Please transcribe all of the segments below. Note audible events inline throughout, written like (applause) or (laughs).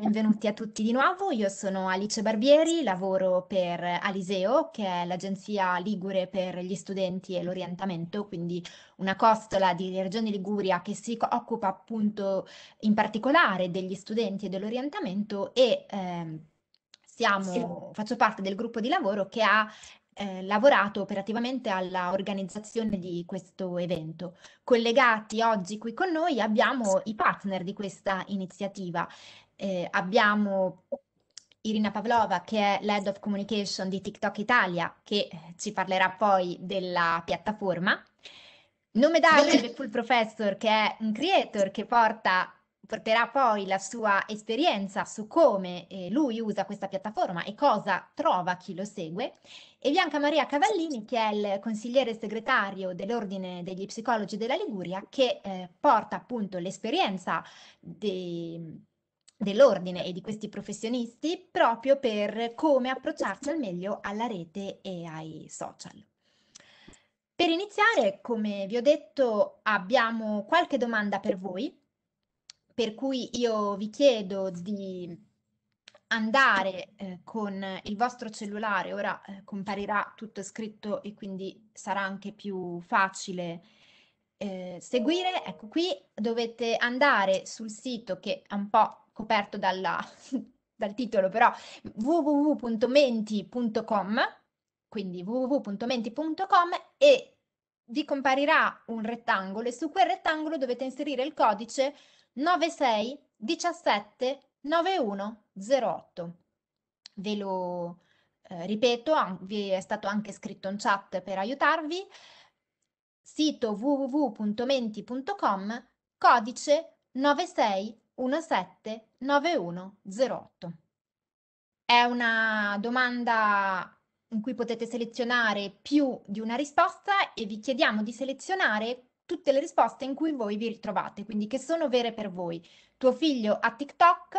Benvenuti a tutti di nuovo, io sono Alice Barbieri, lavoro per Aliseo, che è l'agenzia ligure per gli studenti e l'orientamento, quindi una costola di Regione Liguria che si occupa appunto in particolare degli studenti e dell'orientamento e eh, siamo, faccio parte del gruppo di lavoro che ha eh, lavorato operativamente alla organizzazione di questo evento. Collegati oggi qui con noi abbiamo i partner di questa iniziativa eh, abbiamo Irina Pavlova, che è l'Head of Communication di TikTok Italia, che eh, ci parlerà poi della piattaforma. Nome d'arte del Full Professor, che è un creator che porta, porterà poi la sua esperienza su come eh, lui usa questa piattaforma e cosa trova chi lo segue. E Bianca Maria Cavallini, che è il consigliere segretario dell'Ordine degli Psicologi della Liguria, che eh, porta appunto l'esperienza di dell'ordine e di questi professionisti proprio per come approcciarci al meglio alla rete e ai social. Per iniziare, come vi ho detto, abbiamo qualche domanda per voi, per cui io vi chiedo di andare eh, con il vostro cellulare, ora eh, comparirà tutto scritto e quindi sarà anche più facile eh, seguire. Ecco qui dovete andare sul sito che è un po' coperto dalla, (laughs) dal titolo, però www.menti.com, quindi www.menti.com e vi comparirà un rettangolo e su quel rettangolo dovete inserire il codice 96 17 9108. Ve lo eh, ripeto, vi è stato anche scritto un chat per aiutarvi. Sito www.menti.com, codice 96 179108. È una domanda in cui potete selezionare più di una risposta e vi chiediamo di selezionare tutte le risposte in cui voi vi ritrovate, quindi che sono vere per voi. Tuo figlio ha TikTok,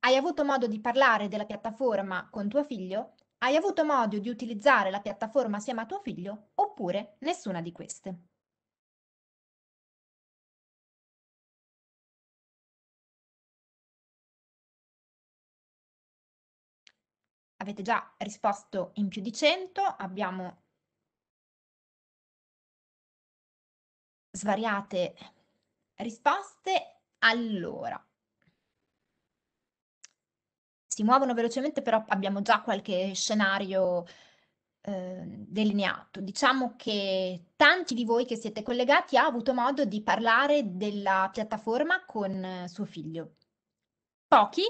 hai avuto modo di parlare della piattaforma con tuo figlio, hai avuto modo di utilizzare la piattaforma assieme a tuo figlio oppure nessuna di queste. avete già risposto in più di 100, abbiamo svariate risposte. Allora, si muovono velocemente, però abbiamo già qualche scenario eh, delineato. Diciamo che tanti di voi che siete collegati ha avuto modo di parlare della piattaforma con eh, suo figlio. Pochi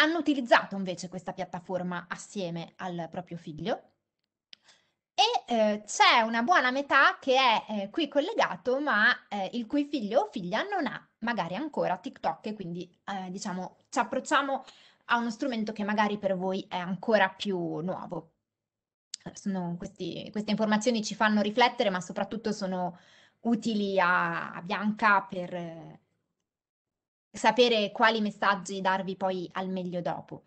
hanno utilizzato invece questa piattaforma assieme al proprio figlio e eh, c'è una buona metà che è eh, qui collegato ma eh, il cui figlio o figlia non ha magari ancora TikTok e quindi eh, diciamo ci approcciamo a uno strumento che magari per voi è ancora più nuovo. Questi, queste informazioni ci fanno riflettere ma soprattutto sono utili a, a Bianca per eh, sapere quali messaggi darvi poi al meglio dopo.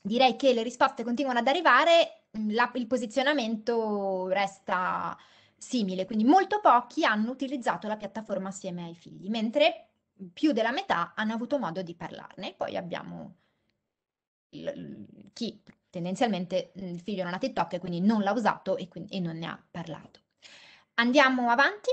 Direi che le risposte continuano ad arrivare, mm, la, il posizionamento resta simile, quindi molto pochi hanno utilizzato la piattaforma assieme ai figli, mentre più della metà hanno avuto modo di parlarne. Poi abbiamo il, chi tendenzialmente mm, il figlio non ha TikTok e quindi non l'ha usato e, quindi, e non ne ha parlato. Andiamo avanti.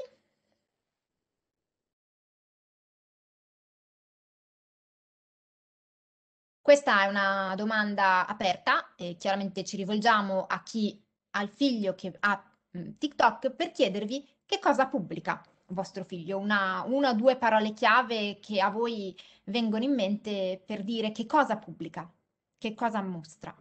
Questa è una domanda aperta e chiaramente ci rivolgiamo a chi ha il figlio che ha mm, TikTok per chiedervi che cosa pubblica vostro figlio, una, o due parole chiave che a voi vengono in mente per dire che cosa pubblica, che cosa mostra.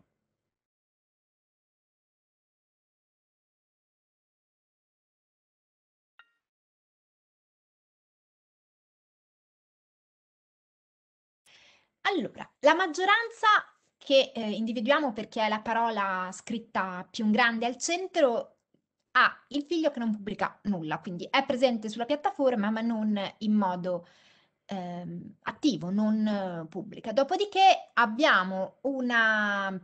Allora, la maggioranza che eh, individuiamo perché è la parola scritta più grande al centro ha il figlio che non pubblica nulla, quindi è presente sulla piattaforma ma non in modo eh, attivo, non eh, pubblica. Dopodiché abbiamo una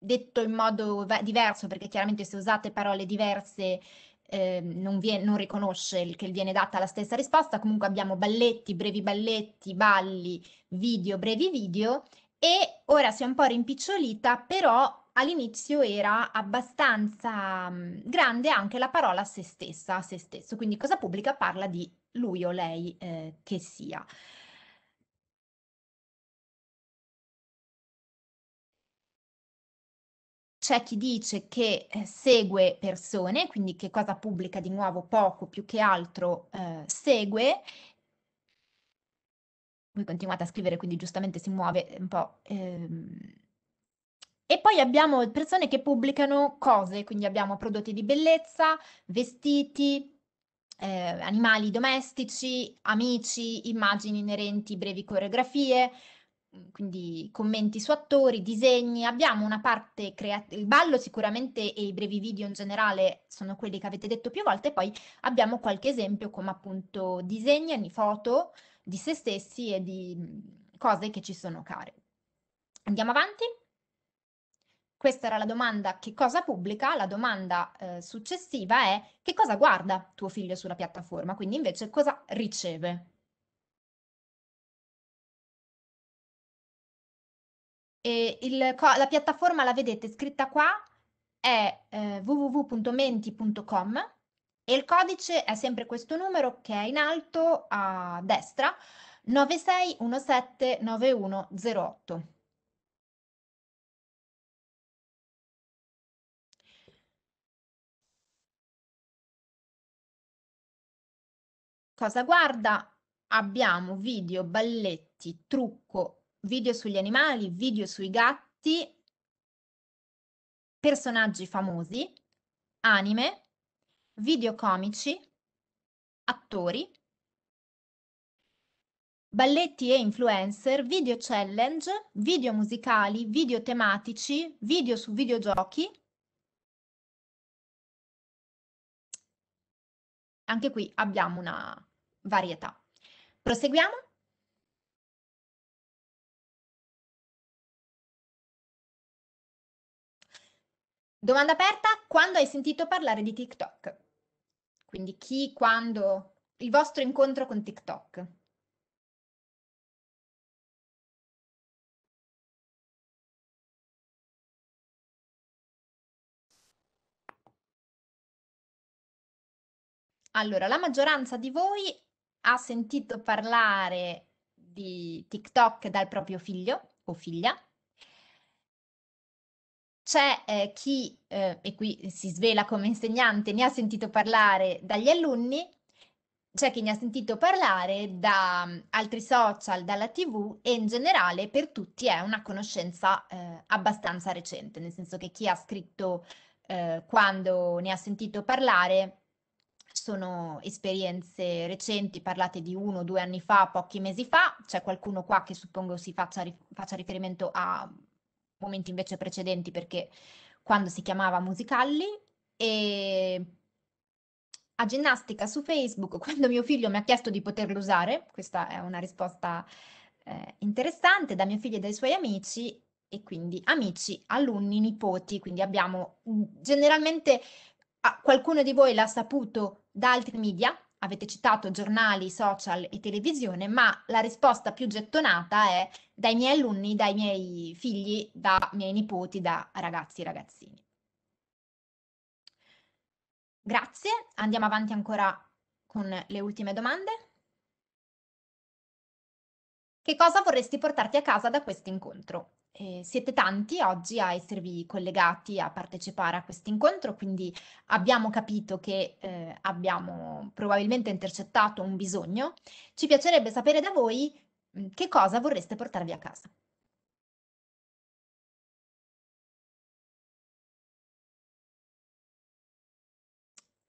detto in modo diverso perché chiaramente se usate parole diverse eh, non, viene, non, riconosce il, che viene data la stessa risposta, comunque abbiamo balletti, brevi balletti, balli, video, brevi video e ora si è un po' rimpicciolita, però all'inizio era abbastanza mm, grande anche la parola a se stessa, a se stesso, quindi cosa pubblica parla di lui o lei eh, che sia. c'è chi dice che eh, segue persone, quindi che cosa pubblica di nuovo poco più che altro eh, segue. Voi continuate a scrivere, quindi giustamente si muove eh, un po'. Ehm. E poi abbiamo persone che pubblicano cose, quindi abbiamo prodotti di bellezza, vestiti, eh, animali domestici, amici, immagini inerenti, brevi coreografie, Mm, quindi commenti su attori, disegni, abbiamo una parte creativa, il ballo sicuramente e i brevi video in generale sono quelli che avete detto più volte, poi abbiamo qualche esempio come appunto disegni, foto di se stessi e di mm, cose che ci sono care. Andiamo avanti? Questa era la domanda che cosa pubblica, la domanda eh, successiva è che cosa guarda tuo figlio sulla piattaforma, quindi invece cosa riceve E il, la piattaforma la vedete scritta qua, è eh, www.menti.com e il codice è sempre questo numero che è in alto a destra, 96179108. Cosa guarda? Abbiamo video, balletti, trucco, video sugli animali, video sui gatti, personaggi famosi, anime, video comici, attori, balletti e influencer, video challenge, video musicali, video tematici, video su videogiochi. Anche qui abbiamo una varietà. Proseguiamo. Domanda aperta, quando hai sentito parlare di TikTok? Quindi chi, quando, il vostro incontro con TikTok. Allora, la maggioranza di voi ha sentito parlare di TikTok dal proprio figlio o figlia c'è eh, chi, eh, e qui si svela come insegnante, ne ha sentito parlare dagli alunni, c'è chi ne ha sentito parlare da mm, altri social, dalla TV e in generale per tutti è una conoscenza eh, abbastanza recente, nel senso che chi ha scritto eh, quando ne ha sentito parlare sono esperienze recenti, parlate di uno o due anni fa, pochi mesi fa, c'è qualcuno qua che suppongo si faccia, faccia riferimento a momenti invece precedenti perché quando si chiamava Musicalli e a ginnastica su Facebook (laughs) quando mio figlio mi ha chiesto di poterlo usare, questa è una risposta eh, interessante da mio figlio e dai suoi amici e quindi amici, alunni, nipoti, quindi abbiamo mm, generalmente qualcuno di voi l'ha saputo da altri media, avete citato giornali, social e televisione, ma la risposta più gettonata è dai miei alunni, dai miei figli, da miei nipoti, da ragazzi e ragazzini. Grazie, andiamo avanti ancora con le ultime domande. Che cosa vorresti portarti a casa da questo incontro? Eh, siete tanti oggi a esservi collegati a partecipare a questo incontro, quindi abbiamo capito che eh, abbiamo probabilmente intercettato un bisogno. Ci piacerebbe sapere da voi mm, che cosa vorreste portarvi a casa.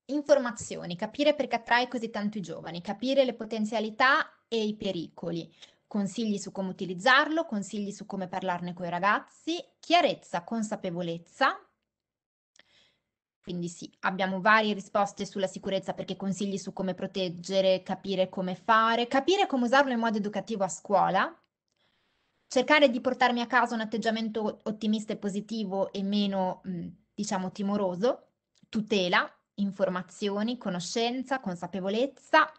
Informazioni, capire perché attrae così tanto i giovani, capire le potenzialità e i pericoli, consigli su come utilizzarlo, consigli su come parlarne con i ragazzi, chiarezza, consapevolezza. Quindi sì, abbiamo varie risposte sulla sicurezza perché consigli su come proteggere, capire come fare, capire come usarlo in modo educativo a scuola, cercare di portarmi a casa un atteggiamento ottimista e positivo e meno, diciamo, timoroso, tutela, informazioni, conoscenza, consapevolezza,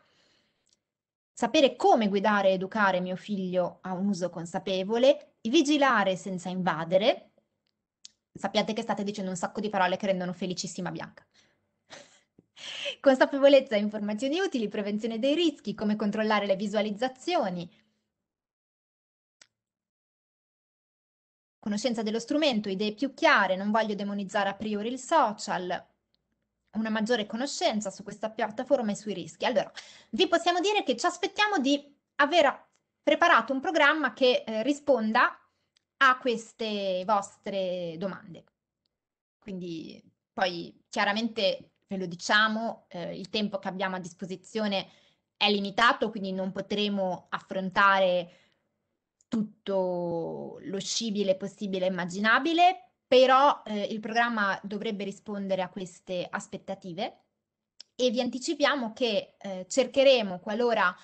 sapere come guidare e educare mio figlio a un uso consapevole, vigilare senza invadere. Sappiate che state dicendo un sacco di parole che rendono felicissima Bianca. (laughs) Consapevolezza e informazioni utili, prevenzione dei rischi, come controllare le visualizzazioni, conoscenza dello strumento, idee più chiare, non voglio demonizzare a priori il social, una maggiore conoscenza su questa piattaforma e sui rischi. Allora, vi possiamo dire che ci aspettiamo di aver preparato un programma che eh, risponda a queste vostre domande. Quindi poi chiaramente ve lo diciamo, eh, il tempo che abbiamo a disposizione è limitato, quindi non potremo affrontare tutto lo scibile possibile e immaginabile, però eh, il programma dovrebbe rispondere a queste aspettative e vi anticipiamo che eh, cercheremo, qualora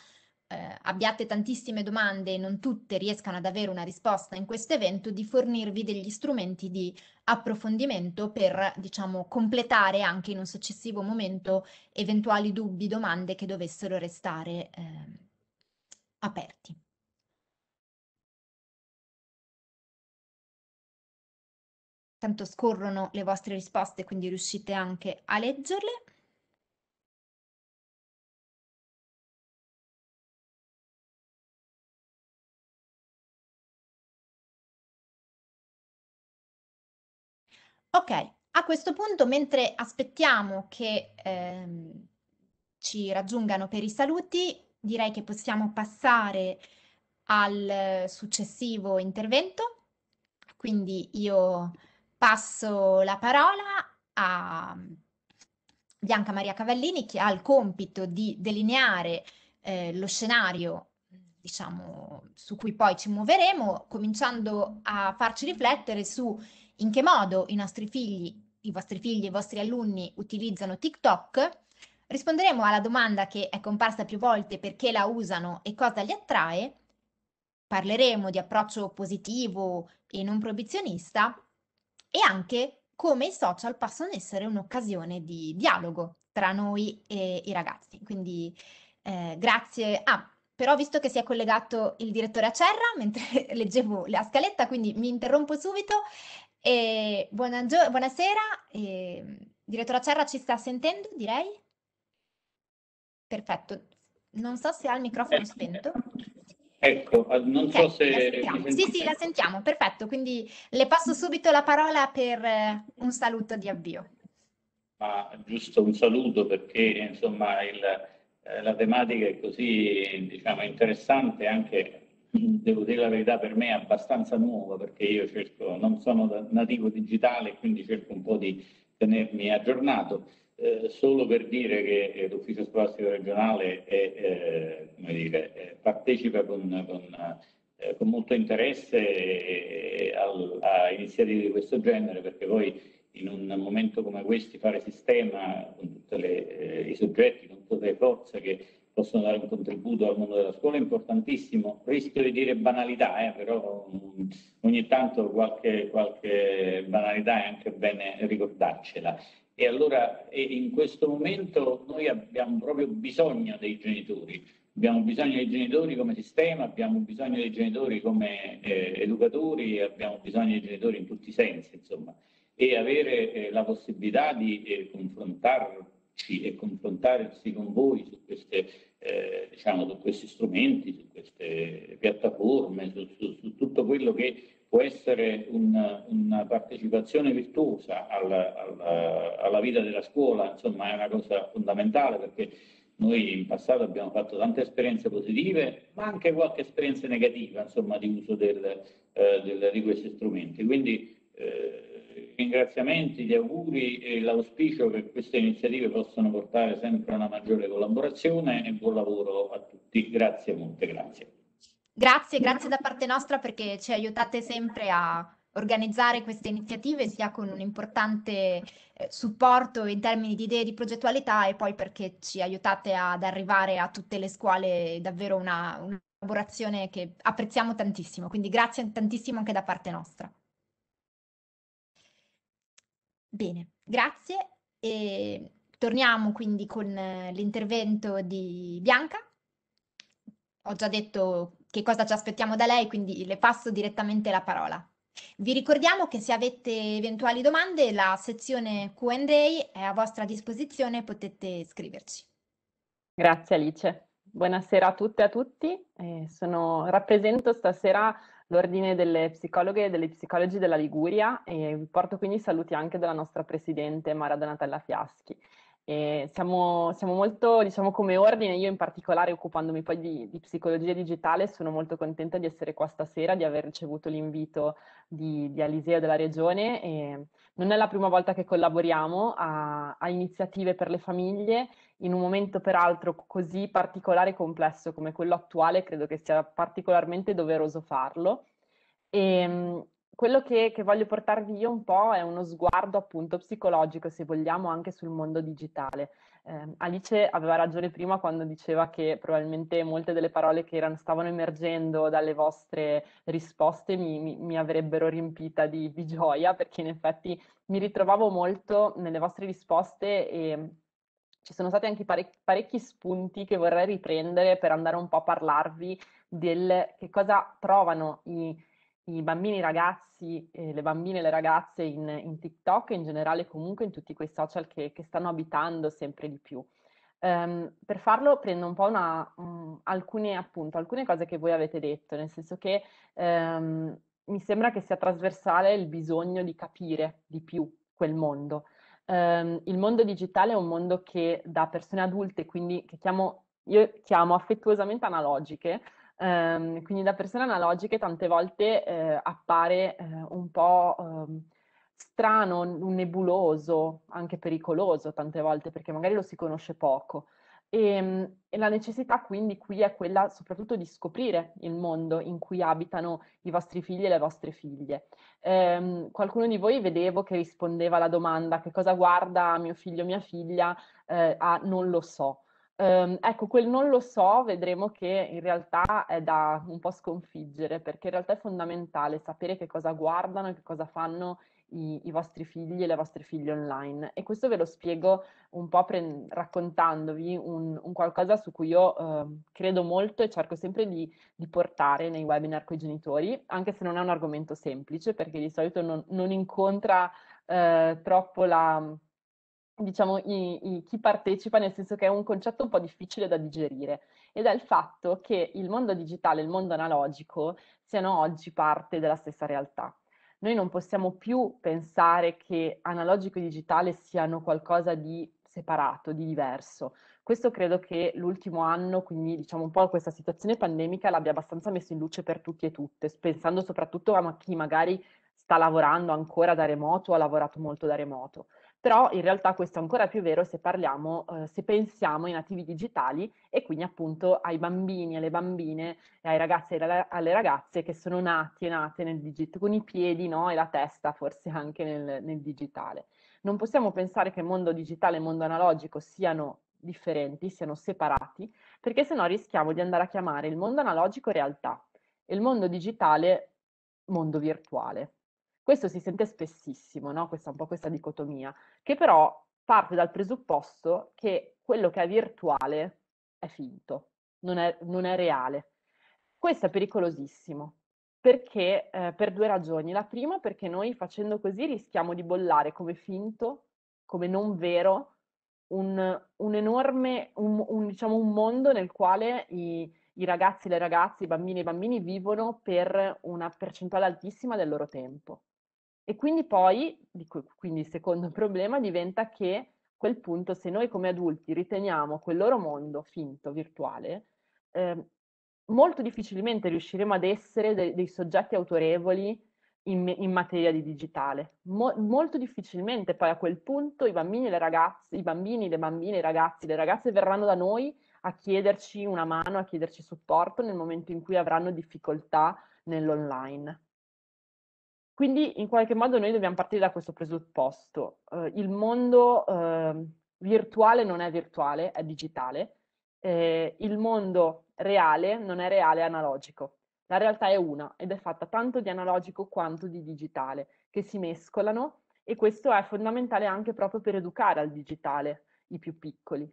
eh, abbiate tantissime domande e non tutte riescano ad avere una risposta in questo evento, di fornirvi degli strumenti di approfondimento per, diciamo, completare anche in un successivo momento eventuali dubbi, domande che dovessero restare ehm, aperti. Tanto scorrono le vostre risposte, quindi riuscite anche a leggerle. Ok, a questo punto, mentre aspettiamo che ehm, ci raggiungano per i saluti, direi che possiamo passare al successivo intervento. Quindi io Passo la parola a mm, Bianca Maria Cavallini che ha il compito di delineare eh, lo scenario diciamo, su cui poi ci muoveremo, cominciando a farci riflettere su in che modo i nostri figli, i vostri figli e i vostri alunni utilizzano TikTok. Risponderemo alla domanda che è comparsa più volte perché la usano e cosa li attrae. Parleremo di approccio positivo e non proibizionista e anche come i social possono essere un'occasione di dialogo tra noi e i ragazzi. Quindi eh, grazie. Ah, però visto che si è collegato il direttore Acerra mentre (laughs) leggevo la scaletta, quindi mi interrompo subito. E buonagio- buonasera, e... direttore Acerra ci sta sentendo, direi? Perfetto. Non so se ha il microfono spento. (laughs) Ecco, non okay, so ecco, se... Sì, sì, la sentiamo, perfetto. Quindi le passo subito la parola per eh, un saluto di avvio. Ma giusto un saluto perché insomma il, eh, la tematica è così diciamo, interessante anche, devo dire la verità, per me è abbastanza nuova perché io cerco, non sono nativo digitale quindi cerco un po' di tenermi aggiornato eh, solo per dire che eh, l'Ufficio Scolastico Regionale è, eh, dire, eh, partecipa con, con, eh, con, molto interesse eh, al, a iniziative di questo genere perché poi in un momento come questo fare sistema con tutti i soggetti, con tutte le forze che possono dare un contributo al mondo della scuola è importantissimo. Rischio di dire banalità, però mm, ogni tanto qualche, qualche banalità è anche bene ricordarcela. E allora e in questo momento noi abbiamo proprio bisogno dei genitori, abbiamo bisogno dei genitori come sistema, abbiamo bisogno dei genitori come eh, educatori, abbiamo bisogno dei genitori in tutti i sensi, insomma, e avere eh, la possibilità di eh, confrontarci e confrontarsi con voi su queste eh, diciamo, su questi strumenti, su queste piattaforme, su, su, su tutto quello che può essere un, una partecipazione virtuosa alla, alla, alla, vita della scuola, insomma è una cosa fondamentale perché noi in passato abbiamo fatto tante esperienze positive, ma anche qualche esperienza negativa insomma, di uso del, eh, del, di questi strumenti. Quindi, eh, ringraziamenti, gli auguri e l'auspicio che queste iniziative possano portare sempre a una maggiore collaborazione e buon lavoro a tutti. Grazie molte, grazie. Grazie, grazie da parte nostra perché ci aiutate sempre a organizzare queste iniziative sia con un importante eh, supporto in termini di idee di progettualità e poi perché ci aiutate ad arrivare a tutte le scuole davvero una, una collaborazione che apprezziamo tantissimo. Quindi grazie tantissimo anche da parte nostra. Bene, grazie. E torniamo quindi con eh, l'intervento di Bianca. Ho già detto che cosa ci aspettiamo da lei, quindi le passo direttamente la parola. Vi ricordiamo che se avete eventuali domande, la sezione QA è a vostra disposizione, potete scriverci. Grazie Alice. Buonasera a tutte e a tutti. Eh, sono, rappresento stasera l'Ordine delle Psicologhe e delle Psicologi della Liguria e porto quindi i saluti anche della nostra presidente Mara Donatella Fiaschi. Eh, siamo, siamo, molto, diciamo, come ordine, io in particolare occupandomi poi di, di, psicologia digitale, sono molto contenta di essere qua stasera, di aver ricevuto l'invito di, di Aliseo della Regione. E non è la prima volta che collaboriamo a, a, iniziative per le famiglie, in un momento peraltro così particolare e complesso come quello attuale, credo che sia particolarmente doveroso farlo. E, ehm, quello che, che, voglio portarvi io un po' è uno sguardo appunto psicologico, se vogliamo, anche sul mondo digitale. Eh, Alice aveva ragione prima quando diceva che probabilmente molte delle parole che erano, stavano emergendo dalle vostre risposte mi, mi, mi avrebbero riempita di, di, gioia, perché in effetti mi ritrovavo molto nelle vostre risposte e ci sono stati anche parec- parecchi spunti che vorrei riprendere per andare un po' a parlarvi del che cosa provano i i bambini i ragazzi, eh, le bambine e le ragazze in, in, TikTok e in generale comunque in tutti quei social che, che stanno abitando sempre di più. Um, per farlo prendo un po' una, um, alcune, appunto, alcune cose che voi avete detto, nel senso che um, mi sembra che sia trasversale il bisogno di capire di più quel mondo. Ehm, il mondo digitale è un mondo che da persone adulte, quindi che chiamo, io chiamo affettuosamente analogiche, Um, quindi da persone analogiche tante volte eh, appare eh, un po' um, strano, nebuloso, anche pericoloso tante volte perché magari lo si conosce poco. E, ehm, e, la necessità quindi qui è quella soprattutto di scoprire il mondo in cui abitano i vostri figli e le vostre figlie. Ehm, qualcuno di voi vedevo che rispondeva alla domanda che cosa guarda mio figlio o mia figlia eh, a non lo so. Um, ecco, quel non lo so, vedremo che in realtà è da un po' sconfiggere, perché in realtà è fondamentale sapere che cosa guardano e che cosa fanno i, i, vostri figli e le vostre figlie online. E questo ve lo spiego un po' pre- raccontandovi un, un, qualcosa su cui io eh, credo molto e cerco sempre di, di, portare nei webinar con i genitori, anche se non è un argomento semplice, perché di solito non, non incontra eh, troppo la diciamo, i, i, chi partecipa, nel senso che è un concetto un po' difficile da digerire, ed è il fatto che il mondo digitale e il mondo analogico siano oggi parte della stessa realtà. Noi non possiamo più pensare che analogico e digitale siano qualcosa di separato, di diverso. Questo credo che l'ultimo anno, quindi diciamo un po' questa situazione pandemica, l'abbia abbastanza messo in luce per tutti e tutte, pensando soprattutto a chi magari sta lavorando ancora da remoto o ha lavorato molto da remoto però in realtà questo è ancora più vero se parliamo, eh, se pensiamo ai nativi digitali e quindi appunto ai bambini, alle bambine, ai ragazzi e alle ragazze che sono nati e nate nel digitale, con i piedi no? e la testa forse anche nel, nel digitale. Non possiamo pensare che mondo digitale e mondo analogico siano differenti, siano separati, perché sennò rischiamo di andare a chiamare il mondo analogico realtà e il mondo digitale mondo virtuale questo si sente spessissimo, no? questa, un po' questa dicotomia, che però parte dal presupposto che quello che è virtuale è finto, non è, non è reale. Questo è pericolosissimo, perché eh, per due ragioni. La prima perché noi facendo così rischiamo di bollare come finto, come non vero, un, un enorme, un, un, diciamo, un mondo nel quale i, i ragazzi, le ragazze, i bambini e i bambini vivono per una percentuale altissima del loro tempo. E quindi poi, quindi il secondo (laughs) problema diventa che a quel punto se noi come adulti riteniamo quel loro mondo finto, virtuale, eh, molto difficilmente riusciremo ad essere de dei soggetti autorevoli in, in materia di digitale. Mo molto difficilmente poi a quel punto i bambini, le ragazze, i bambini, le bambine, i ragazzi, le ragazze verranno da noi a chiederci una mano, a chiederci supporto nel momento in cui avranno difficoltà nell'online. Quindi in qualche modo noi dobbiamo partire da questo presupposto. Eh, il mondo eh, virtuale non è virtuale, è digitale. Eh, il mondo reale non è reale, è analogico. La realtà è una ed è fatta tanto di analogico quanto di digitale, che si mescolano e questo è fondamentale anche proprio per educare al digitale i più piccoli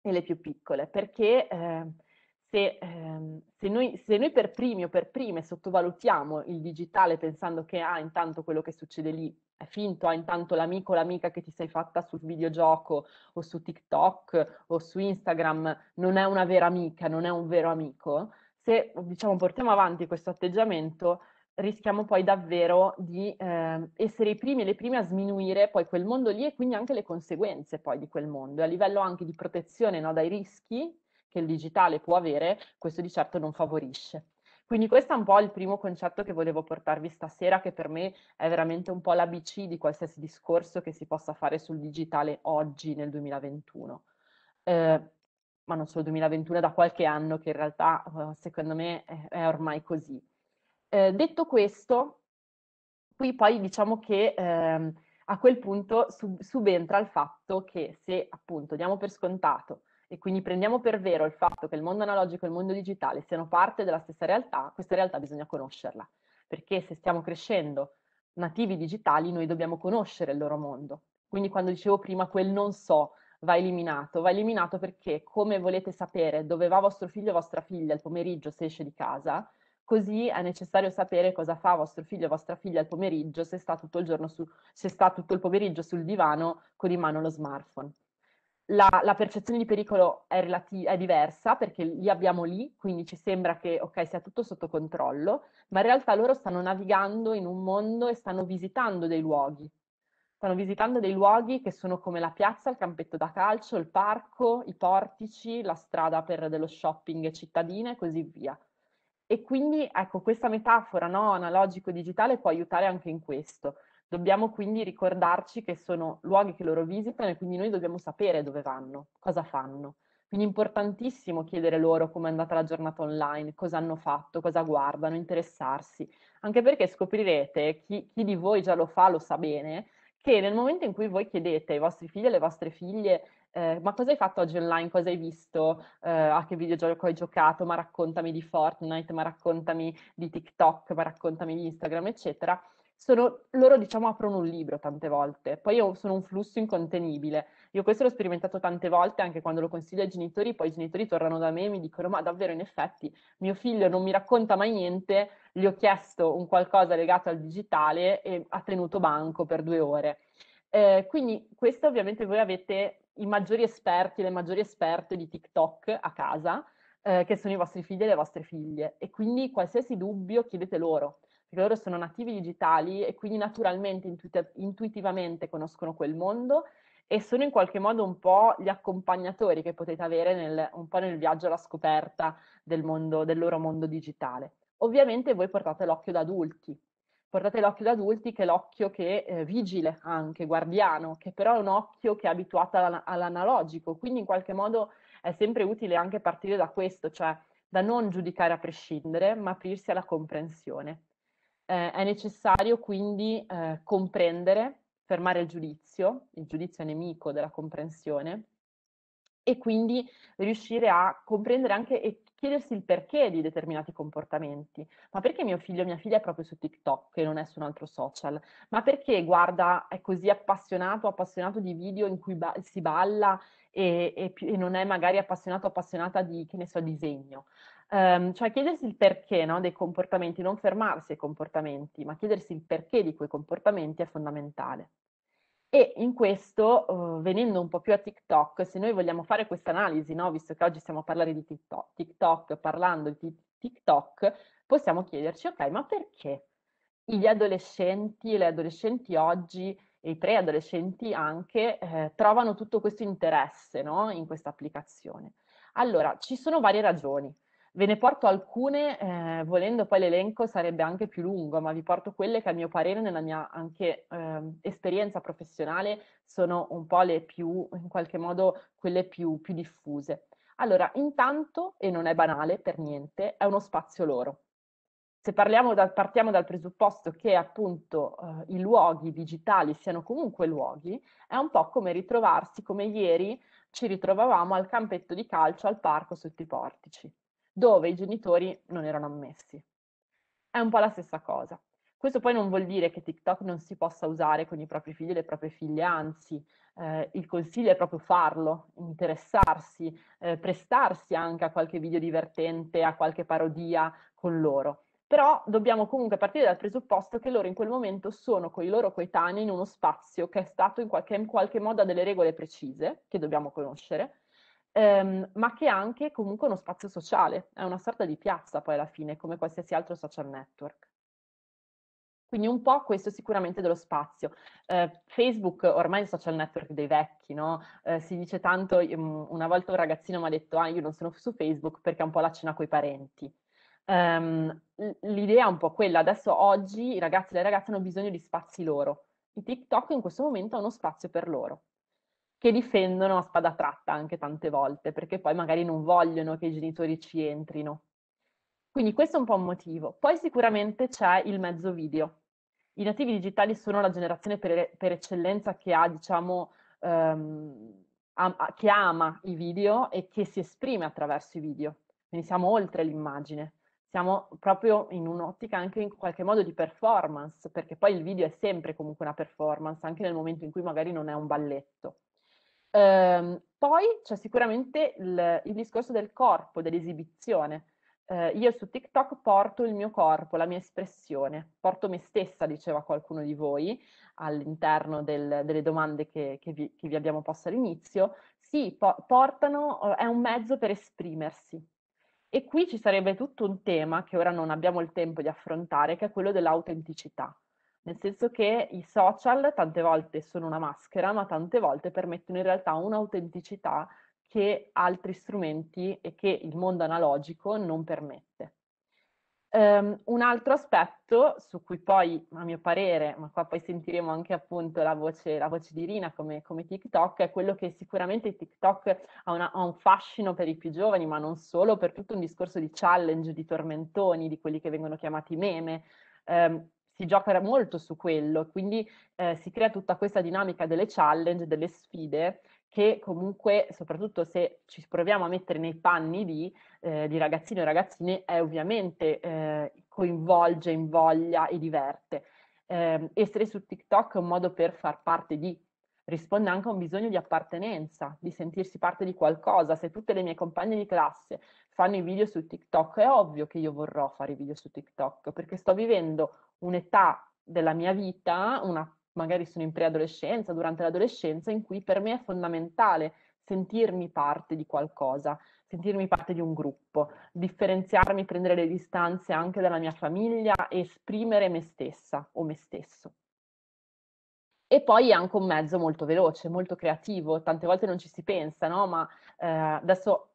e le più piccole, perché eh, se, ehm, se, noi, se, noi, per primi o per prime sottovalutiamo il digitale pensando che ah, intanto quello che succede lì è finto, ah, intanto l'amico o l'amica che ti sei fatta sul videogioco o su TikTok o su Instagram non è una vera amica, non è un vero amico, se diciamo, portiamo avanti questo atteggiamento rischiamo poi davvero di eh, essere i primi e le prime a sminuire poi quel mondo lì e quindi anche le conseguenze poi di quel mondo, e a livello anche di protezione no, dai rischi che il digitale può avere, questo di certo non favorisce. Quindi questo è un po' il primo concetto che volevo portarvi stasera, che per me è veramente un po' l'ABC di qualsiasi discorso che si possa fare sul digitale oggi nel 2021. Eh, ma non solo 2021, è da qualche anno che in realtà eh, secondo me è ormai così. Eh, detto questo, qui poi diciamo che ehm, a quel punto sub subentra il fatto che se appunto diamo per scontato e quindi prendiamo per vero il fatto che il mondo analogico e il mondo digitale siano parte della stessa realtà, questa realtà bisogna conoscerla, perché se stiamo crescendo nativi digitali noi dobbiamo conoscere il loro mondo. Quindi quando dicevo prima quel non so va eliminato, va eliminato perché come volete sapere dove va vostro figlio o vostra figlia il pomeriggio se esce di casa, così è necessario sapere cosa fa vostro figlio o vostra figlia al pomeriggio se sta tutto il, su, se sta tutto il pomeriggio sul divano con in mano lo smartphone la, la, percezione di pericolo è, relati- è, diversa perché li abbiamo lì, quindi ci sembra che okay, sia tutto sotto controllo, ma in realtà loro stanno navigando in un mondo e stanno visitando dei luoghi. Stanno visitando dei luoghi che sono come la piazza, il campetto da calcio, il parco, i portici, la strada per dello shopping cittadina e così via. E quindi ecco, questa metafora no, analogico-digitale può aiutare anche in questo Dobbiamo quindi ricordarci che sono luoghi che loro visitano e quindi noi dobbiamo sapere dove vanno, cosa fanno. Quindi è importantissimo chiedere loro come è andata la giornata online, cosa hanno fatto, cosa guardano, interessarsi, anche perché scoprirete, chi, chi di voi già lo fa lo sa bene, che nel momento in cui voi chiedete ai vostri figli e alle vostre figlie eh, ma cosa hai fatto oggi online, cosa hai visto, eh, a che videogioco hai giocato, ma raccontami di Fortnite, ma raccontami di TikTok, ma raccontami di Instagram, eccetera, sono, loro diciamo aprono un libro tante volte, poi io sono un flusso incontenibile. Io questo l'ho sperimentato tante volte anche quando lo consiglio ai genitori, poi i genitori tornano da me e mi dicono ma davvero in effetti mio figlio non mi racconta mai niente, gli ho chiesto un qualcosa legato al digitale e ha tenuto banco per due ore. Eh, quindi questo ovviamente voi avete i maggiori esperti, le maggiori esperte di TikTok a casa, eh, che sono i vostri figli e le vostre figlie e quindi qualsiasi dubbio chiedete loro perché loro sono nativi digitali e quindi naturalmente, intuit intuitivamente conoscono quel mondo e sono in qualche modo un po' gli accompagnatori che potete avere nel, un po' nel viaggio alla scoperta del, mondo, del loro mondo digitale. Ovviamente voi portate l'occhio da adulti, portate l'occhio da adulti che è l'occhio che eh, vigile anche, guardiano, che però è un occhio che è abituato all'analogico, quindi in qualche modo è sempre utile anche partire da questo, cioè da non giudicare a prescindere, ma aprirsi alla comprensione eh, è necessario quindi eh, comprendere, fermare il giudizio, il giudizio è nemico della comprensione, e quindi riuscire a comprendere anche e chiedersi il perché di determinati comportamenti. Ma perché mio figlio o mia figlia è proprio su TikTok e non è su un altro social? Ma perché guarda, è così appassionato, appassionato di video in cui ba- si balla e, e, e, non è magari appassionato o appassionata di, che ne so, disegno? Um, cioè chiedersi il perché no, dei comportamenti, non fermarsi ai comportamenti, ma chiedersi il perché di quei comportamenti è fondamentale. E in questo, uh, venendo un po' più a TikTok, se noi vogliamo fare questa analisi, no, visto che oggi stiamo a parlare di TikTok, TikTok parlando di TikTok, possiamo chiederci, ok, ma perché gli adolescenti, le adolescenti oggi e i preadolescenti anche eh, trovano tutto questo interesse no, in questa applicazione? Allora, ci sono varie ragioni. Ve ne porto alcune, eh, volendo poi l'elenco sarebbe anche più lungo, ma vi porto quelle che a mio parere nella mia anche eh, esperienza professionale sono un po' le più, in qualche modo, quelle più, più diffuse. Allora, intanto, e non è banale per niente, è uno spazio loro. Se dal, partiamo dal presupposto che appunto eh, i luoghi digitali siano comunque luoghi, è un po' come ritrovarsi, come ieri ci ritrovavamo al campetto di calcio al parco sotto i portici dove i genitori non erano ammessi. È un po' la stessa cosa. Questo poi non vuol dire che TikTok non si possa usare con i propri figli e le proprie figlie, anzi eh, il consiglio è proprio farlo, interessarsi, eh, prestarsi anche a qualche video divertente, a qualche parodia con loro. Però dobbiamo comunque partire dal presupposto che loro in quel momento sono con i loro coetanei in uno spazio che è stato in qualche, in qualche modo a delle regole precise, che dobbiamo conoscere, ehm, ma che è anche comunque uno spazio sociale, è una sorta di piazza poi alla fine, come qualsiasi altro social network. Quindi un po' questo sicuramente dello spazio. Eh, Facebook ormai è il social network dei vecchi, no? Eh, si dice tanto, mhmm, una volta un ragazzino mi ha detto ah io non sono su Facebook perché è un po' la cena coi parenti. Um, l'idea è un po' quella, adesso oggi i ragazzi e le ragazze hanno bisogno di spazi loro. I TikTok in questo momento è uno spazio per loro che difendono a spada tratta anche tante volte, perché poi magari non vogliono che i genitori ci entrino. Quindi questo è un po' un motivo. Poi sicuramente c'è il mezzo video. I nativi digitali sono la generazione per, per eccellenza che ha, diciamo, ehm, am, che ama i video e che si esprime attraverso i video. Quindi siamo oltre l'immagine, siamo proprio in un'ottica anche in qualche modo di performance, perché poi il video è sempre comunque una performance, anche nel momento in cui magari non è un balletto. Ehm, poi c'è sicuramente il, il, discorso del corpo, dell'esibizione. Eh, io su TikTok porto il mio corpo, la mia espressione, porto me stessa, diceva qualcuno di voi, all'interno del, delle domande che, che, vi, che, vi, abbiamo posto all'inizio. Sì, po- portano, eh, è un mezzo per esprimersi, e qui ci sarebbe tutto un tema che ora non abbiamo il tempo di affrontare, che è quello dell'autenticità nel senso che i social tante volte sono una maschera, ma tante volte permettono in realtà un'autenticità che altri strumenti e che il mondo analogico non permette. Um, un altro aspetto su cui poi, a mio parere, ma qua poi sentiremo anche appunto la voce, la voce di Rina come, come, TikTok, è quello che sicuramente TikTok ha, una, ha, un fascino per i più giovani, ma non solo, per tutto un discorso di challenge, di tormentoni, di quelli che vengono chiamati meme. Um, si gioca molto su quello, quindi eh, si crea tutta questa dinamica delle challenge, delle sfide, che comunque, soprattutto se ci proviamo a mettere nei panni di, eh, di ragazzini o ragazzine, è ovviamente eh, coinvolge, invoglia e diverte. Ehm, essere su TikTok è un modo per far parte di risponde anche a un bisogno di appartenenza, di sentirsi parte di qualcosa. Se tutte le mie compagne di classe fanno i video su TikTok, è ovvio che io vorrò fare i video su TikTok, perché sto vivendo un'età della mia vita, una, magari sono in preadolescenza, durante l'adolescenza, in cui per me è fondamentale sentirmi parte di qualcosa, sentirmi parte di un gruppo, differenziarmi, prendere le distanze anche dalla mia famiglia e esprimere me stessa o me stesso. E poi è anche un mezzo molto veloce, molto creativo, tante volte non ci si pensa, no? Ma eh, adesso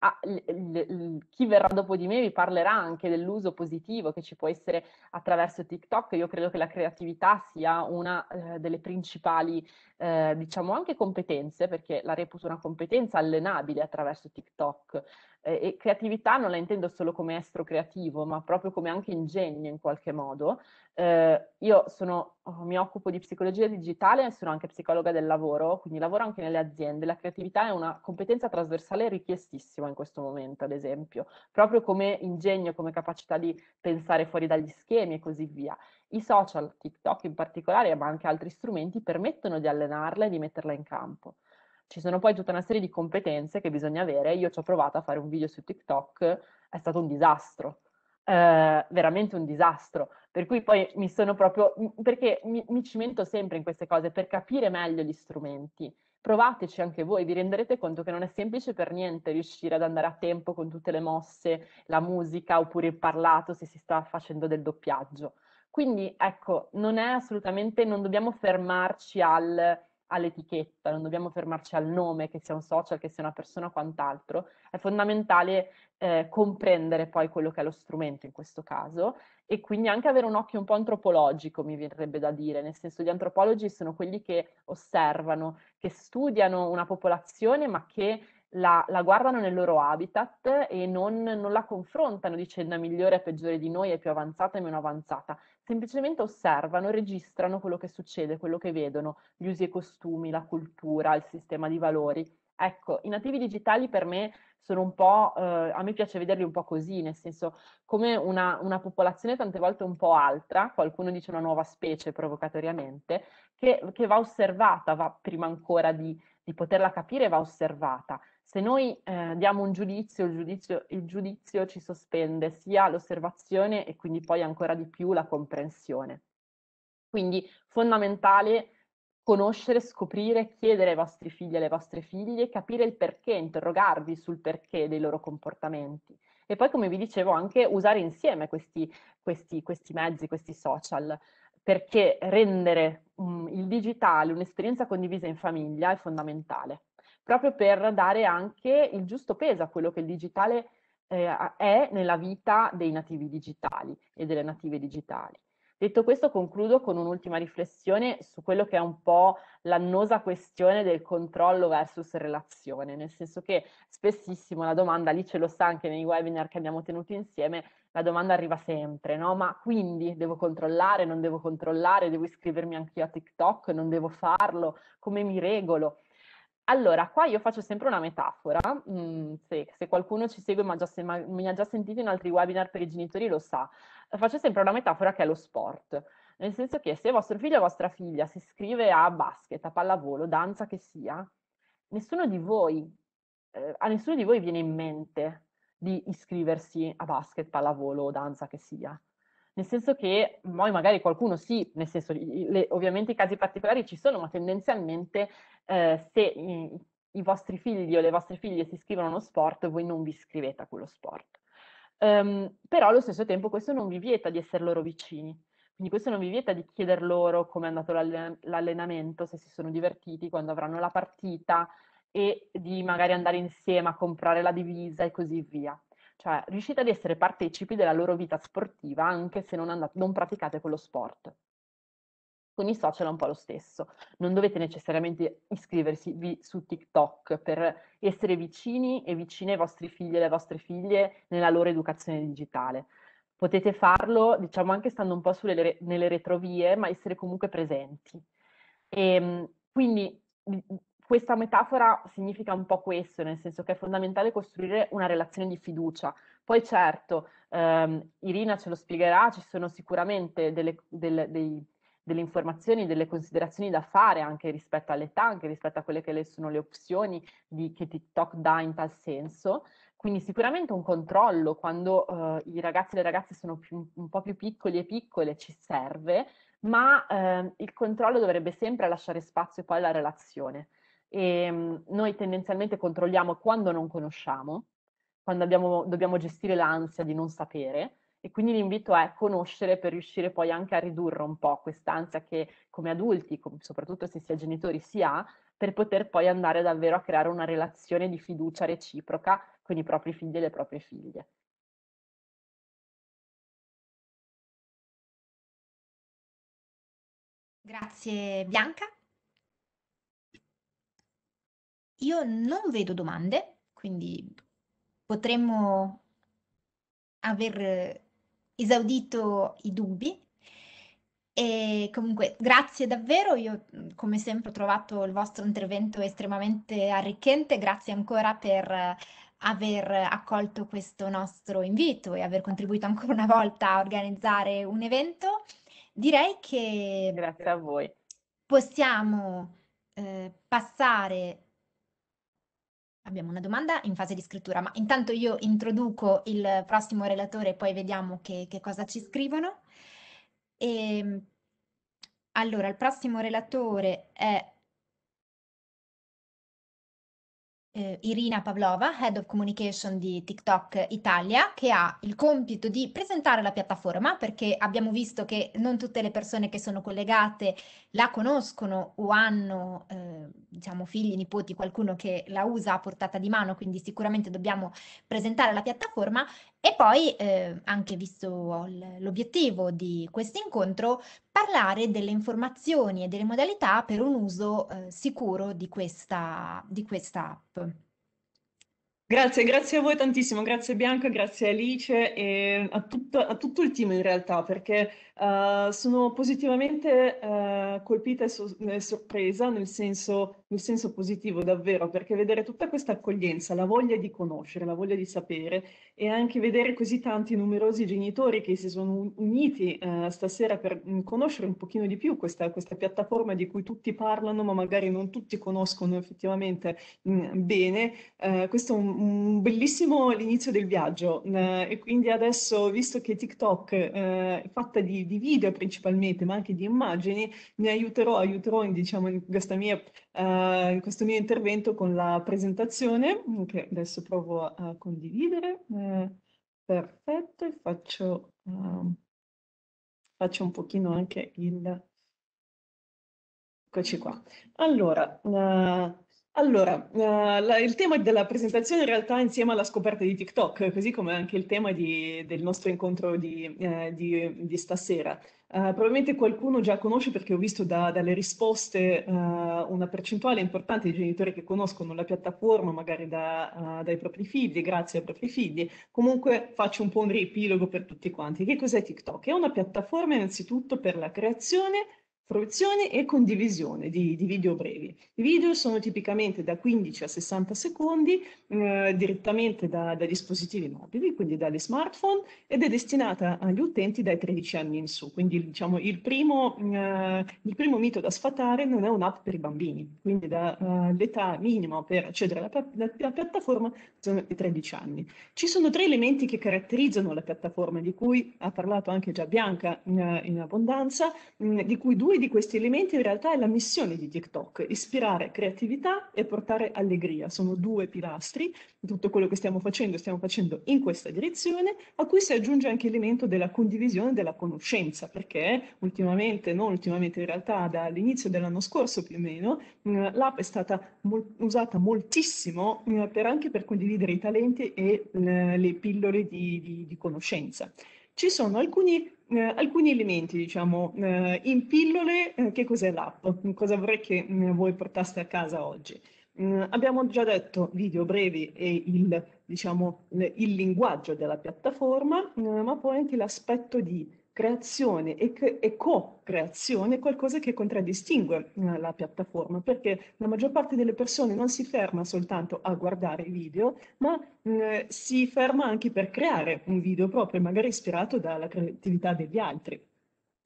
Ah, l, l, l, chi verrà dopo di me vi parlerà anche dell'uso positivo che ci può essere attraverso TikTok. Io credo che la creatività sia una eh, delle principali, eh, diciamo anche competenze, perché la reputo una competenza allenabile attraverso TikTok eh, e creatività non la intendo solo come estro creativo, ma proprio come anche ingegno in qualche modo. Eh, io sono, oh, mi occupo di psicologia digitale e sono anche psicologa del lavoro, quindi lavoro anche nelle aziende. La creatività è una competenza trasversale richiestissima in questo momento, ad esempio, proprio come ingegno, come capacità di pensare fuori dagli schemi e così via. I social, TikTok in particolare, ma anche altri strumenti, permettono di allenarla e di metterla in campo ci sono poi tutta una serie di competenze che bisogna avere. Io ci ho provato a fare un video su TikTok, è stato un disastro. Eh, veramente un disastro, per cui poi mi sono proprio, perché mi, mi cimento sempre in queste cose per capire meglio gli strumenti, provateci anche voi, vi renderete conto che non è semplice per niente riuscire ad andare a tempo con tutte le mosse, la musica oppure il parlato se si sta facendo del doppiaggio. Quindi ecco, non è assolutamente, non dobbiamo fermarci al all'etichetta, non dobbiamo fermarci al nome, che sia un social, che sia una persona o quant'altro, è fondamentale eh, comprendere poi quello che è lo strumento in questo caso e quindi anche avere un occhio un po' antropologico, mi verrebbe da dire, nel senso gli antropologi sono quelli che osservano, che studiano una popolazione ma che la, la guardano nel loro habitat e non, non la confrontano dicendo è migliore, è peggiore di noi, è più avanzata, è meno avanzata, semplicemente osservano, registrano quello che succede, quello che vedono, gli usi e costumi, la cultura, il sistema di valori. Ecco, i nativi digitali per me sono un po', eh, a me piace vederli un po' così, nel senso come una, una, popolazione tante volte un po' altra, qualcuno dice una nuova specie provocatoriamente, che, che va osservata, va prima ancora di, di poterla capire, va osservata se noi eh, diamo un giudizio il, giudizio, il giudizio ci sospende sia l'osservazione e quindi poi ancora di più la comprensione. Quindi fondamentale conoscere, scoprire, chiedere ai vostri figli e alle vostre figlie, capire il perché, interrogarvi sul perché dei loro comportamenti. E poi, come vi dicevo, anche usare insieme questi, questi, questi mezzi, questi social, perché rendere um, il digitale un'esperienza condivisa in famiglia è fondamentale proprio per dare anche il giusto peso a quello che il digitale eh, è nella vita dei nativi digitali e delle native digitali. Detto questo, concludo con un'ultima riflessione su quello che è un po' l'annosa questione del controllo versus relazione, nel senso che spessissimo la domanda, lì ce lo sa anche nei webinar che abbiamo tenuto insieme, la domanda arriva sempre, no? Ma quindi devo controllare, non devo controllare, devo iscrivermi anch'io a TikTok, non devo farlo, come mi regolo? Allora, qua io faccio sempre una metafora, mm, se, se, qualcuno ci segue ma, già, se, ma, mi ha già sentito in altri webinar per i genitori lo sa, faccio sempre una metafora che è lo sport, nel senso che se vostro figlio o vostra figlia si iscrive a basket, a pallavolo, danza che sia, nessuno di voi, eh, a nessuno di voi viene in mente di iscriversi a basket, pallavolo o danza che sia nel senso che poi magari qualcuno sì, nel senso le, ovviamente i casi particolari ci sono, ma tendenzialmente eh, se i, i, vostri figli o le vostre figlie si iscrivono a uno sport, voi non vi iscrivete a quello sport. Um, però allo stesso tempo questo non vi vieta di essere loro vicini. Quindi questo non vi vieta di chieder loro come è andato l'allenamento, se si sono divertiti, quando avranno la partita e di magari andare insieme a comprare la divisa e così via. Cioè, riuscite ad essere partecipi della loro vita sportiva anche se non, andate, non praticate quello sport. Con i social è un po' lo stesso. Non dovete necessariamente iscriversi su TikTok per essere vicini e vicine ai vostri figli e alle vostre figlie nella loro educazione digitale potete farlo, diciamo anche stando un po' sulle, nelle retrovie, ma essere comunque presenti. E, ehm, quindi mhmm, questa metafora significa un po' questo, nel senso che è fondamentale costruire una relazione di fiducia. Poi certo, ehm, Irina ce lo spiegherà, ci sono sicuramente delle, delle, dei, delle, informazioni, delle considerazioni da fare anche rispetto all'età, anche rispetto a quelle che le sono le opzioni di, che TikTok dà in tal senso. Quindi sicuramente un controllo quando eh, i ragazzi e le ragazze sono più, un po' più piccoli e piccole ci serve, ma eh, il controllo dovrebbe sempre lasciare spazio poi alla relazione e ehm, noi tendenzialmente controlliamo quando non conosciamo, quando abbiamo, dobbiamo gestire l'ansia di non sapere e quindi l'invito è conoscere per riuscire poi anche a ridurre un po' quest'ansia che come adulti, com- soprattutto se si è genitori, si ha, per poter poi andare davvero a creare una relazione di fiducia reciproca con i propri figli e le proprie figlie. Grazie Bianca. Io non vedo domande, quindi potremmo aver esaudito i dubbi. E comunque grazie davvero, io come sempre ho trovato il vostro intervento estremamente arricchente, grazie ancora per aver accolto questo nostro invito e aver contribuito ancora una volta a organizzare un evento. Direi che grazie a voi. Possiamo eh, passare Abbiamo una domanda in fase di scrittura, ma intanto io introduco il prossimo relatore e poi vediamo che, che cosa ci scrivono. E, ehm, allora, il prossimo relatore è eh, Irina Pavlova, Head of Communication di TikTok Italia, che ha il compito di presentare la piattaforma perché abbiamo visto che non tutte le persone che sono collegate la conoscono o hanno eh, diciamo figli, nipoti, qualcuno che la usa a portata di mano, quindi sicuramente dobbiamo presentare la piattaforma e poi eh, anche visto l'obiettivo di questo incontro parlare delle informazioni e delle modalità per un uso eh, sicuro di questa, di questa app. Grazie, grazie a voi tantissimo, grazie Bianca, grazie Alice e a, tutta, a tutto il team in realtà perché uh, sono positivamente uh, colpita e, so e sorpresa nel senso nel senso positivo davvero, perché vedere tutta questa accoglienza, la voglia di conoscere, la voglia di sapere e anche vedere così tanti numerosi genitori che si sono uniti eh, stasera per mm, conoscere un pochino di più questa, questa, piattaforma di cui tutti parlano ma magari non tutti conoscono effettivamente mh, mm, bene, eh, questo è un, un bellissimo l'inizio del viaggio mh, eh, e quindi adesso visto che TikTok eh, è fatta di, di, video principalmente ma anche di immagini, mi aiuterò, aiuterò in, diciamo, in questa mia eh, questo mio intervento con la presentazione che adesso provo a, condividere. Eh, perfetto, faccio, uh, faccio un pochino anche il... Eccoci qua. Allora, uh, allora, uh, la, il tema della presentazione in realtà insieme alla scoperta di TikTok, così come anche il tema di, del nostro incontro di, uh, di, di stasera. Eh, probabilmente qualcuno già conosce perché ho visto da, dalle risposte uh, una percentuale importante di genitori che conoscono la piattaforma magari da, uh, dai propri figli, grazie ai propri figli. Comunque faccio un po' un riepilogo per tutti quanti. Che cos'è TikTok? È una piattaforma innanzitutto per la creazione proiezione e condivisione di, di, video brevi. I video sono tipicamente da 15 a 60 secondi eh, direttamente da, da, dispositivi mobili, quindi dalle smartphone, ed è destinata agli utenti dai 13 anni in su. Quindi diciamo, il, primo, mm, eh, il primo mito da sfatare non è un'app per i bambini, quindi dall'età eh, minima per accedere alla, alla, alla piattaforma sono i 13 anni. Ci sono tre elementi che caratterizzano la piattaforma, di cui ha parlato anche già Bianca mm, in abbondanza, mh, mm, di cui due di questi elementi in realtà è la missione di TikTok, ispirare creatività e portare allegria. Sono due pilastri di tutto quello che stiamo facendo, stiamo facendo in questa direzione, a cui si aggiunge anche l'elemento della condivisione della conoscenza, perché ultimamente, non ultimamente in realtà dall'inizio dell'anno scorso più o meno, eh, l'app è stata mol- usata moltissimo eh, per, anche per condividere i talenti e eh, le, pillole di, di, di conoscenza ci sono alcuni, eh, alcuni elementi, diciamo, eh, in pillole, eh, che cos'è l'app, cosa vorrei che mm, voi portaste a casa oggi. Mm, abbiamo già detto video brevi e il, diciamo, il linguaggio della piattaforma, mm, ma poi anche l'aspetto di creazione e, e co-creazione è qualcosa che contraddistingue eh, la piattaforma, perché la maggior parte delle persone non si ferma soltanto a guardare i video, ma mh, mm, eh, si ferma anche per creare un video proprio, magari ispirato dalla creatività degli altri.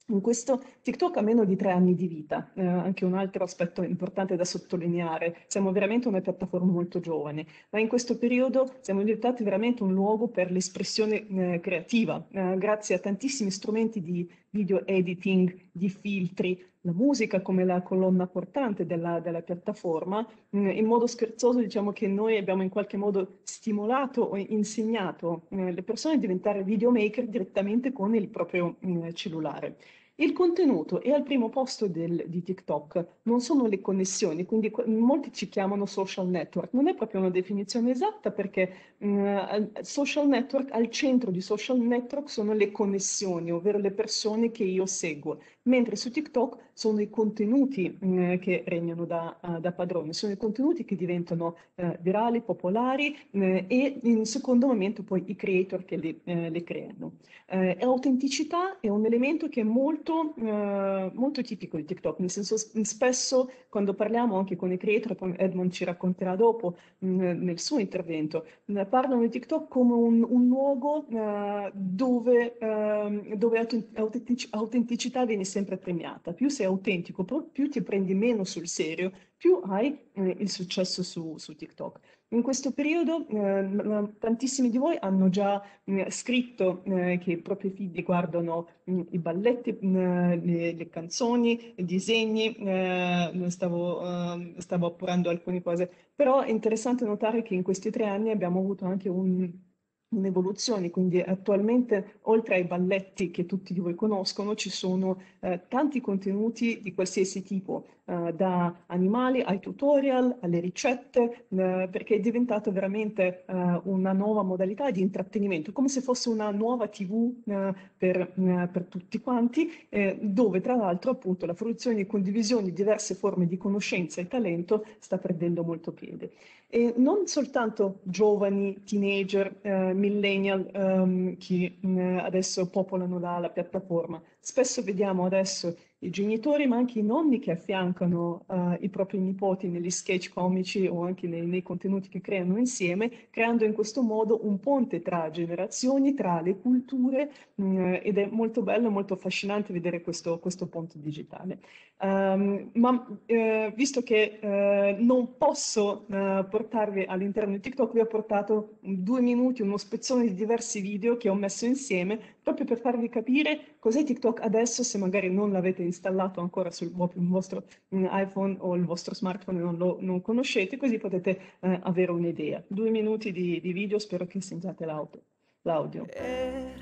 In questo TikTok ha meno di tre anni di vita, eh, anche un altro aspetto importante da sottolineare. Siamo veramente una piattaforma molto giovane, ma in questo periodo siamo diventati veramente un luogo per l'espressione eh, creativa, eh, grazie a tantissimi strumenti di video editing, di filtri, la musica come la colonna portante della, della, piattaforma, mm, in modo scherzoso diciamo che noi abbiamo in qualche modo stimolato o insegnato mm, le persone a diventare videomaker direttamente con il proprio mm, cellulare. Il contenuto è al primo posto del, di TikTok, non sono le connessioni, quindi molti ci chiamano social network. Non è proprio una definizione esatta perché mh, mm, social network, al centro di social network sono le connessioni, ovvero le persone che io seguo mentre su TikTok sono i contenuti eh, che regnano da, uh, da padrone, sono i contenuti che diventano eh, virali, popolari eh, e in secondo momento poi i creator che li, eh, li creano. L'autenticità eh, è un elemento che è molto, molto tipico di TikTok, nel senso spesso quando parliamo anche con i creator, poi Edmond ci racconterà dopo mh, mm, nel suo intervento, mh, parlano di TikTok come un, un luogo dove, ehm, dove autentic autenticità viene sempre premiata, più sei autentico, più ti prendi meno sul serio, più hai eh, il successo su, su, TikTok. In questo periodo eh, tantissimi di voi hanno già mh, mm, scritto eh, che i propri figli guardano mh, mm, i balletti, mh, mm, le, le, canzoni, i disegni, eh, stavo, ehm, stavo appurando alcune cose, però è interessante notare che in questi tre anni abbiamo avuto anche un in quindi attualmente oltre ai balletti che tutti di voi conoscono ci sono eh, tanti contenuti di qualsiasi tipo, eh, da animali ai tutorial, alle ricette, eh, perché è diventata veramente eh, una nuova modalità di intrattenimento, come se fosse una nuova tv eh, per, eh, per, tutti quanti, dove tra l'altro appunto la fruizione e condivisione di diverse forme di conoscenza e talento sta prendendo molto piede e non soltanto giovani, teenager, eh, millennial ehm, che mh, mm, adesso popolano la, la piattaforma. Spesso vediamo adesso i genitori, ma anche i nonni che affiancano uh, i propri nipoti negli sketch comici o anche nei, nei, contenuti che creano insieme, creando in questo modo un ponte tra generazioni, tra le culture mh, mm, ed è molto bello e molto affascinante vedere questo, questo ponte digitale. Um, ma eh, visto che eh, non posso eh, portarvi all'interno di TikTok, vi ho portato due minuti, uno spezzone di diversi video che ho messo insieme proprio per farvi capire cos'è TikTok adesso se magari non l'avete installato ancora sul vostro mm, iPhone o il vostro smartphone e non lo non conoscete, così potete eh, avere un'idea. Due minuti di, di, video, spero che sentiate l'audio. Per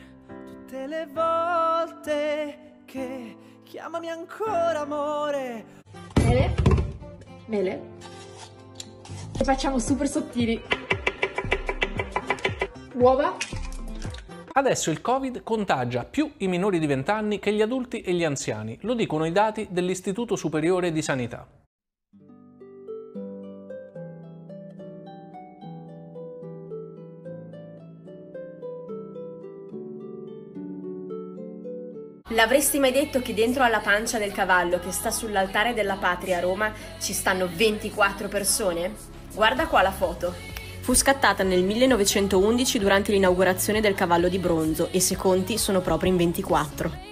tutte le volte che chiamami ancora amore. Mele, mele, le facciamo super sottili. Uova. Adesso il Covid contagia più i minori di 20 anni che gli adulti e gli anziani, lo dicono i dati dell'Istituto Superiore di Sanità. L'avresti mai detto che dentro alla pancia del cavallo che sta sull'altare della patria a Roma ci stanno 24 persone? Guarda qua la foto. Fu scattata nel 1911 durante l'inaugurazione del Cavallo di Bronzo e seconti sono proprio in 24.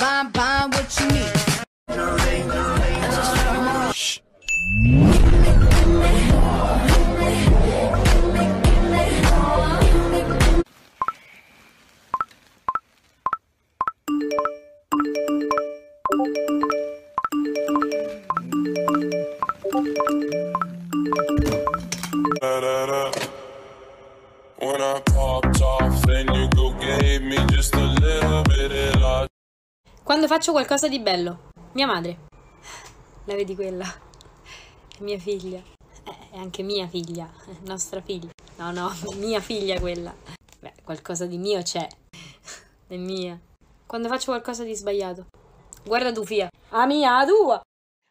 Bye, bye, what you need. faccio qualcosa di bello. Mia madre. La vedi quella? È mia figlia. Eh, è anche mia figlia, è (laughs) nostra figlia. No, no, (laughs) mia figlia quella. Beh, qualcosa di mio c'è. È mia. Quando faccio qualcosa di sbagliato. Guarda tu, fia. A ah, mia, a tua.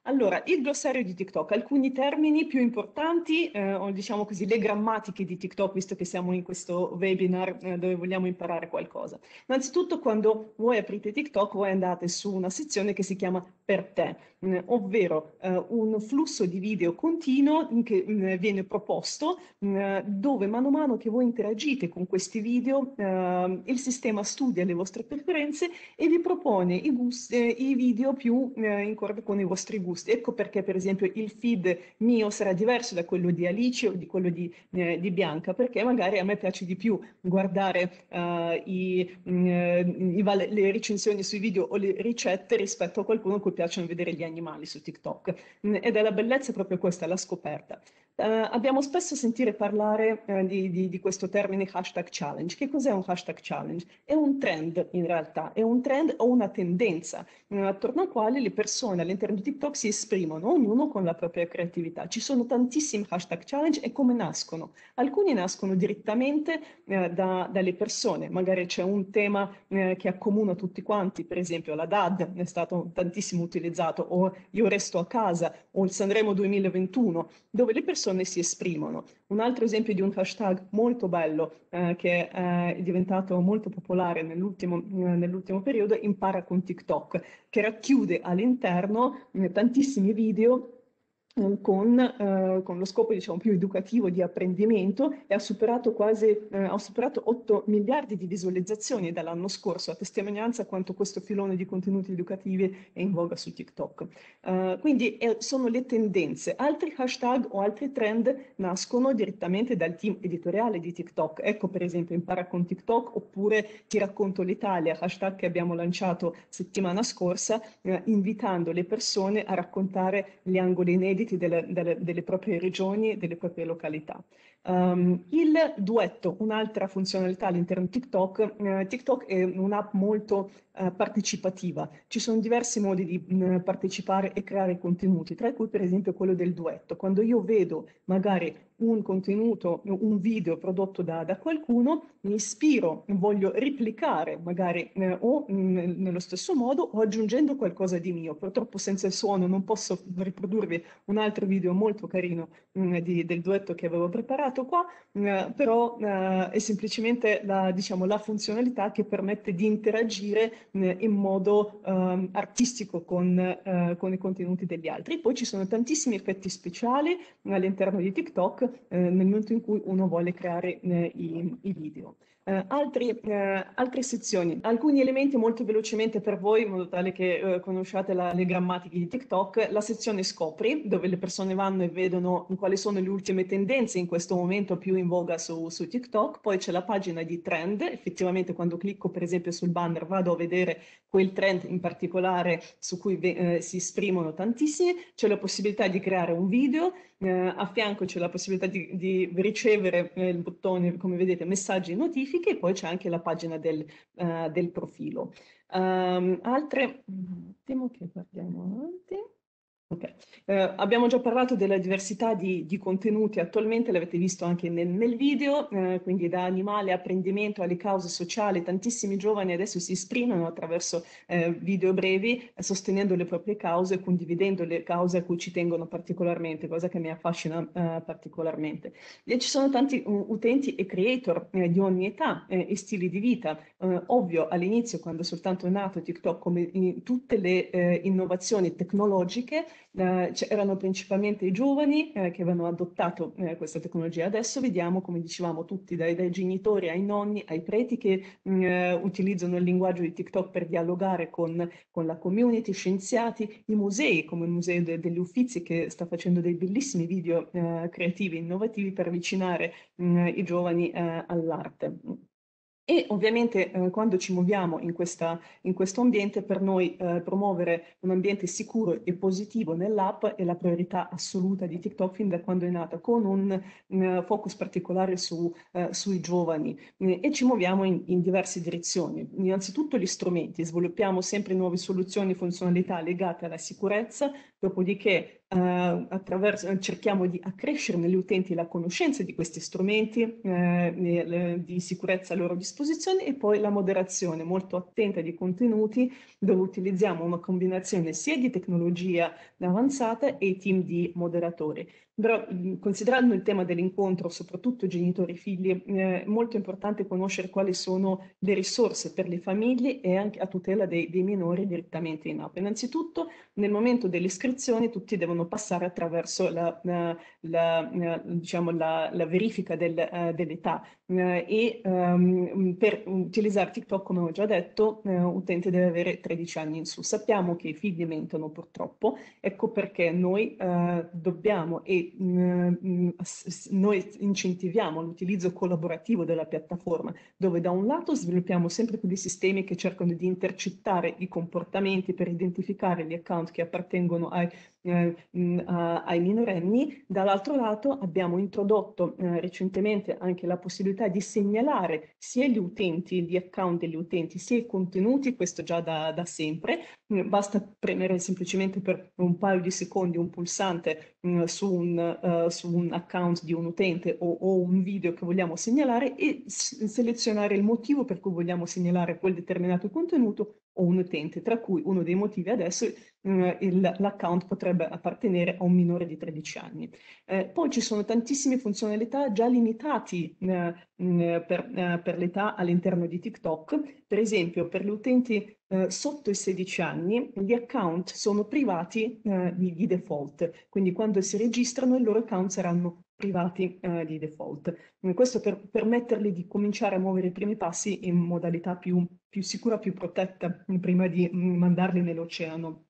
Allora, il glossario di TikTok, alcuni termini più importanti, eh, o diciamo così, le grammatiche di TikTok, visto che siamo in questo webinar eh, dove vogliamo imparare qualcosa. Innanzitutto, quando voi aprite TikTok, voi andate su una sezione che si chiama per te, mh, mm, ovvero eh, un flusso di video continuo che mh, mm, viene proposto, mh, mm, dove a mano che voi interagite con questi video, ehm, il sistema studia le vostre preferenze e vi propone i, gusti, eh, i video più eh, in accordo con i vostri gusti gusti. Ecco perché per esempio il feed mio sarà diverso da quello di Alice o di quello di, eh, di Bianca, perché magari a me piace di più guardare uh, i, mh, mm, i le recensioni sui video o le ricette rispetto a qualcuno a cui piacciono vedere gli animali su TikTok. Mm, ed è la bellezza proprio questa, la scoperta. Uh, abbiamo spesso sentito parlare uh, di, di, di, questo termine hashtag challenge. Che cos'è un hashtag challenge? È un trend in realtà, è un trend o una tendenza uh, attorno al quale le persone all'interno di TikTok si esprimono, ognuno con la propria creatività. Ci sono tantissimi hashtag challenge e come nascono. Alcuni nascono direttamente eh, da, dalle persone, magari c'è un tema eh, che accomuna tutti quanti, per esempio la DAD è stato tantissimo utilizzato, o Io resto a casa, o il Sanremo 2021, dove le persone si esprimono. Un altro esempio di un hashtag molto bello eh, che eh, è diventato molto popolare nell'ultimo, eh, nell'ultimo periodo, impara con TikTok, che racchiude all'interno eh, tantissime tantissimi video Ehm, con, eh, con, lo scopo diciamo, più educativo di apprendimento e ha superato quasi eh, ha superato 8 miliardi di visualizzazioni dall'anno scorso, a testimonianza quanto questo filone di contenuti educativi è in voga su TikTok. Uh, quindi eh, sono le tendenze. Altri hashtag o altri trend nascono direttamente dal team editoriale di TikTok. Ecco per esempio Impara con TikTok oppure Ti racconto l'Italia, hashtag che abbiamo lanciato settimana scorsa, eh, invitando le persone a raccontare gli angoli inediti satelliti delle, delle, delle proprie regioni e delle proprie località. Um, il duetto, un'altra funzionalità all'interno di TikTok, eh, TikTok è un'app molto eh, partecipativa, ci sono diversi modi di mh, mm, partecipare e creare contenuti, tra cui per esempio quello del duetto, quando io vedo magari un contenuto, un video prodotto da, da qualcuno, mi ispiro, voglio replicare magari eh, o mh, nello stesso modo o aggiungendo qualcosa di mio. Purtroppo senza il suono non posso riprodurvi un altro video molto carino mh, mm, di, del duetto che avevo preparato qua, mh, mm, però eh, è semplicemente la, diciamo, la, funzionalità che permette di interagire mm, in modo eh, artistico con, eh, con i contenuti degli altri. Poi ci sono tantissimi effetti speciali all'interno di TikTok eh, nel momento in cui uno vuole creare eh, i, i, video. Eh, altri, eh, altre sezioni, alcuni elementi molto velocemente per voi in modo tale che eh, conosciate la, le grammatiche di TikTok, la sezione scopri dove le persone vanno e vedono quali sono le ultime tendenze in questo momento più in voga su, su TikTok, poi c'è la pagina di trend, effettivamente quando clicco per esempio sul banner vado a vedere quel trend in particolare su cui eh, si esprimono tantissimi, c'è la possibilità di creare un video eh, a fianco c'è la possibilità di, di ricevere eh, il bottone, come vedete, messaggi e notifiche e poi c'è anche la pagina del, eh, del profilo. Um, altre, un attimo che parliamo avanti. Okay. Eh, abbiamo già parlato della diversità di, di contenuti attualmente, l'avete visto anche nel, nel video, eh, quindi da animale, apprendimento alle cause sociali, tantissimi giovani adesso si esprimono attraverso eh, video brevi sostenendo le proprie cause, condividendo le cause a cui ci tengono particolarmente, cosa che mi affascina eh, particolarmente. E ci sono tanti uh, utenti e creator eh, di ogni età eh, e stili di vita, ovvio all'inizio quando è soltanto nato TikTok come in, tutte le innovazioni tecnologiche cioè, erano principalmente i giovani eh, che avevano adottato eh, questa tecnologia. Adesso vediamo, come dicevamo tutti, dai, dai genitori ai nonni, ai preti che mh, mm, eh, utilizzano il linguaggio di TikTok per dialogare con, con la community, scienziati, i musei come il Museo de, degli Uffizi che sta facendo dei bellissimi video creativi, innovativi per avvicinare mh, mm, i giovani all'arte. E ovviamente eh, quando ci muoviamo in, questa, in, questo ambiente, per noi eh, promuovere un ambiente sicuro e positivo nell'app è la priorità assoluta di TikTok fin da quando è nata, con un, un focus particolare su, eh, sui giovani. e ci muoviamo in, in, diverse direzioni. Innanzitutto gli strumenti, sviluppiamo sempre nuove soluzioni e funzionalità legate alla sicurezza, dopodiché eh, attraverso, cerchiamo di accrescere negli utenti la conoscenza di questi strumenti eh, di sicurezza a loro disposizione e poi la moderazione molto attenta di contenuti dove utilizziamo una combinazione sia di tecnologia avanzata e team di moderatori. Però considerando il tema dell'incontro, soprattutto genitori-figli, e eh, è molto importante conoscere quali sono le risorse per le famiglie e anche a tutela dei, dei minori direttamente in app. Innanzitutto nel momento dell'iscrizione tutti devono passare attraverso la, eh, la, eh, diciamo la, diciamo, la verifica del, dell'età e um, per utilizzare TikTok, come ho già detto, l'utente deve avere 13 anni in su. Sappiamo che i figli mentono purtroppo, ecco perché noi dobbiamo e quindi mm, mh, mm, noi incentiviamo l'utilizzo collaborativo della piattaforma, dove da un lato sviluppiamo sempre più dei sistemi che cercano di intercettare i comportamenti per identificare gli account che appartengono ai eh, mm, ai minorenni. Dall'altro lato abbiamo introdotto eh, recentemente anche la possibilità di segnalare sia gli utenti, gli account degli utenti, sia i contenuti, questo già da, da sempre. Mm, basta premere semplicemente per un paio di secondi un pulsante mh, mm, su, un, uh, su, un, account di un utente o, o un video che vogliamo segnalare e selezionare il motivo per cui vogliamo segnalare quel determinato contenuto o un utente, tra cui uno dei motivi adesso eh, l'account potrebbe appartenere a un minore di 13 anni. Eh, poi ci sono tantissime funzionalità già limitate mm, mm, eh, per, per l'età all'interno di TikTok, per esempio per gli utenti eh, sotto i 16 anni gli account sono privati eh, di, di default, quindi quando si registrano i loro account saranno privati eh, di default. Questo per permettergli di cominciare a muovere i primi passi in modalità più, più sicura, più protetta, prima di mandarli nell'oceano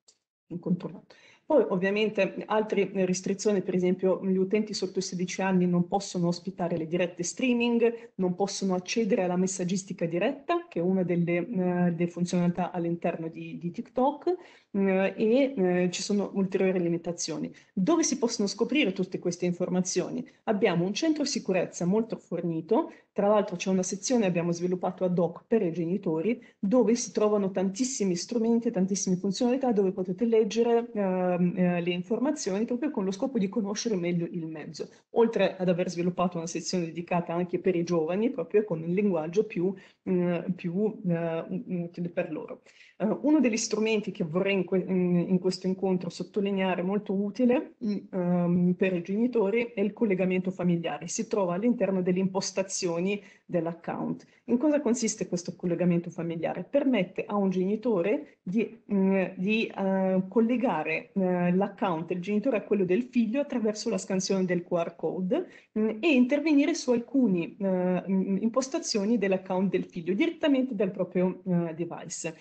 incontrollato. Poi ovviamente altre restrizioni, per esempio gli utenti sotto i 16 anni non possono ospitare le dirette streaming, non possono accedere alla messaggistica diretta, che è una delle, eh, delle funzionalità all'interno di, di TikTok, eh, e eh, ci sono ulteriori limitazioni. Dove si possono scoprire tutte queste informazioni? Abbiamo un centro sicurezza molto fornito, tra l'altro c'è una sezione che abbiamo sviluppato ad hoc per i genitori, dove si trovano tantissimi strumenti, tantissime funzionalità, dove potete leggere eh, Ehm, eh, le informazioni proprio con lo scopo di conoscere meglio il mezzo, oltre ad aver sviluppato una sezione dedicata anche per i giovani, proprio con il linguaggio più, mh, mm, più eh, utile per loro. Eh, uno degli strumenti che vorrei in, que in, in questo incontro sottolineare molto utile mm, ehm, per i genitori è il collegamento familiare. Si trova all'interno delle impostazioni dell'account. In cosa consiste questo collegamento familiare? Permette a un genitore di, mh, mm, di uh, collegare uh, l'account del genitore a quello del figlio attraverso la scansione del QR code mh, mm, e intervenire su alcune uh, impostazioni dell'account del figlio direttamente dal proprio eh, device.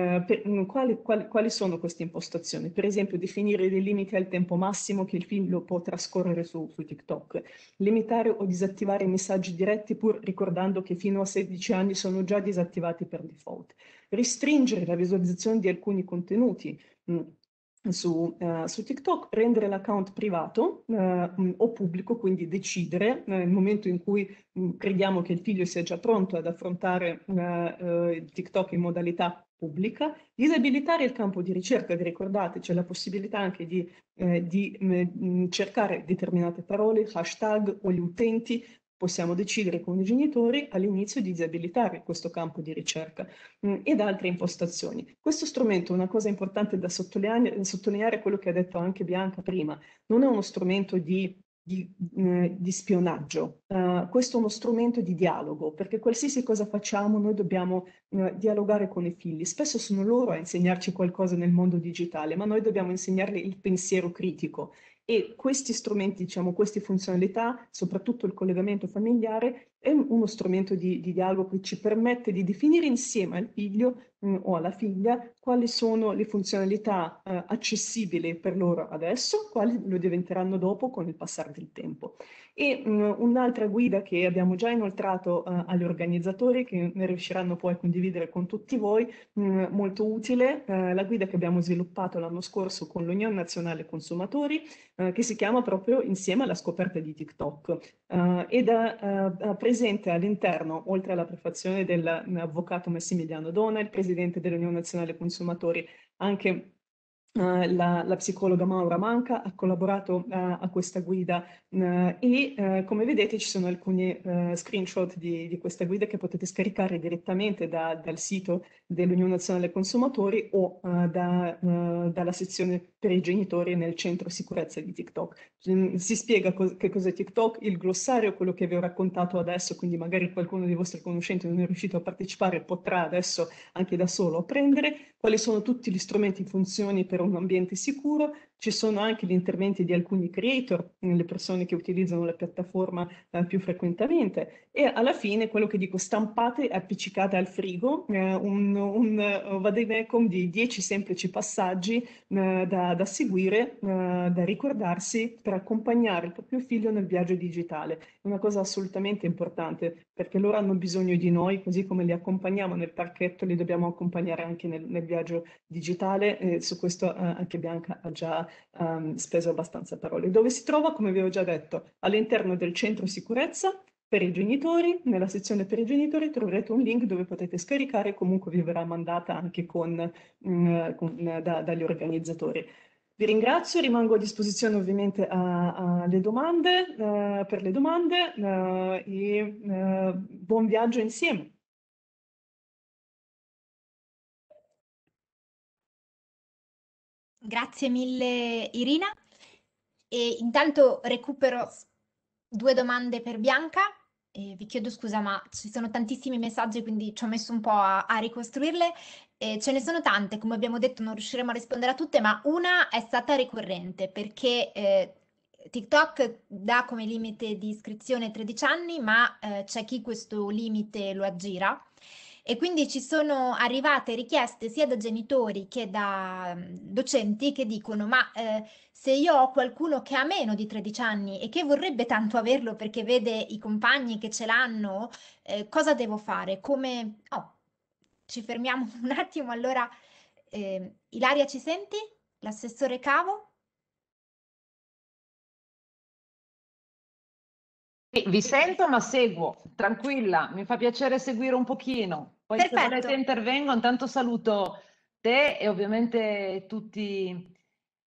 Eh, per, mm, quali, quali, quali, sono queste impostazioni? Per esempio, definire dei limiti al tempo massimo che il figlio può trascorrere su, su TikTok, limitare o disattivare i messaggi diretti pur ricordando che fino a 16 anni sono già disattivati per default, restringere la visualizzazione di alcuni contenuti, mh, mm, su, uh, su, TikTok, rendere l'account privato uh, o pubblico, quindi decidere uh, nel momento in cui mh, crediamo che il figlio sia già pronto ad affrontare TikTok in modalità pubblica, disabilitare il campo di ricerca, vi ricordate, c'è la possibilità anche di, eh, di mh, mm, mm, cercare determinate parole, hashtag o gli utenti, possiamo decidere con i genitori all'inizio di disabilitare questo campo di ricerca mh, mm, ed altre impostazioni. Questo strumento, una cosa importante da sottolineare, da sottolineare quello che ha detto anche Bianca prima, non è uno strumento di di, eh, di spionaggio. Uh, questo è uno strumento di dialogo, perché qualsiasi cosa facciamo noi dobbiamo uh, dialogare con i figli. Spesso sono loro a insegnarci qualcosa nel mondo digitale, ma noi dobbiamo insegnarle il pensiero critico. E questi strumenti, diciamo, queste funzionalità, soprattutto il collegamento familiare, è uno strumento di, di, dialogo che ci permette di definire insieme al figlio mh, mm, o alla figlia quali sono le funzionalità eh, accessibili per loro adesso, quali lo diventeranno dopo con il passare del tempo. E mm, un'altra guida che abbiamo già inoltrato eh, agli organizzatori, che ne riusciranno poi a condividere con tutti voi, mh, mm, molto utile, eh, la guida che abbiamo sviluppato l'anno scorso con l'Unione Nazionale Consumatori, eh, che si chiama proprio insieme alla scoperta di TikTok. Eh, ed eh, ha, ha presente all'interno, oltre alla prefazione dell'avvocato Massimiliano Dona, il presidente dell'Unione Nazionale Consumatori, anche Uh, la, la, psicologa Maura Manca ha collaborato uh, a questa guida uh, e come vedete ci sono alcuni screenshot di, di, questa guida che potete scaricare direttamente da, dal sito dell'Unione Nazionale dei Consumatori o da, dalla sezione per i genitori nel centro sicurezza di TikTok. Mm, si spiega co che cos'è TikTok, il glossario, quello che vi ho raccontato adesso, quindi magari qualcuno dei vostri conoscenti non è riuscito a partecipare potrà adesso anche da solo apprendere, quali sono tutti gli strumenti in funzione per un ambiente sicuro, ci sono anche gli interventi di alcuni creator, le persone che utilizzano la piattaforma eh, più frequentemente e alla fine quello che dico stampate e appiccicate al frigo eh, un, un eh, vademecum di 10 semplici passaggi eh, da, da, seguire, eh, da ricordarsi per accompagnare il proprio figlio nel viaggio digitale. È una cosa assolutamente importante perché loro hanno bisogno di noi, così come li accompagniamo nel parchetto, li dobbiamo accompagnare anche nel, nel viaggio digitale. su questo eh, anche Bianca ha già ehm, speso abbastanza parole, dove si trova, come vi ho già detto, all'interno del centro sicurezza per i genitori. Nella sezione per i genitori troverete un link dove potete scaricare, comunque vi verrà mandata anche con, mh, mm, con, da, dagli organizzatori. Vi ringrazio, rimango a disposizione ovviamente alle domande, eh, per le domande eh, e eh, buon viaggio insieme. Grazie mille Irina. E intanto recupero due domande per Bianca. Eh, vi chiedo scusa, ma ci sono tantissimi messaggi, quindi ci ho messo un po' a, a ricostruirle. Eh, ce ne sono tante, come abbiamo detto, non riusciremo a rispondere a tutte, ma una è stata ricorrente perché eh, TikTok dà come limite di iscrizione 13 anni, ma eh, c'è chi questo limite lo aggira e quindi ci sono arrivate richieste sia da genitori che da mm, docenti che dicono ma eh, se io ho qualcuno che ha meno di 13 anni e che vorrebbe tanto averlo perché vede i compagni che ce l'hanno, eh, cosa devo fare? Come... Oh, ci fermiamo (laughs) un attimo allora. Eh, Ilaria ci senti? L'assessore Cavo? Vi sento ma seguo, tranquilla, mi fa piacere seguire un pochino. Poi Perfetto. se volete intervengo, intanto saluto te e ovviamente tutti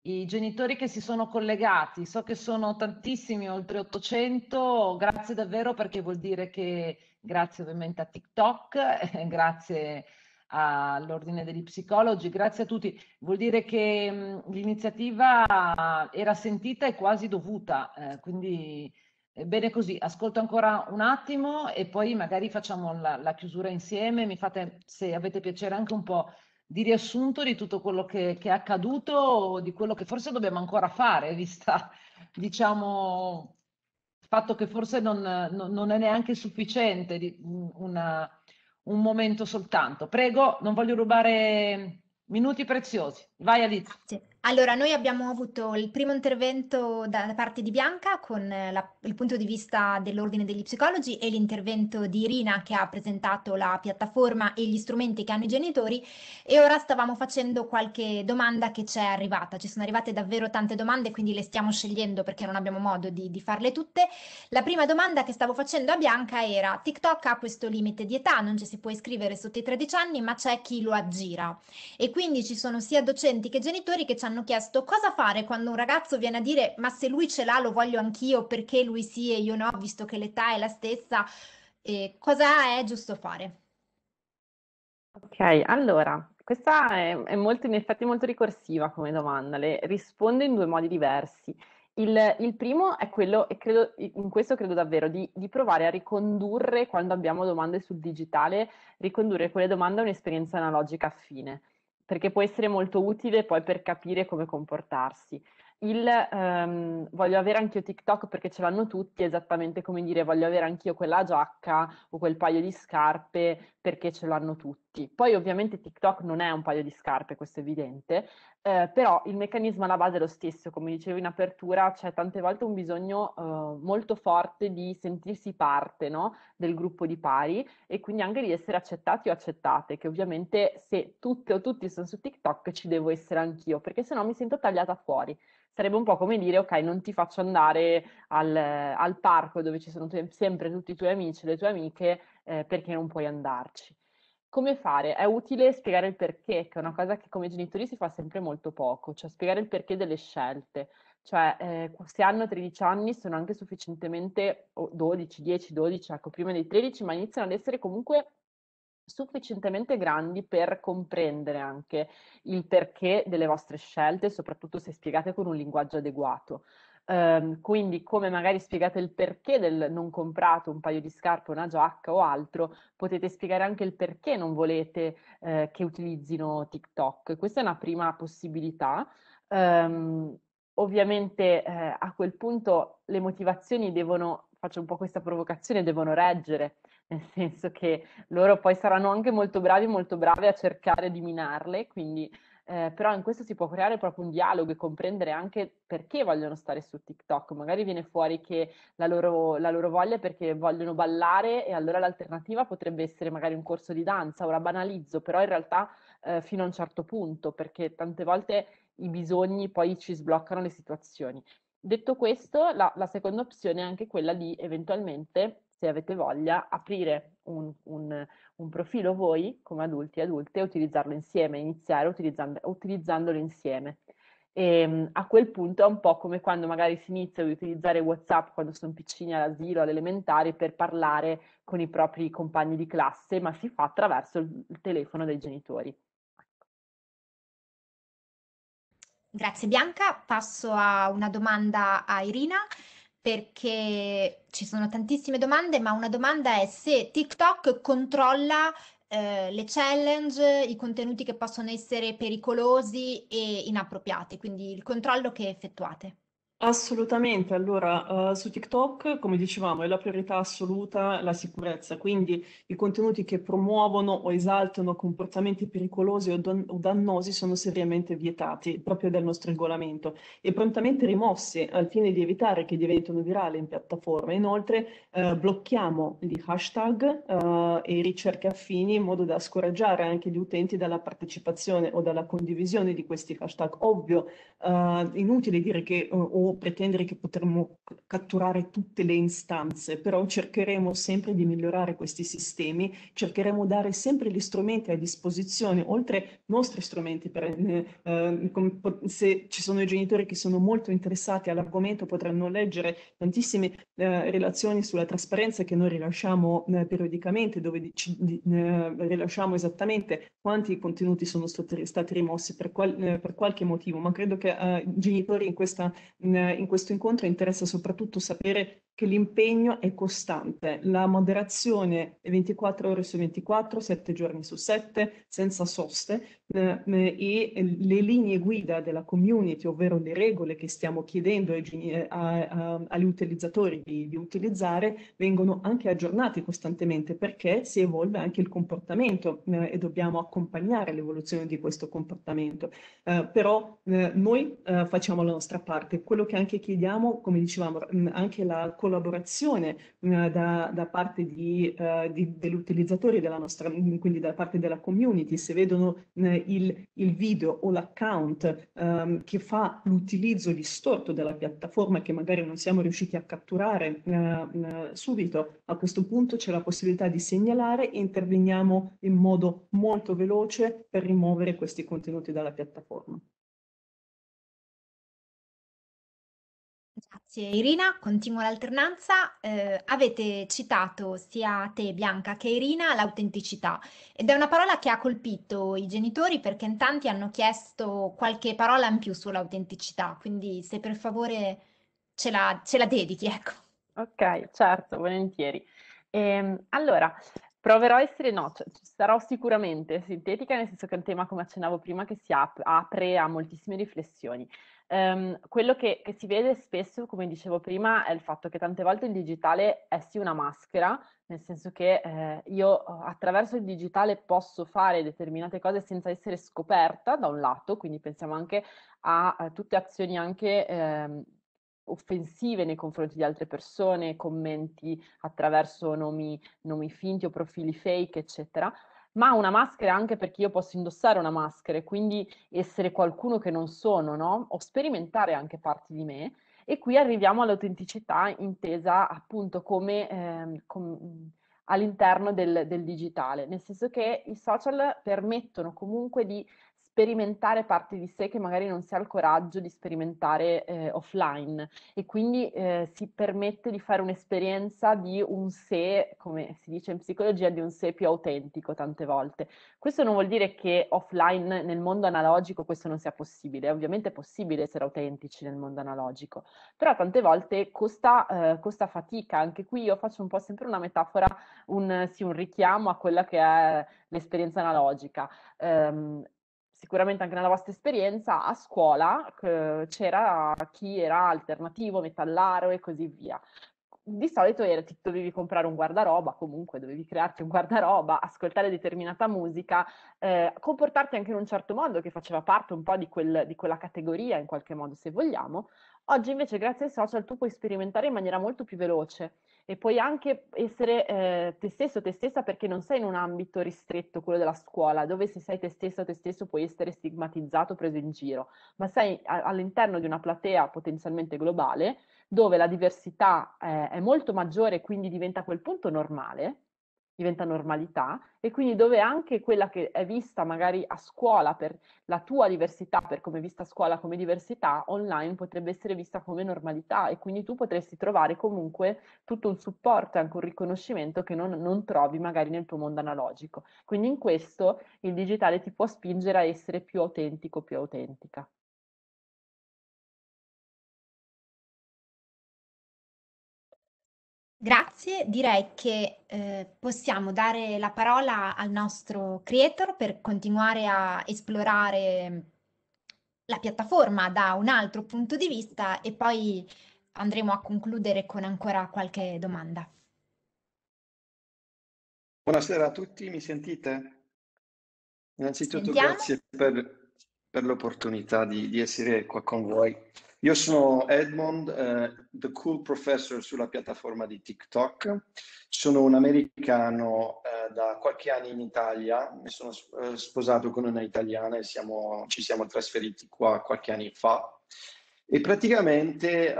i genitori che si sono collegati. So che sono tantissimi, oltre 800, grazie davvero perché vuol dire che grazie ovviamente a TikTok, (laughs) grazie all'ordine degli psicologi, grazie a tutti. Vuol dire che l'iniziativa era sentita e quasi dovuta, eh, quindi eh, bene così, ascolto ancora un attimo e poi magari facciamo la, la, chiusura insieme, mi fate, se avete piacere, anche un po' di riassunto di tutto quello che, che è accaduto o di quello che forse dobbiamo ancora fare, (laughs) vista, diciamo, il fatto che forse non, non, è neanche sufficiente di, una, un momento soltanto. Prego, non voglio rubare minuti preziosi. Vai Alice. Grazie. Allora, noi abbiamo avuto il primo intervento da, parte di Bianca con eh, la, il punto di vista dell'ordine degli psicologi e l'intervento di Irina che ha presentato la piattaforma e gli strumenti che hanno i genitori e ora stavamo facendo qualche domanda che ci è arrivata. Ci sono arrivate davvero tante domande, quindi le stiamo scegliendo perché non abbiamo modo di, di farle tutte. La prima domanda che stavo facendo a Bianca era TikTok ha questo limite di età, non ci si può iscrivere sotto i 13 anni, ma c'è chi lo aggira. E quindi ci sono sia docenti che genitori che ci hanno hanno chiesto cosa fare quando un ragazzo viene a dire ma se lui ce l'ha lo voglio anch'io perché lui sì e io no, visto che l'età è la stessa, eh, cosa è giusto fare? Ok, allora, questa è, è molto, in effetti molto ricorsiva come domanda, le rispondo in due modi diversi. Il, il, primo è quello, e credo, in questo credo davvero, di, di, provare a ricondurre quando abbiamo domande sul digitale, ricondurre quelle domande a un'esperienza analogica affine perché può essere molto utile poi per capire come comportarsi. Il ehm, voglio avere anch'io TikTok perché ce l'hanno tutti, esattamente come dire voglio avere anch'io quella giacca o quel paio di scarpe perché ce l'hanno tutti. Poi ovviamente TikTok non è un paio di scarpe, questo è evidente, eh, però il meccanismo alla base è lo stesso, come dicevo in apertura, c'è tante volte un bisogno eh, molto forte di sentirsi parte no? del gruppo di pari e quindi anche di essere accettati o accettate, che ovviamente se tutte o tutti sono su TikTok ci devo essere anch'io, perché sennò mi sento tagliata fuori. Sarebbe un po' come dire, ok, non ti faccio andare al, al parco dove ci sono tu- sempre tutti i tuoi amici e le tue amiche eh, perché non puoi andarci come fare? È utile spiegare il perché, che è una cosa che come genitori si fa sempre molto poco, cioè spiegare il perché delle scelte. Cioè, eh, se hanno 13 anni sono anche sufficientemente, oh, 12, 10, 12, ecco, prima dei 13, ma iniziano ad essere comunque sufficientemente grandi per comprendere anche il perché delle vostre scelte, soprattutto se spiegate con un linguaggio adeguato. Um, quindi come magari spiegate il perché del non comprato un paio di scarpe, una giacca o altro, potete spiegare anche il perché non volete eh, che utilizzino TikTok. Questa è una prima possibilità. Um, ovviamente eh, a quel punto le motivazioni devono, faccio un po' questa provocazione, devono reggere, nel senso che loro poi saranno anche molto bravi, molto bravi a cercare di minarle, quindi eh, però in questo si può creare proprio un dialogo e comprendere anche perché vogliono stare su TikTok. Magari viene fuori che la loro, la loro voglia è perché vogliono ballare e allora l'alternativa potrebbe essere magari un corso di danza. Ora banalizzo, però in realtà eh, fino a un certo punto, perché tante volte i bisogni poi ci sbloccano le situazioni. Detto questo, la, la seconda opzione è anche quella di eventualmente se avete voglia, aprire un, un, un profilo voi come adulti e adulte e utilizzarlo insieme, iniziare utilizzando, utilizzandolo insieme. E, ehm, a quel punto è un po' come quando magari si inizia ad utilizzare WhatsApp quando sono piccini all'asilo, all'elementare, per parlare con i propri compagni di classe, ma si fa attraverso il telefono dei genitori. Grazie Bianca, passo a una domanda a Irina perché ci sono tantissime domande, ma una domanda è se TikTok controlla eh, le challenge, i contenuti che possono essere pericolosi e inappropriati, quindi il controllo che effettuate. Assolutamente, allora eh, su TikTok, come dicevamo, è la priorità assoluta la sicurezza, quindi i contenuti che promuovono o esaltano comportamenti pericolosi o, don- o dannosi sono seriamente vietati proprio dal nostro regolamento e prontamente rimossi al fine di evitare che diventino virali in piattaforma. Inoltre eh, blocchiamo gli hashtag eh, e ricerche affini in modo da scoraggiare anche gli utenti dalla partecipazione o dalla condivisione di questi hashtag. Ovvio, eh, inutile dire che eh, pretendere che potremmo catturare tutte le istanze, però cercheremo sempre di migliorare questi sistemi, cercheremo di dare sempre gli strumenti a disposizione, oltre ai nostri strumenti, per, eh, ehm, se ci sono i genitori che sono molto interessati all'argomento potranno leggere tantissime eh, relazioni sulla trasparenza che noi rilasciamo eh, periodicamente, dove ci, di, eh, rilasciamo esattamente quanti contenuti sono stati, stati rimossi per, qual, eh, per, qualche motivo, ma credo che eh, i genitori in questa mh, mm, in questo incontro interessa soprattutto sapere che l'impegno è costante, la moderazione è 24 ore su 24, 7 giorni su 7, senza soste, eh, e le linee guida della community, ovvero le regole che stiamo chiedendo ai, eh, a, a, agli utilizzatori di, di, utilizzare, vengono anche aggiornate costantemente perché si evolve anche il comportamento eh, e dobbiamo accompagnare l'evoluzione di questo comportamento. Eh, però eh, noi eh, facciamo la nostra parte, quello che anche chiediamo, come dicevamo, anche la collaborazione eh, da, da parte di, uh, di, degli utilizzatori della nostra, quindi da parte della community, se vedono eh, il, il video o l'account um, che fa l'utilizzo distorto della piattaforma che magari non siamo riusciti a catturare uh, subito, a questo punto c'è la possibilità di segnalare e interveniamo in modo molto veloce per rimuovere questi contenuti dalla piattaforma. Grazie Irina, continuo l'alternanza. Eh, avete citato sia te Bianca che Irina l'autenticità ed è una parola che ha colpito i genitori perché in tanti hanno chiesto qualche parola in più sull'autenticità, quindi se per favore ce la, ce la dedichi, ecco. Ok, certo, volentieri. Ehm, allora, Proverò a essere, no, cioè, sarò sicuramente sintetica, nel senso che è un tema, come accennavo prima, che si ap- apre a moltissime riflessioni. Um, quello che, che, si vede spesso, come dicevo prima, è il fatto che tante volte il digitale è sì una maschera, nel senso che eh, io eh, attraverso il digitale posso fare determinate cose senza essere scoperta da un lato, quindi pensiamo anche a, a tutte azioni anche eh, offensive nei confronti di altre persone, commenti attraverso nomi, nomi finti o profili fake, eccetera ma una maschera anche perché io posso indossare una maschera e quindi essere qualcuno che non sono, no? O sperimentare anche parti di me. E qui arriviamo all'autenticità intesa appunto come, eh, com- all'interno del, del, digitale, nel senso che i social permettono comunque di sperimentare parti di sé che magari non si ha il coraggio di sperimentare eh, offline e quindi eh, si permette di fare un'esperienza di un sé, come si dice in psicologia, di un sé più autentico tante volte. Questo non vuol dire che offline nel mondo analogico questo non sia possibile, è ovviamente possibile essere autentici nel mondo analogico, però tante volte costa, eh, costa fatica, anche qui io faccio un po' sempre una metafora, un, sì, un richiamo a quella che è l'esperienza analogica. Um, sicuramente anche nella vostra esperienza, a scuola c'era chi era alternativo, metallaro e così via. Di solito era, ti dovevi comprare un guardaroba, comunque dovevi crearti un guardaroba, ascoltare determinata musica, eh, comportarti anche in un certo modo che faceva parte un po' di, quel, di quella categoria in qualche modo se vogliamo. Oggi invece grazie ai social tu puoi sperimentare in maniera molto più veloce e puoi anche essere eh, te stesso, te stessa, perché non sei in un ambito ristretto, quello della scuola, dove se sei te stesso, te stesso puoi essere stigmatizzato, preso in giro, ma sei a- all'interno di una platea potenzialmente globale, dove la diversità eh, è molto maggiore quindi diventa a quel punto normale, diventa normalità e quindi dove anche quella che è vista magari a scuola per la tua diversità, per come è vista a scuola come diversità, online potrebbe essere vista come normalità e quindi tu potresti trovare comunque tutto un supporto e anche un riconoscimento che non, non trovi magari nel tuo mondo analogico. Quindi in questo il digitale ti può spingere a essere più autentico, più autentica. Grazie, direi che eh, possiamo dare la parola al nostro creator per continuare a esplorare mm, la piattaforma da un altro punto di vista e poi andremo a concludere con ancora qualche domanda. Buonasera a tutti, mi sentite? Innanzitutto Sentiamo. grazie per, per l'opportunità di, di essere qua con voi. Io sono Edmond, uh, The Cool Professor sulla piattaforma di TikTok. Sono un americano uh, da qualche anno in Italia, mi sono uh, sposato con una italiana e siamo, ci siamo trasferiti qua qualche anno fa. E praticamente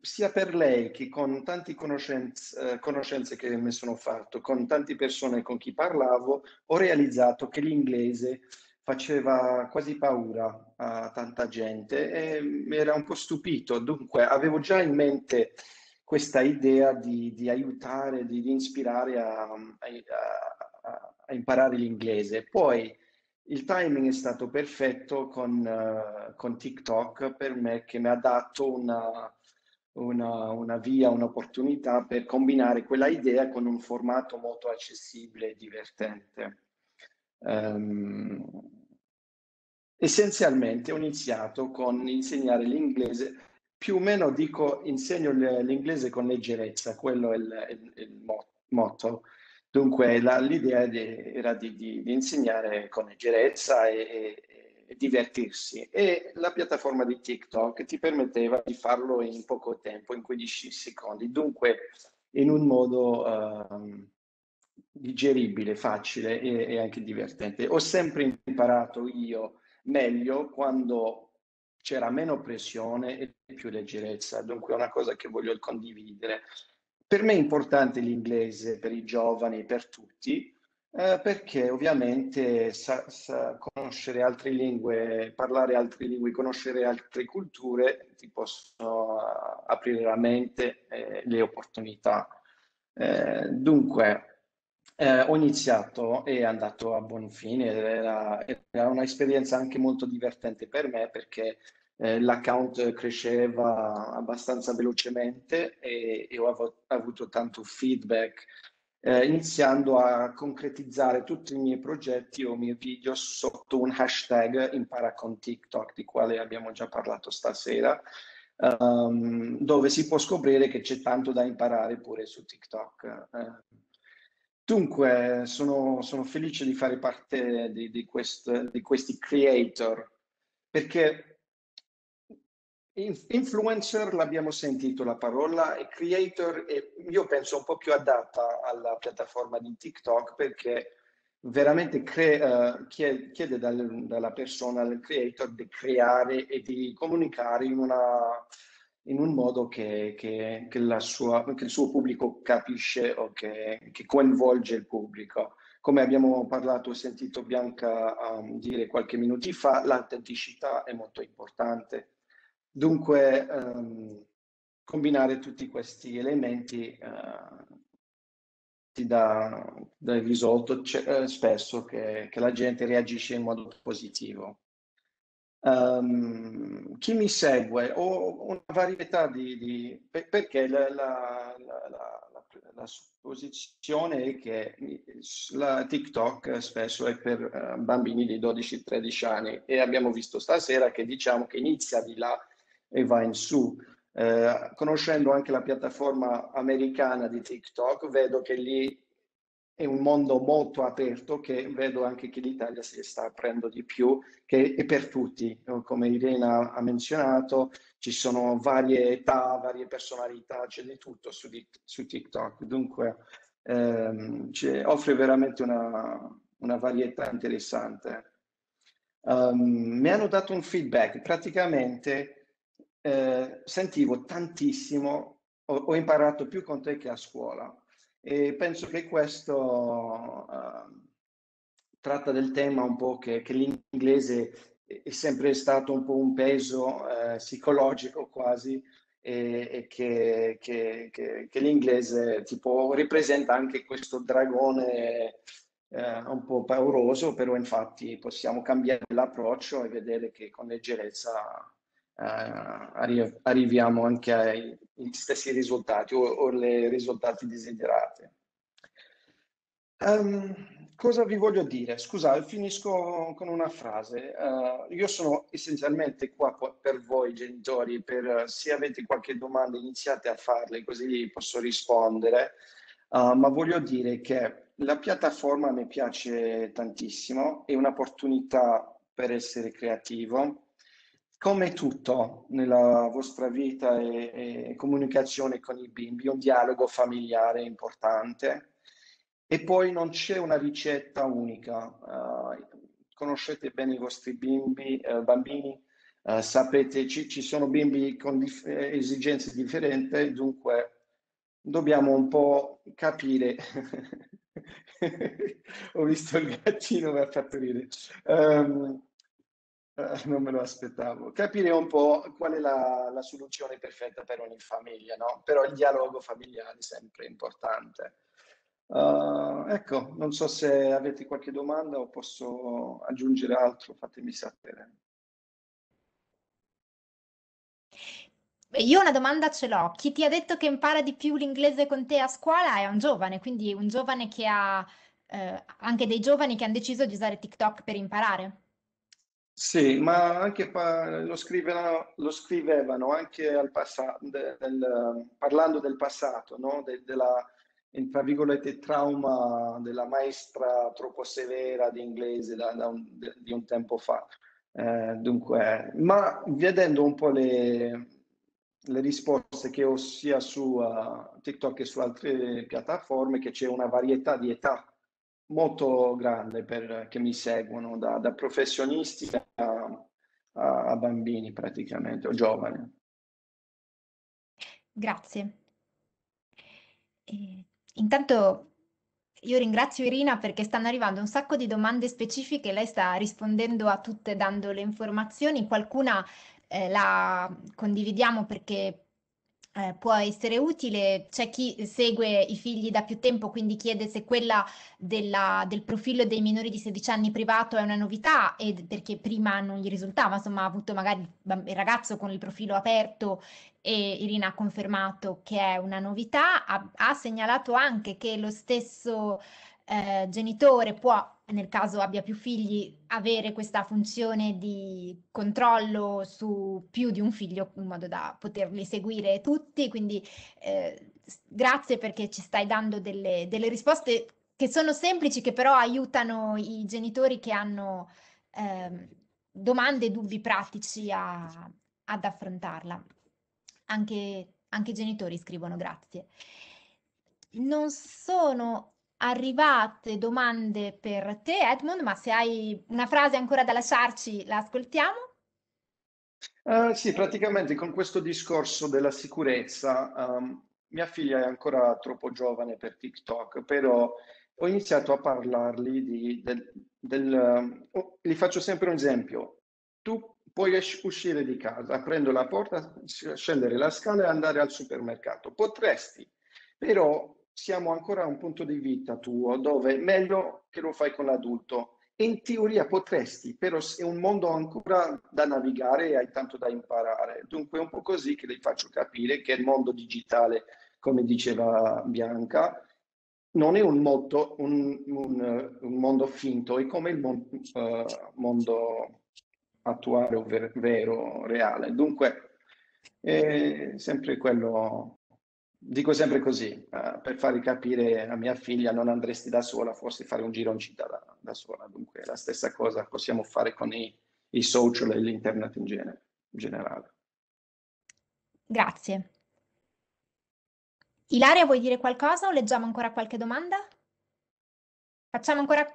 sia per lei che con tante conoscenze, eh, conoscenze, che mi sono fatto, con tante persone con chi parlavo, ho realizzato che l'inglese faceva quasi paura a tanta gente e mi era un po' stupito. Dunque, avevo già in mente questa idea di, di aiutare, di, di ispirare a, a, a, imparare l'inglese. Poi il timing è stato perfetto con, uh, con TikTok per me che mi ha dato una, una, una via, un'opportunità per combinare quella idea con un formato molto accessibile e divertente. Um, Essenzialmente ho iniziato con insegnare l'inglese, più o meno dico insegno l'inglese con leggerezza, quello è il, il, il motto. Dunque la, l'idea de, era di, di, di, insegnare con leggerezza e, e, e, divertirsi e la piattaforma di TikTok ti permetteva di farlo in poco tempo, in 15 secondi, dunque in un modo uh, digeribile, facile e, e anche divertente. Ho sempre imparato io meglio quando c'era meno pressione e più leggerezza. Dunque è una cosa che voglio condividere. Per me è importante l'inglese, per i giovani, per tutti, eh, perché ovviamente sa, sa conoscere altre lingue, parlare altre lingue, conoscere altre culture ti possono eh, aprire la mente e eh, le opportunità. Eh, dunque, eh, ho iniziato e è andato a buon fine, era, era un'esperienza anche molto divertente per me perché eh, l'account cresceva abbastanza velocemente e, e ho av- avuto tanto feedback. Eh, iniziando a concretizzare tutti i miei progetti o i miei video sotto un hashtag impara con TikTok di quale abbiamo già parlato stasera um, dove si può scoprire che c'è tanto da imparare pure su TikTok. Eh Dunque, sono, sono felice di fare parte di, di, quest, di questi creator, perché influencer l'abbiamo sentito la parola e creator è, io penso un po' più adatta alla piattaforma di TikTok perché veramente crea, eh, chiede, chiede dal, dalla persona, al creator, di creare e di comunicare in una in un modo che, che, che, sua, che il suo pubblico capisce o che, coinvolge il pubblico. Come abbiamo parlato, ho sentito Bianca um, dire qualche minuto fa, l'autenticità è molto importante. Dunque, um, combinare tutti questi elementi uh, ti dà, dà il risultato cioè, eh, spesso che la gente reagisce in modo positivo. Um, chi mi segue ho una varietà di... di perché la, la, la, la, supposizione è che la TikTok spesso è per eh, bambini di 12-13 anni e abbiamo visto stasera che diciamo che inizia di là e va in su. Uh, conoscendo anche la piattaforma americana di TikTok, vedo che lì è un mondo molto aperto che vedo anche che l'Italia si sta aprendo di più, che è per tutti, come Irena ha menzionato, ci sono varie età, varie personalità, c'è di tutto su, di, su TikTok, dunque ehm, offre veramente una, una varietà interessante. Um, mi hanno dato un feedback, praticamente eh, sentivo tantissimo, ho, ho imparato più con te che a scuola e penso che questo uh, tratta del tema un po' che, che l'inglese è sempre stato un po' un peso uh, psicologico quasi e, e che, che, che, l'inglese tipo ripresenta anche questo dragone uh, un po' pauroso, però infatti possiamo cambiare l'approccio e vedere che con leggerezza eh, arriv- arriviamo anche ai gli stessi risultati o, o i risultati desiderati. Um, ehm, cosa vi voglio dire? Scusate, finisco con una frase. Uh, io sono essenzialmente qua per voi genitori, per eh, se avete qualche domanda iniziate a farle così posso rispondere, uh, ma voglio dire che la piattaforma mi piace tantissimo, è un'opportunità per essere creativo, come tutto nella vostra vita e, e, comunicazione con i bimbi, un dialogo familiare importante. E poi non c'è una ricetta unica. Uh, conoscete bene i vostri bimbi, uh, bambini, uh, sapete ci, ci, sono bimbi con dif- esigenze differenti, dunque dobbiamo un po' capire. (laughs) Ho visto il gattino, mi ha fatto ridere. Um, eh, non me lo aspettavo. Capire un po' qual è la, la, soluzione perfetta per ogni famiglia, no? Però il dialogo familiare è sempre importante. Uh, ecco, non so se avete qualche domanda o posso aggiungere altro, fatemi sapere. Io una domanda ce l'ho. Chi ti ha detto che impara di più l'inglese con te a scuola è un giovane, quindi un giovane che ha eh, anche dei giovani che hanno deciso di usare TikTok per imparare. Sì, ma anche pa- lo, scrivevano, lo scrivevano anche al passato, del, del, parlando del passato, no? De, della, tra virgolette, trauma della maestra troppo severa di inglese da, da un, de, di un tempo fa. Eh, dunque, ma vedendo un po' le, le risposte che ho sia su uh, TikTok che su altre piattaforme, che c'è una varietà di età molto grande per, che mi seguono, da, da professionisti a, a, bambini praticamente, o giovani. Grazie. E, intanto io ringrazio Irina perché stanno arrivando un sacco di domande specifiche, lei sta rispondendo a tutte dando le informazioni, qualcuna eh, la condividiamo perché eh, può essere utile. C'è chi segue i figli da più tempo, quindi chiede se quella della, del profilo dei minori di 16 anni privato è una novità, perché prima non gli risultava, insomma ha avuto magari il ragazzo con il profilo aperto e Irina ha confermato che è una novità, ha, ha segnalato anche che lo stesso eh, genitore può nel caso abbia più figli, avere questa funzione di controllo su più di un figlio in modo da poterli seguire tutti. Quindi eh, grazie perché ci stai dando delle, delle, risposte che sono semplici, che però aiutano i genitori che hanno eh, domande e dubbi pratici a, ad affrontarla. Anche, anche i genitori scrivono grazie. Non sono arrivate domande per te, Edmond, ma se hai una frase ancora da lasciarci, la ascoltiamo. Uh, sì, praticamente con questo discorso della sicurezza, um, mia figlia è ancora troppo giovane per TikTok, però ho iniziato a parlargli di, del, del oh, gli faccio sempre un esempio, tu puoi uscire di casa, prendo la porta, scendere la scala e andare al supermercato, potresti, però siamo ancora a un punto di vita tuo dove è meglio che lo fai con l'adulto. In teoria potresti, però è un mondo ancora da navigare e hai tanto da imparare. Dunque è un po' così che ti faccio capire che il mondo digitale, come diceva Bianca, non è un, moto, un, un, un mondo finto, è come il mon- uh, mondo attuale, ver- vero, reale. Dunque è sempre quello dico sempre così, uh, per farvi capire a mia figlia non andresti da sola, forse fare un giro in città da, da sola. Dunque la stessa cosa possiamo fare con i, i social e l'internet in, genere, in generale. Grazie. Ilaria, vuoi dire qualcosa o leggiamo ancora qualche domanda? Facciamo ancora,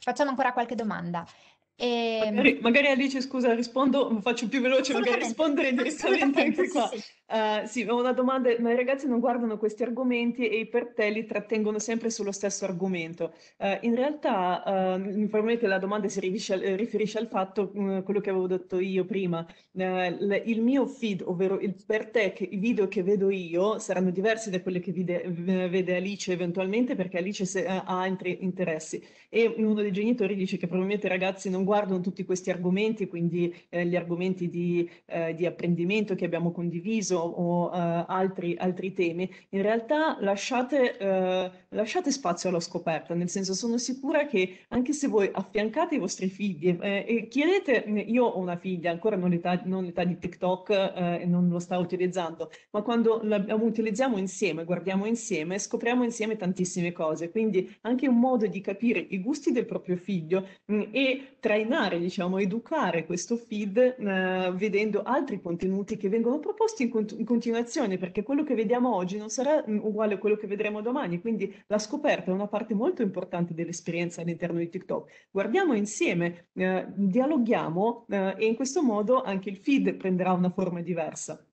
Facciamo ancora qualche domanda. E... Ehm magari, magari, Alice, scusa, rispondo, faccio più veloce, magari rispondere direttamente anche qua. Sì, sì. Eh, sì, ho una domanda, ma i ragazzi non guardano questi argomenti e i per te li trattengono sempre sullo stesso argomento. Uh, in realtà, uh, probabilmente la domanda si riferisce, riferisce al fatto, uh, quello che avevo detto io prima, il mio feed, ovvero il per te, che, i video che vedo io, saranno diversi da quelli che vide, vede Alice eventualmente, perché Alice se, ha altri interessi. E uno dei genitori dice che probabilmente i ragazzi non guardano tutti questi argomenti, quindi gli argomenti di, di apprendimento che abbiamo condiviso, o eh, altri, altri, temi, in realtà lasciate, eh, lasciate, spazio alla scoperta, nel senso sono sicura che anche se voi affiancate i vostri figli eh, e chiedete, mm, io ho una figlia, ancora non l'età, non l'età di TikTok eh, e non lo sta utilizzando, ma quando la, utilizziamo insieme, guardiamo insieme, scopriamo insieme tantissime cose, quindi anche un modo di capire i gusti del proprio figlio mh, mm, e trainare, diciamo, educare questo feed eh, vedendo altri contenuti che vengono proposti in, in continuazione, perché quello che vediamo oggi non sarà mm, uguale a quello che vedremo domani, quindi la scoperta è una parte molto importante dell'esperienza all'interno di TikTok. Guardiamo insieme, eh, dialoghiamo eh, e in questo modo anche il feed prenderà una forma diversa.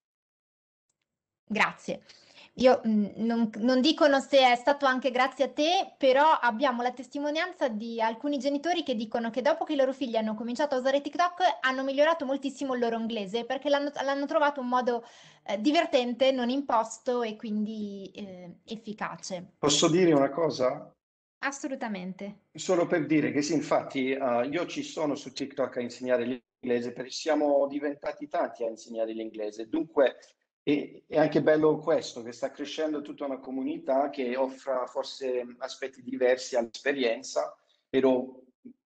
Grazie. Io mm, non, non dicono se è stato anche grazie a te, però abbiamo la testimonianza di alcuni genitori che dicono che dopo che i loro figli hanno cominciato a usare TikTok hanno migliorato moltissimo il loro inglese perché l'hanno, l'hanno trovato un modo eh, divertente, non imposto e quindi eh, efficace. Posso dire una cosa? Assolutamente. Solo per dire che sì, infatti uh, io ci sono su TikTok a insegnare l'inglese perché siamo diventati tanti a insegnare l'inglese. Dunque e è anche bello questo, che sta crescendo tutta una comunità che offre forse aspetti diversi all'esperienza, però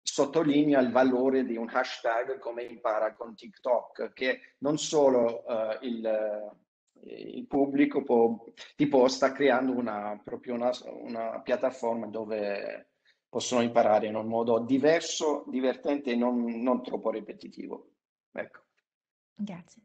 sottolinea il valore di un hashtag come impara con TikTok, che non solo uh, il, eh, il, pubblico può, tipo sta creando una, proprio una, una, piattaforma dove possono imparare in un modo diverso, divertente e non, non troppo ripetitivo. Ecco. Grazie.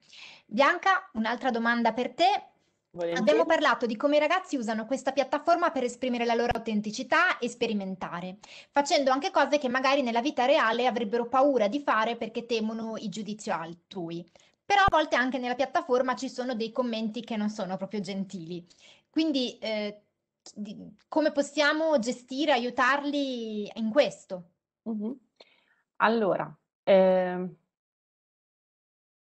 Bianca, un'altra domanda per te. Volentieri. Abbiamo parlato di come i ragazzi usano questa piattaforma per esprimere la loro autenticità e sperimentare, facendo anche cose che magari nella vita reale avrebbero paura di fare perché temono il giudizio altrui. Però a volte anche nella piattaforma ci sono dei commenti che non sono proprio gentili. Quindi eh, come possiamo gestire, aiutarli in questo? Mm-hmm. Allora, eh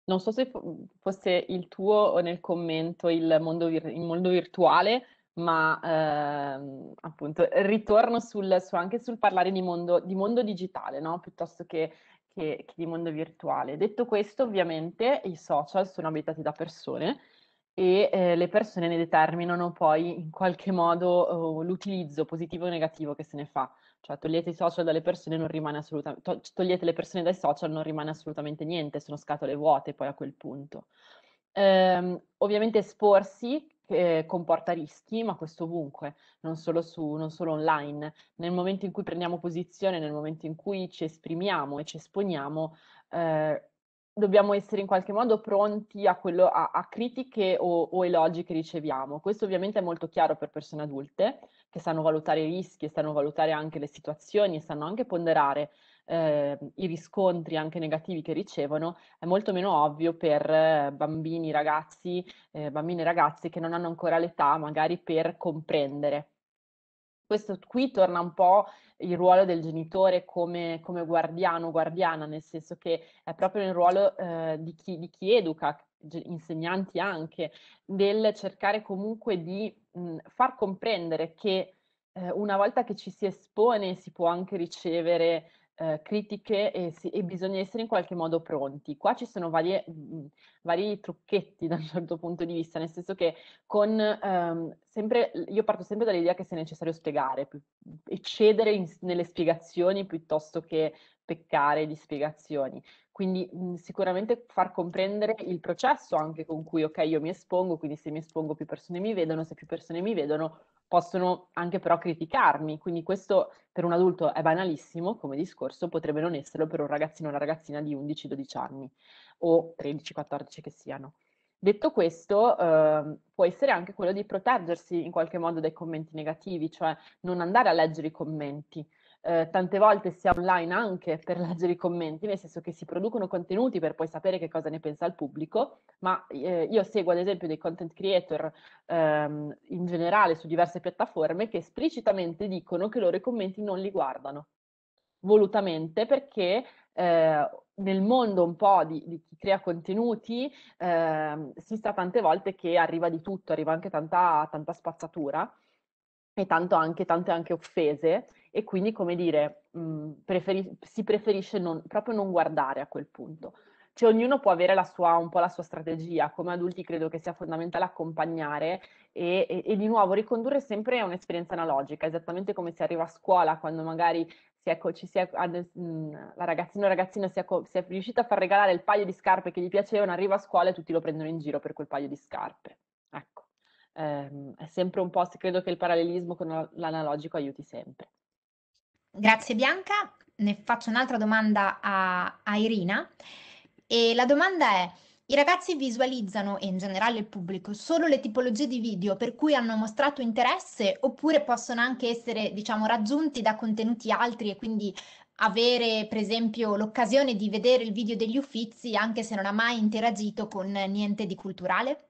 non so se fosse il tuo o nel commento il mondo, vir- il mondo virtuale, ma ehm, appunto ritorno sul, su, anche sul parlare di mondo, di mondo digitale, no? piuttosto che, che, che, di mondo virtuale. Detto questo, ovviamente i social sono abitati da persone e eh, le persone ne determinano poi in qualche modo eh, l'utilizzo positivo o negativo che se ne fa. Cioè, togliete i social dalle persone, non rimane assolutamente, cioè, togliete le persone dai social, non rimane assolutamente niente, sono scatole vuote poi a quel punto. Ehm, ovviamente esporsi eh, comporta rischi, ma questo ovunque, non solo, su, non solo online. Nel momento in cui prendiamo posizione, nel momento in cui ci esprimiamo e ci esponiamo, eh, dobbiamo essere in qualche modo pronti a, quello, a, a critiche o, o, elogi che riceviamo. Questo ovviamente è molto chiaro per persone adulte che sanno valutare i rischi, sanno valutare anche le situazioni, e sanno anche ponderare eh, i riscontri anche negativi che ricevono, è molto meno ovvio per eh, bambini, ragazzi, eh, bambine e ragazze che non hanno ancora l'età magari per comprendere questo qui torna un po' il ruolo del genitore come, come guardiano, guardiana, nel senso che è proprio il ruolo eh, di, chi, di, chi, educa, insegnanti anche, del cercare comunque di mh, far comprendere che eh, una volta che ci si espone si può anche ricevere eh, critiche e, si, e, bisogna essere in qualche modo pronti. Qua ci sono varie, mh, mm, mm, vari trucchetti (laughs) da un certo punto di vista, nel senso che con, ehm, sempre, io parto sempre dall'idea che sia necessario spiegare, eccedere in, nelle spiegazioni piuttosto che peccare di spiegazioni. Quindi mh, mm, sicuramente far comprendere il processo anche con cui, ok, io mi espongo, quindi se mi espongo più persone mi vedono, se più persone mi vedono possono anche però criticarmi, quindi questo per un adulto è banalissimo come discorso, potrebbe non esserlo per un ragazzino o una ragazzina di 11-12 anni o 13-14 che siano. Detto questo, eh, può essere anche quello di proteggersi in qualche modo dai commenti negativi, cioè non andare a leggere i commenti, eh, tante volte sia online anche per leggere i commenti, nel senso che si producono contenuti per poi sapere che cosa ne pensa il pubblico, ma eh, io seguo ad esempio dei content creator ehm, in generale su diverse piattaforme che esplicitamente dicono che loro i commenti non li guardano, volutamente perché eh, nel mondo un po' di, di chi crea contenuti eh, si sta tante volte che arriva di tutto, arriva anche tanta, tanta spazzatura e tanto anche, tante anche offese e quindi, come dire, mh, mhmm, preferi- si preferisce non, proprio non guardare a quel punto. Cioè ognuno può avere sua, un po' la sua strategia, come adulti credo che sia fondamentale accompagnare e, e, e di nuovo ricondurre sempre a un'esperienza analogica, esattamente come si arriva a scuola quando magari Ecco, è, mhmm, la ragazzina o ragazzina si è, si è, riuscita a far regalare il paio di scarpe che gli piacevano, arriva a scuola e tutti lo prendono in giro per quel paio di scarpe. Ecco ehm, è sempre un po', credo che il parallelismo con l'analogico aiuti sempre. Grazie Bianca, ne faccio un'altra domanda a, a Irina e la domanda è i ragazzi visualizzano e in generale il pubblico solo le tipologie di video per cui hanno mostrato interesse oppure possono anche essere diciamo raggiunti da contenuti altri e quindi avere per esempio l'occasione di vedere il video degli uffizi anche se non ha mai interagito con niente di culturale?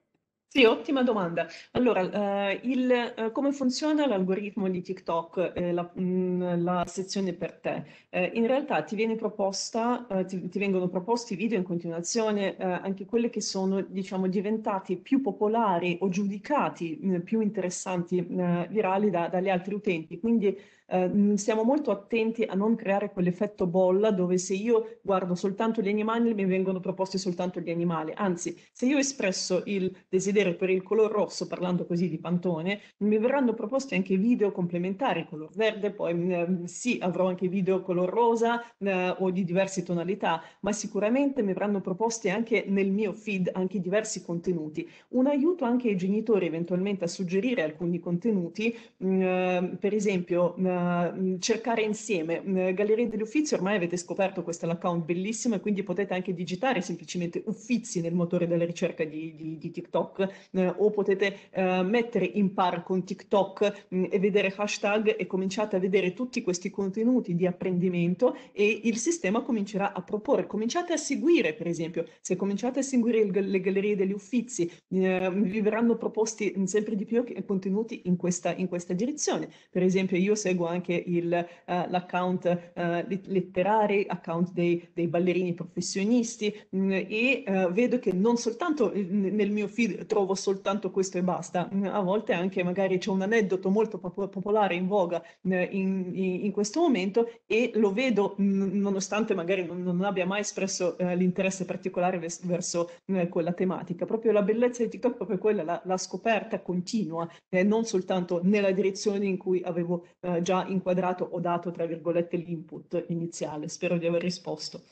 Sì, ottima domanda. Allora, eh, il, eh, come funziona l'algoritmo di TikTok, eh, la, mh, mm, la, sezione per te? Eh, in realtà ti, proposta, eh, ti, ti, vengono proposti video in continuazione, eh, anche quelli che sono diciamo, diventati più popolari o giudicati mm, più interessanti virali da, dagli altri utenti. Quindi eh, siamo molto attenti a non creare quell'effetto bolla dove se io guardo soltanto gli animali mi vengono proposti soltanto gli animali. Anzi, se io espresso il desiderio per il color rosso, parlando così di Pantone, mi verranno proposti anche video complementari color verde, poi eh, sì, avrò anche video color rosa eh, o di diverse tonalità, ma sicuramente mi verranno proposti anche nel mio feed anche diversi contenuti. Un aiuto anche ai genitori eventualmente a suggerire alcuni contenuti, mh, mm, ehm, per esempio mh, eh, Ehm, cercare insieme. Uh, Gallerie degli Uffizi, ormai avete scoperto questo è l'account bellissimo e quindi potete anche digitare semplicemente Uffizi nel motore della ricerca di, di, di TikTok uh, o potete eh, mettere in par con TikTok mh, e vedere hashtag e cominciate a vedere tutti questi contenuti di apprendimento e il sistema comincerà a proporre. Cominciate a seguire, per esempio, se cominciate a seguire il, le Gallerie degli Uffizi, eh, vi verranno proposti sempre di più contenuti in questa, in questa direzione. Per esempio io seguo anche il, uh, l'account uh, eh, letterare, account dei, dei ballerini professionisti mh, mm, e uh, vedo che non soltanto mm, nel mio feed trovo soltanto questo e basta, mh, mm, a volte anche magari c'è un aneddoto molto pop- popolare in voga mh, in, in, in, questo momento e lo vedo nonostante magari non, non, abbia mai espresso l'interesse particolare ves- verso quella tematica. Proprio la bellezza di TikTok è proprio quella, la, la scoperta continua, eh, non soltanto nella direzione in cui avevo eh, già già inquadrato o dato, tra virgolette, l'input iniziale. Spero di aver risposto.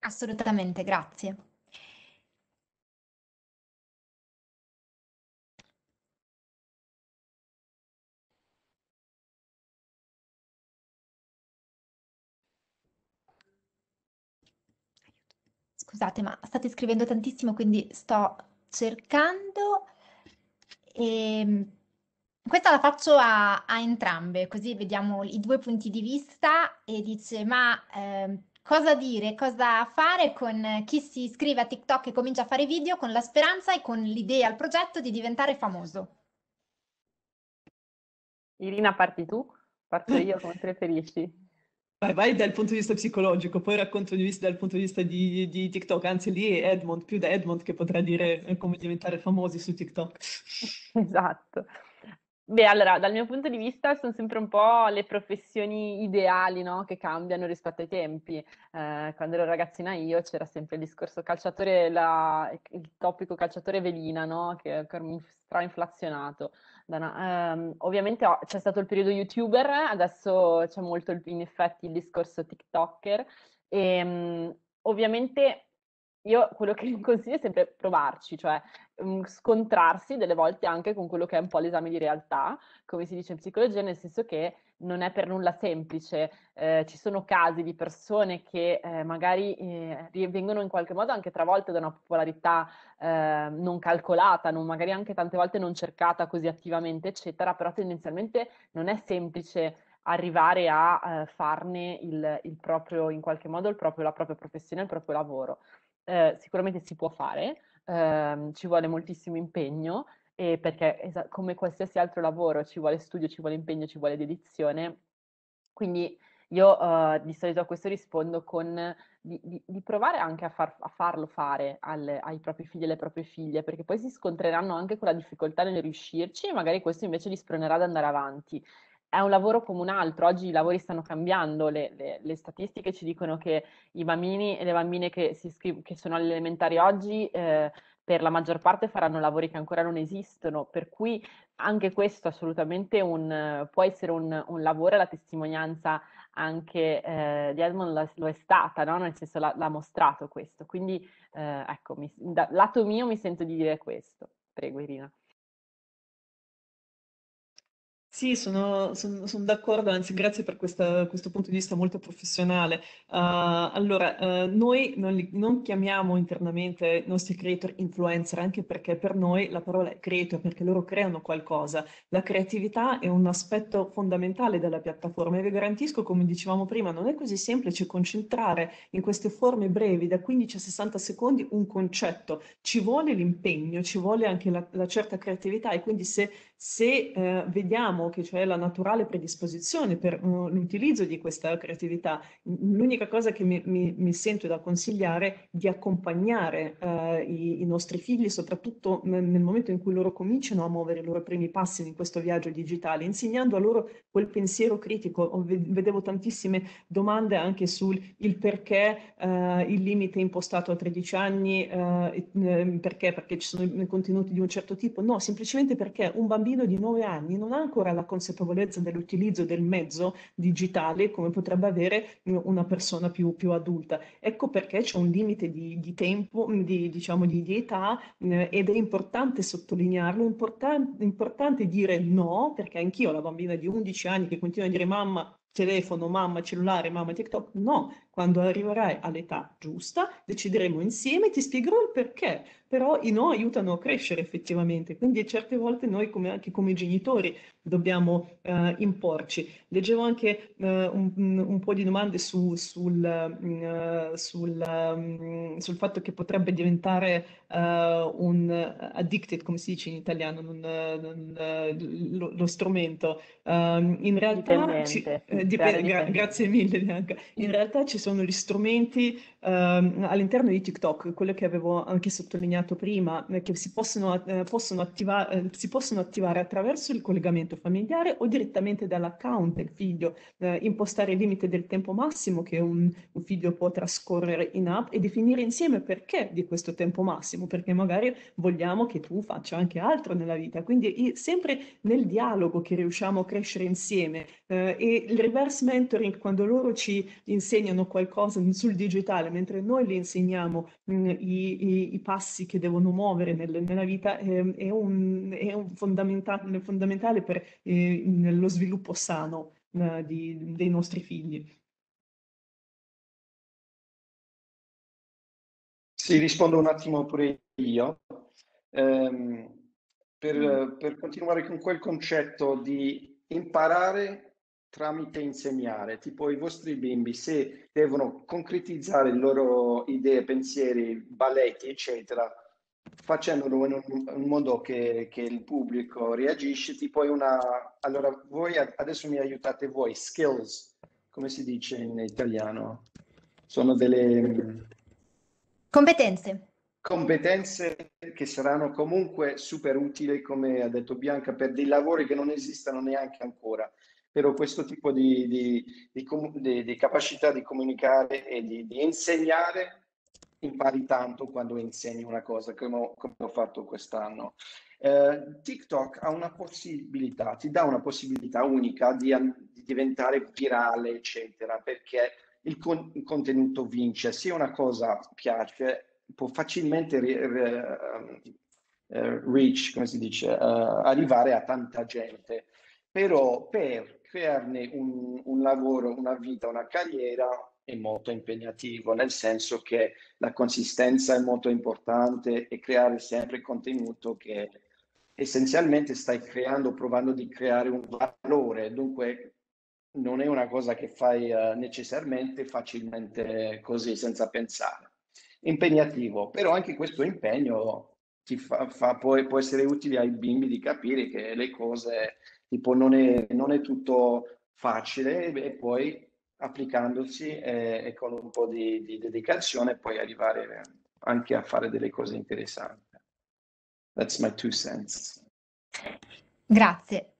Assolutamente, grazie. Scusate, ma state scrivendo tantissimo, quindi sto cercando. E... Ehm, questa la faccio a, a, entrambe, così vediamo i due punti di vista e dice ma eh, cosa dire, cosa fare con chi si iscrive a TikTok e comincia a fare video con la speranza e con l'idea, il progetto di diventare famoso. Irina, parti tu, parto io come preferisci. (laughs) Vai, vai dal punto di vista psicologico, poi racconto di vista, dal punto di vista di, di, TikTok, anzi lì è Edmond, più da Edmond che potrà dire eh, come diventare famosi su TikTok. (laughs) Esatto. Beh, allora, dal mio punto di vista sono sempre un po' le professioni ideali, no? Che cambiano rispetto ai tempi. Eh, quando ero ragazzina io c'era sempre il discorso calciatore, la, il topico calciatore velina, no? Che è ancora strainflazionato. Um, ehm, ovviamente oh, c'è stato il periodo youtuber, adesso c'è molto il, in effetti il discorso tiktoker. E, um, ovviamente io quello che (laughs) consiglio è sempre provarci, cioè Mhmm, scontrarsi delle volte anche con quello che è un po' l'esame di realtà, come si dice in psicologia, nel senso che non è per nulla semplice. Eh, ci sono casi di persone che eh, magari eh, vengono in qualche modo anche travolte da una popolarità ehm, non calcolata, non, magari anche tante volte non cercata così attivamente, eccetera, però tendenzialmente non è semplice arrivare a eh, farne il, il, proprio, in qualche modo, proprio, la propria professione, il proprio lavoro. Eh, sicuramente si può fare, ehm, ci vuole moltissimo impegno e perché come qualsiasi altro lavoro ci vuole studio, ci vuole impegno, ci vuole dedizione. Quindi io eh, di solito a questo rispondo con di, di, di provare anche a, far, a farlo fare al, ai propri figli e alle proprie figlie, perché poi si scontreranno anche con la difficoltà nel riuscirci e magari questo invece li spronerà ad andare avanti è un lavoro come un altro, oggi i lavori stanno cambiando, le, le, le statistiche ci dicono che i bambini e le bambine che, iscri- che sono alle elementari oggi eh, per la maggior parte faranno lavori che ancora non esistono, per cui anche questo assolutamente un, può essere un, un lavoro, la testimonianza anche eh, di Edmond lo, è stata, no? nel senso l'ha, l'ha mostrato questo, quindi eh, ecco, mi, da lato mio mi sento di dire questo, prego Irina. Sì, sono, son- son d'accordo, anzi grazie per questa- questo punto di vista molto professionale. Uh, allora, uh, noi non, li- non chiamiamo internamente i nostri creator influencer, anche perché per noi la parola è creator, perché loro creano qualcosa. La creatività è un aspetto fondamentale della piattaforma e vi garantisco, come dicevamo prima, non è così semplice concentrare in queste forme brevi, da 15 a 60 secondi, un concetto. Ci vuole l'impegno, ci vuole anche la, la certa creatività e quindi se se eh, vediamo che c'è la naturale predisposizione per uh, l'utilizzo di questa creatività, l'unica cosa che mi, mi, mi, sento da consigliare è di accompagnare uh, i, i, nostri figli, soprattutto nel momento in cui loro cominciano a muovere i loro primi passi in questo viaggio digitale, insegnando a loro quel pensiero critico. Vedevo tantissime domande anche sul perché uh, il limite è impostato a 13 anni, eh, mm, perché? perché ci sono contenuti di un certo tipo. No, semplicemente perché un bambino bambino di 9 anni non ha ancora la consapevolezza dell'utilizzo del mezzo digitale come potrebbe avere eh, una persona più, più adulta. Ecco perché c'è un limite di, di tempo, mm, di, diciamo di, di età eh, ed è importante sottolinearlo, important, importante dire no, perché anch'io ho la bambina di 11 anni che continua a dire mamma telefono, mamma, cellulare, mamma, TikTok. No, quando arriverai all'età giusta, decideremo insieme, ti spiegherò il perché, però i no aiutano a crescere effettivamente, quindi certe volte noi come, anche come genitori dobbiamo eh, imporci. Leggevo anche eh, un, un, po' di domande su, sul, uh, sul, uh, sul, fatto che potrebbe diventare uh, un addicted, come si dice in italiano, non, non, eh, lo, lo, strumento. Ehm, in realtà, ci, dipende, gra- grazie mille Bianca, in realtà ci sono gli strumenti ehm, all'interno di TikTok, quello che avevo anche sottolineato prima, eh, che si possono, eh, possono attiva- eh, si possono attivare attraverso il collegamento familiare o direttamente dall'account del figlio, eh, impostare il limite del tempo massimo che un, un figlio può trascorrere in app e definire insieme perché di questo tempo massimo, perché magari vogliamo che tu faccia anche altro nella vita. Quindi è sempre nel dialogo che riusciamo a crescere insieme eh, e il reverse mentoring quando loro ci insegnano qualcosa sul digitale, mentre noi le insegniamo mh, mm, i, i, i, passi che devono muovere nel, nella vita, eh, è, un, è un fondamentale, fondamentale per eh, lo sviluppo sano eh, di, dei nostri figli. Sì, rispondo un attimo pure io. Um, per, mm. per continuare con quel concetto di imparare tramite insegnare, tipo i vostri bimbi se devono concretizzare le loro idee, pensieri, balletti, eccetera, facendolo in un, modo che, che il pubblico reagisce, tipo è una... Allora, voi adesso mi aiutate voi, skills, come si dice in italiano? Sono delle... Competenze. Competenze che saranno comunque super utili, come ha detto Bianca, per dei lavori che non esistono neanche ancora però questo tipo di, di, di, di, capacità di comunicare e di, insegnare impari tanto quando insegni una cosa come ho, come ho fatto quest'anno. Eh, TikTok ha una possibilità, ti dà una possibilità unica di, diventare virale, eccetera, perché il, con, il, contenuto vince. Se una cosa piace, può facilmente re, re, ehm, eh, reach, come si dice, uh, arrivare a tanta gente però per crearne un, un lavoro, una vita, una carriera è molto impegnativo, nel senso che la consistenza è molto importante e creare sempre contenuto che essenzialmente stai creando, provando di creare un valore, dunque non è una cosa che fai uh, necessariamente facilmente così, senza pensare. Impegnativo, però anche questo impegno ti fa, fa, può, può essere utile ai bimbi di capire che le cose tipo non è, non è tutto facile e poi applicandosi e, eh, e con un po' di, di, dedicazione puoi arrivare anche a fare delle cose interessanti. That's my two cents. Grazie.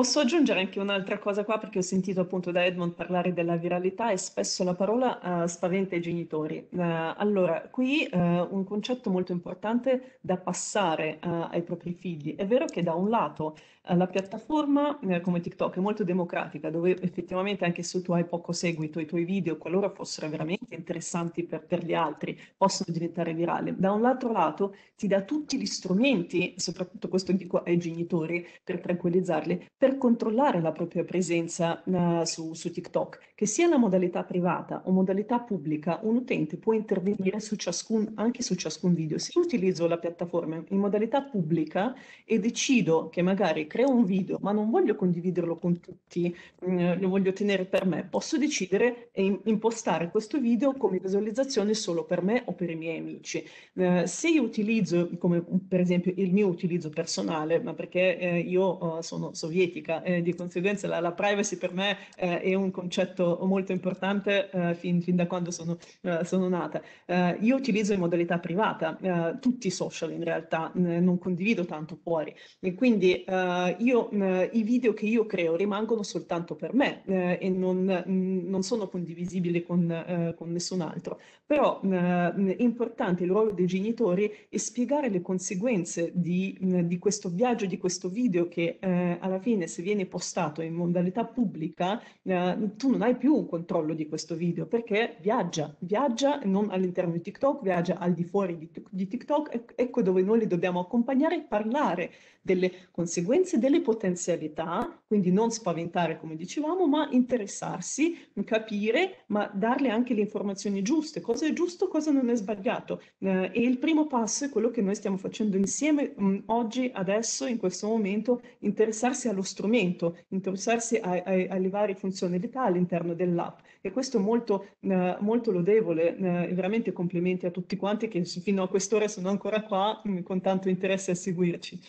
Posso aggiungere anche un'altra cosa qua perché ho sentito appunto da Edmond parlare della viralità e spesso la parola uh, spaventa i genitori. Uh, allora, qui uh, un concetto molto importante da passare ai propri figli. È vero che da un lato la piattaforma come TikTok è molto democratica, dove effettivamente anche se tu hai poco seguito i tuoi video, qualora fossero veramente interessanti per, per gli altri, possono diventare virali. Da un altro lato ti dà tutti gli strumenti, soprattutto questo dico ai genitori per tranquillizzarli, per per controllare la propria presenza uh, su, su, TikTok. Che sia la modalità privata o modalità pubblica, un utente può intervenire su ciascun, anche su ciascun video. Se io utilizzo la piattaforma in modalità pubblica e decido che magari creo un video, ma non voglio condividerlo con tutti, mh, mm, lo voglio tenere per me, posso decidere e impostare questo video come visualizzazione solo per me o per i miei amici. Uh, se io utilizzo, come per esempio il mio utilizzo personale, ma perché eh, io uh, sono sovietico, politica e di conseguenza la, la privacy per me eh, è un concetto molto importante eh, fin, fin, da quando sono, eh, sono nata. Eh, io utilizzo in modalità privata eh, tutti i social in realtà, non condivido tanto fuori e quindi eh, io, i video che io creo rimangono soltanto per me e non, non, sono condivisibili con, con nessun altro. Però è importante il ruolo dei genitori e spiegare le conseguenze di, di questo viaggio, di questo video che alla fine se viene postato in modalità pubblica, eh, tu non hai più un controllo di questo video perché viaggia, viaggia non all'interno di TikTok, viaggia al di fuori di, di TikTok, ecco dove noi li dobbiamo accompagnare e parlare delle conseguenze, delle potenzialità, quindi non spaventare come dicevamo, ma interessarsi, capire, ma darle anche le informazioni giuste, cosa è giusto, cosa non è sbagliato. Eh, e il primo passo è quello che noi stiamo facendo insieme mh, mm, oggi, adesso, in questo momento, interessarsi allo strumento, interessarsi a, a, alle varie funzionalità all'interno dell'app e questo è molto, eh, molto lodevole eh, veramente complimenti a tutti quanti che fino a quest'ora sono ancora qua mh, mm, con tanto interesse a seguirci.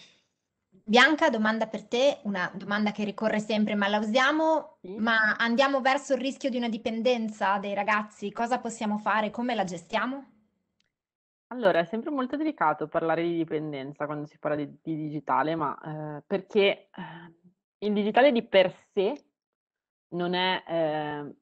Bianca, domanda per te, una domanda che ricorre sempre, ma la usiamo, sì. ma andiamo verso il rischio di una dipendenza dei ragazzi, cosa possiamo fare, come la gestiamo? Allora, è sempre molto delicato parlare di dipendenza quando si parla di, di digitale, ma eh, perché eh, il digitale di per sé non è... Eh,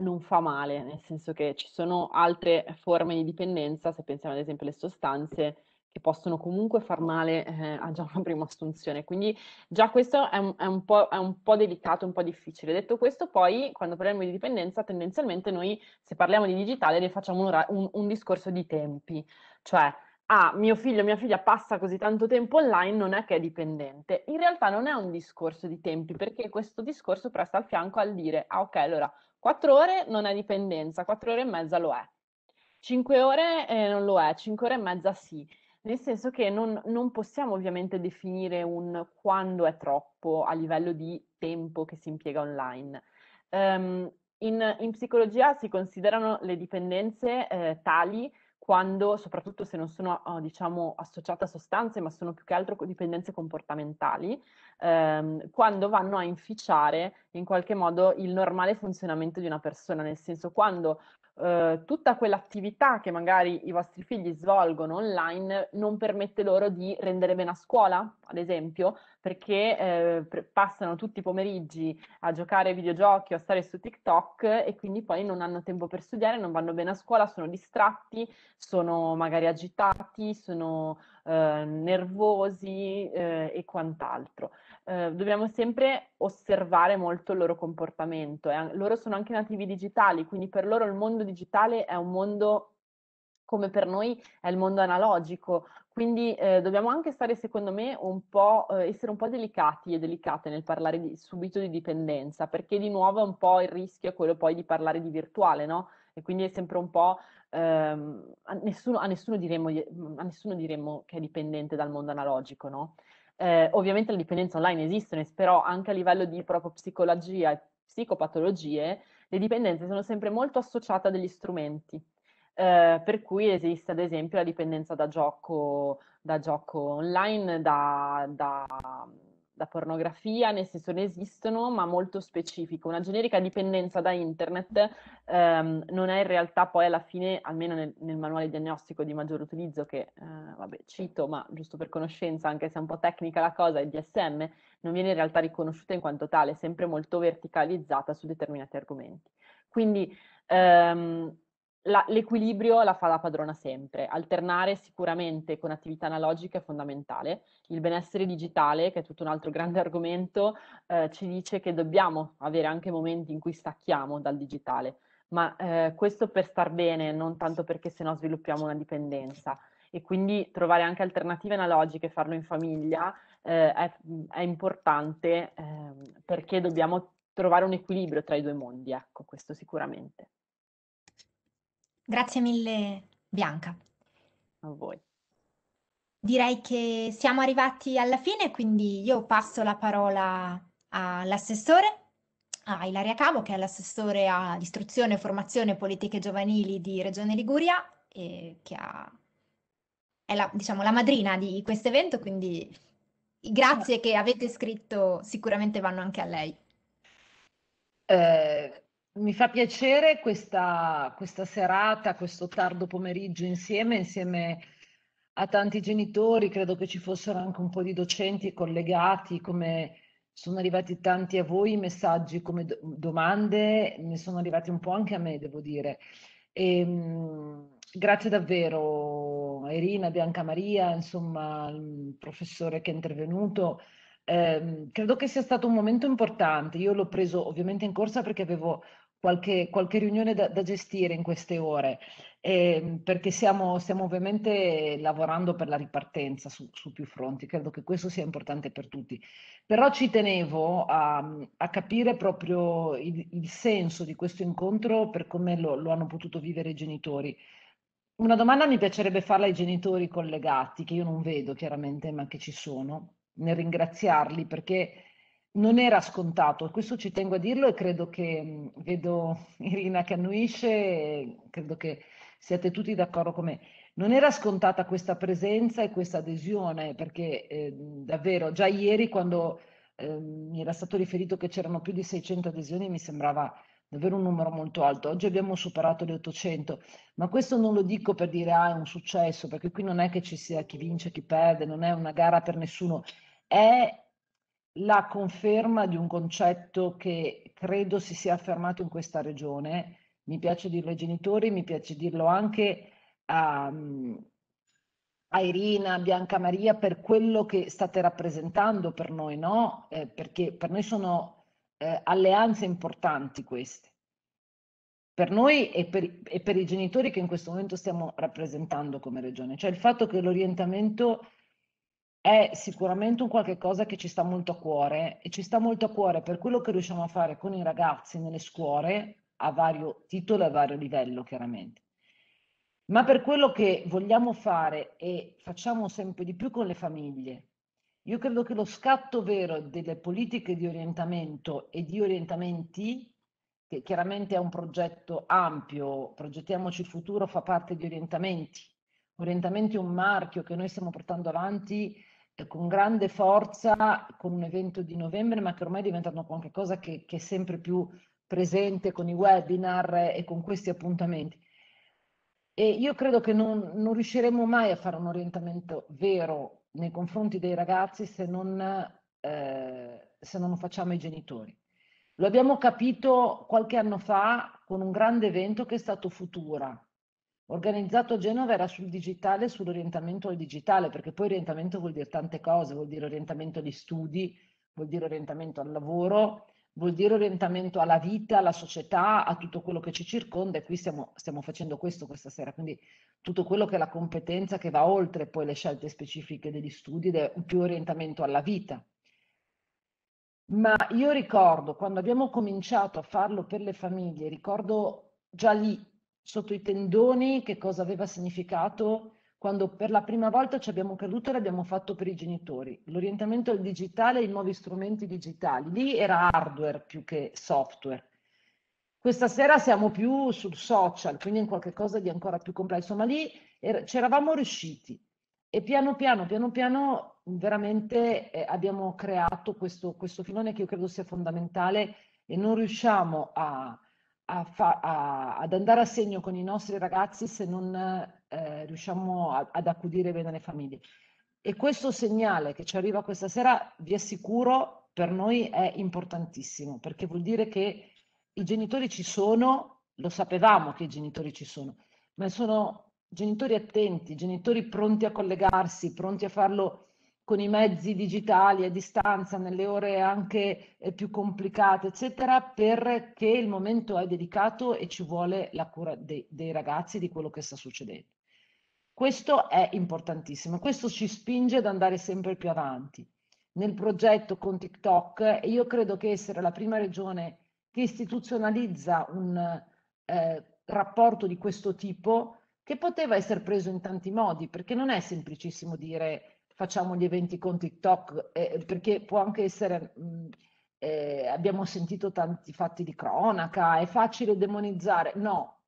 non fa male, nel senso che ci sono altre forme di dipendenza, se pensiamo ad esempio alle sostanze, che possono comunque far male eh, a già una prima assunzione. Quindi già questo è un, è, un è un, po', delicato, un po' difficile. Detto questo, poi quando parliamo di dipendenza, tendenzialmente noi se parliamo di digitale ne facciamo un, un discorso di tempi, cioè ah, mio figlio, mia figlia passa così tanto tempo online, non è che è dipendente. In realtà non è un discorso di tempi, perché questo discorso presta al fianco al dire, ah ok, allora quattro ore non è dipendenza, quattro ore e mezza lo è, Cinque ore eh, non lo è, cinque ore e mezza sì. Nel senso che non, non possiamo ovviamente definire un quando è troppo a livello di tempo che si impiega online. Um, in, in, psicologia si considerano le dipendenze eh, tali quando, soprattutto se non sono eh, diciamo, associate a sostanze, ma sono più che altro dipendenze comportamentali, ehm, quando vanno a inficiare in qualche modo il normale funzionamento di una persona, nel senso quando eh, tutta quell'attività che magari i vostri figli svolgono online non permette loro di rendere bene a scuola, ad esempio, perché eh, passano tutti i pomeriggi a giocare ai videogiochi o a stare su TikTok e quindi poi non hanno tempo per studiare, non vanno bene a scuola, sono distratti, sono magari agitati, sono eh, nervosi eh, e quant'altro. Eh, dobbiamo sempre osservare molto il loro comportamento. Eh, loro sono anche nativi digitali, quindi per loro il mondo digitale è un mondo come per noi è il mondo analogico, quindi eh, dobbiamo anche stare, secondo me, un po', eh, essere un po' delicati e delicate nel parlare di, subito di dipendenza, perché di nuovo è un po' il rischio è quello poi di parlare di virtuale, no? E quindi è sempre un po'... Ehm, a, nessuno, a, nessuno diremmo, mm, a, nessuno, diremmo, che è dipendente dal mondo analogico, no? Eh, ovviamente le dipendenze online esistono, però anche a livello di proprio psicologia e psicopatologie, le dipendenze sono sempre molto associate a degli strumenti eh, per cui esiste ad esempio la dipendenza da gioco, da gioco online, da, da, da, pornografia, nel senso ne esistono, ma molto specifico. Una generica dipendenza da internet ehm, non è in realtà poi alla fine, almeno nel, nel manuale diagnostico di maggior utilizzo, che eh, vabbè, cito, ma giusto per conoscenza, anche se è un po' tecnica la cosa, il DSM non viene in realtà riconosciuta in quanto tale, sempre molto verticalizzata su determinati argomenti. Quindi ehm, l'equilibrio la fa la padrona sempre. Alternare sicuramente con attività analogiche è fondamentale. Il benessere digitale, che è tutto un altro (laughs) grande argomento, eh, ci dice che dobbiamo avere anche momenti in cui stacchiamo dal digitale, ma eh, questo per star bene, non tanto perché sennò sviluppiamo una dipendenza. E quindi trovare anche alternative analogiche, farlo in famiglia, eh, è, è, importante ehm, perché dobbiamo trovare un equilibrio tra i due mondi, ecco, questo sicuramente. Grazie mille Bianca. A voi. Direi che siamo arrivati alla fine, quindi io passo la parola all'assessore, a Ilaria Cavo, che è l'assessore all'istruzione, formazione e politiche giovanili di Regione Liguria, e che ha, è la, diciamo, la madrina di questo evento, quindi i grazie che avete scritto sicuramente vanno anche a lei. Eh, mi fa piacere questa, questa, serata, questo tardo pomeriggio insieme, insieme a tanti genitori, credo che ci fossero anche un po' di docenti collegati, come sono arrivati tanti a voi messaggi come domande, ne sono arrivati un po' anche a me, devo dire. E, ehm, grazie davvero a Irina, Bianca Maria, insomma, il professore che è intervenuto. Eh, credo che sia stato un momento importante. Io l'ho preso ovviamente in corsa perché avevo qualche, qualche riunione da, da, gestire in queste ore, eh, perché stiamo, stiamo, ovviamente lavorando per la ripartenza su, su, più fronti, credo che questo sia importante per tutti. Però ci tenevo a, a capire proprio il, il, senso di questo incontro per come lo, lo hanno potuto vivere i genitori. Una domanda mi piacerebbe farla ai genitori collegati, che io non vedo chiaramente, ma che ci sono, nel ringraziarli perché non era scontato, questo ci tengo a dirlo e credo che, mm, vedo Irina che annuisce, credo che siate tutti d'accordo con me. Non era scontata questa presenza e questa adesione, perché eh, davvero già ieri quando eh, mi era stato riferito che c'erano più di 600 adesioni mi sembrava davvero un numero molto alto. Oggi abbiamo superato le 800, ma questo non lo dico per dire ah è un successo, perché qui non è che ci sia chi vince, chi perde, non è una gara per nessuno, è la conferma di un concetto che credo si sia affermato in questa regione. Mi piace dirlo ai genitori, mi piace dirlo anche a, a Irina, a Bianca Maria, per quello che state rappresentando per noi, no? Eh, perché per noi sono eh, alleanze importanti queste. Per noi e per, e per i genitori che in questo momento stiamo rappresentando come regione. Cioè il fatto che l'orientamento è sicuramente un qualche cosa che ci sta molto a cuore e ci sta molto a cuore per quello che riusciamo a fare con i ragazzi nelle scuole a vario titolo e a vario livello chiaramente, ma per quello che vogliamo fare e facciamo sempre di più con le famiglie. Io credo che lo scatto vero delle politiche di orientamento e di orientamenti, che chiaramente è un progetto ampio, progettiamoci il futuro, fa parte di orientamenti, orientamenti è un marchio che noi stiamo portando avanti eh, con grande forza con un evento di novembre, ma che ormai è diventato qualcosa che, che è sempre più presente con i webinar e con questi appuntamenti. E io credo che non, non riusciremo mai a fare un orientamento vero nei confronti dei ragazzi se non, eh, se non lo facciamo ai genitori. Lo abbiamo capito qualche anno fa con un grande evento che è stato Futura, Organizzato Genova era sul digitale e sull'orientamento al digitale, perché poi orientamento vuol dire tante cose, vuol dire orientamento agli studi, vuol dire orientamento al lavoro, vuol dire orientamento alla vita, alla società, a tutto quello che ci circonda e qui stiamo, stiamo facendo questo questa sera, quindi tutto quello che è la competenza che va oltre poi le scelte specifiche degli studi ed è più orientamento alla vita. Ma io ricordo quando abbiamo cominciato a farlo per le famiglie, ricordo già lì sotto i tendoni che cosa aveva significato quando per la prima volta ci abbiamo creduto e l'abbiamo fatto per i genitori. L'orientamento al digitale e i nuovi strumenti digitali. Lì era hardware più che software. Questa sera siamo più sul social, quindi in qualche cosa di ancora più complesso, ma lì ci eravamo riusciti e piano piano, piano piano veramente eh, abbiamo creato questo, questo filone che io credo sia fondamentale e non riusciamo a, a fa, a, ad andare a segno con i nostri ragazzi se non eh, riusciamo a, ad accudire bene le famiglie. E questo segnale che ci arriva questa sera, vi assicuro, per noi è importantissimo, perché vuol dire che i genitori ci sono, lo sapevamo che i genitori ci sono, ma sono genitori attenti, genitori pronti a collegarsi, pronti a farlo con i mezzi digitali a distanza, nelle ore anche eh, più complicate, eccetera, perché il momento è dedicato e ci vuole la cura de dei ragazzi di quello che sta succedendo. Questo è importantissimo, questo ci spinge ad andare sempre più avanti. Nel progetto con TikTok, e io credo che essere la prima regione che istituzionalizza un eh, rapporto di questo tipo, che poteva essere preso in tanti modi, perché non è semplicissimo dire facciamo gli eventi con TikTok, eh, perché può anche essere, mh, mm, eh, abbiamo sentito tanti fatti di cronaca, è facile demonizzare, no.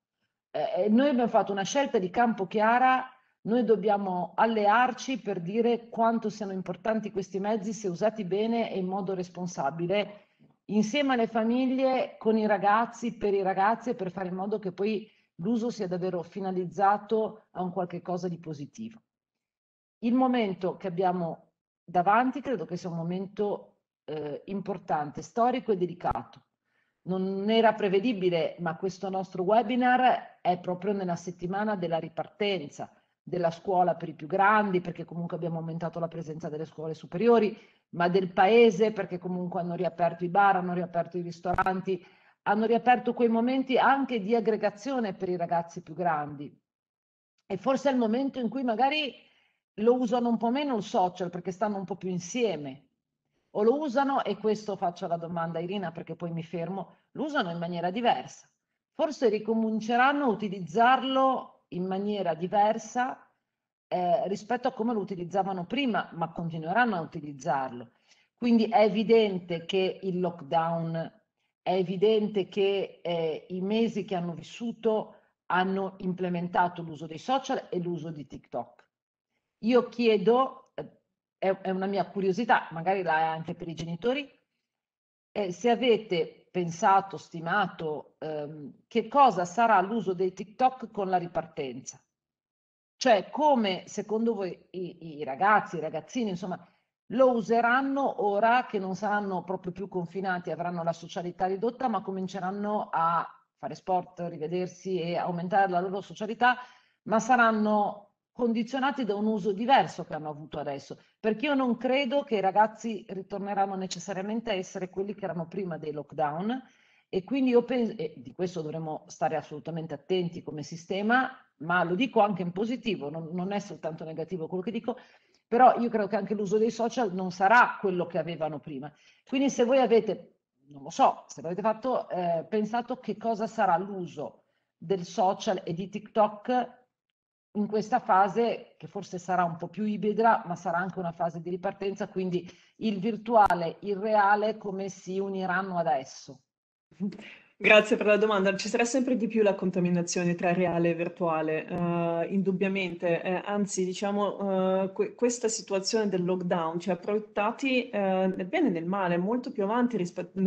Eh, eh, noi abbiamo fatto una scelta di campo chiara, noi dobbiamo allearci per dire quanto siano importanti questi mezzi se usati bene e in modo responsabile, insieme alle famiglie, con i ragazzi, per i ragazzi e per fare in modo che poi l'uso sia davvero finalizzato a un qualche cosa di positivo. Il momento che abbiamo davanti credo che sia un momento eh, importante, storico e delicato. Non era prevedibile, ma questo nostro webinar è proprio nella settimana della ripartenza della scuola per i più grandi, perché comunque abbiamo aumentato la presenza delle scuole superiori, ma del paese, perché comunque hanno riaperto i bar, hanno riaperto i ristoranti, hanno riaperto quei momenti anche di aggregazione per i ragazzi più grandi. E forse è il momento in cui magari lo usano un po' meno il social perché stanno un po' più insieme. O lo usano, e questo faccio la domanda a Irina perché poi mi fermo, lo usano in maniera diversa. Forse ricominceranno a utilizzarlo in maniera diversa eh, rispetto a come lo utilizzavano prima, ma continueranno a utilizzarlo. Quindi è evidente che il lockdown, è evidente che eh, i mesi che hanno vissuto hanno implementato l'uso dei social e l'uso di TikTok io chiedo, eh, è una mia curiosità, magari la è anche per i genitori, eh, se avete pensato, stimato, ehm, che cosa sarà l'uso dei TikTok con la ripartenza. Cioè come secondo voi i, i ragazzi, i ragazzini, insomma, lo useranno ora che non saranno proprio più confinati, avranno la socialità ridotta, ma cominceranno a fare sport, rivedersi e aumentare la loro socialità, ma saranno condizionati da un uso diverso che hanno avuto adesso, perché io non credo che i ragazzi ritorneranno necessariamente a essere quelli che erano prima dei lockdown e quindi io penso, e di questo dovremmo stare assolutamente attenti come sistema, ma lo dico anche in positivo, non, non è soltanto negativo quello che dico, però io credo che anche l'uso dei social non sarà quello che avevano prima. Quindi se voi avete, non lo so, se avete fatto, eh, pensato che cosa sarà l'uso del social e di TikTok in questa fase che forse sarà un po' più ibrida, ma sarà anche una fase di ripartenza, quindi il virtuale, il reale, come si uniranno adesso? (laughs) Grazie per la domanda. Ci sarà sempre di più la contaminazione tra reale e virtuale, eh, indubbiamente. Eh, anzi, diciamo, eh, que- questa situazione del lockdown ci ha proiettati eh, nel bene e nel male molto più avanti rispetto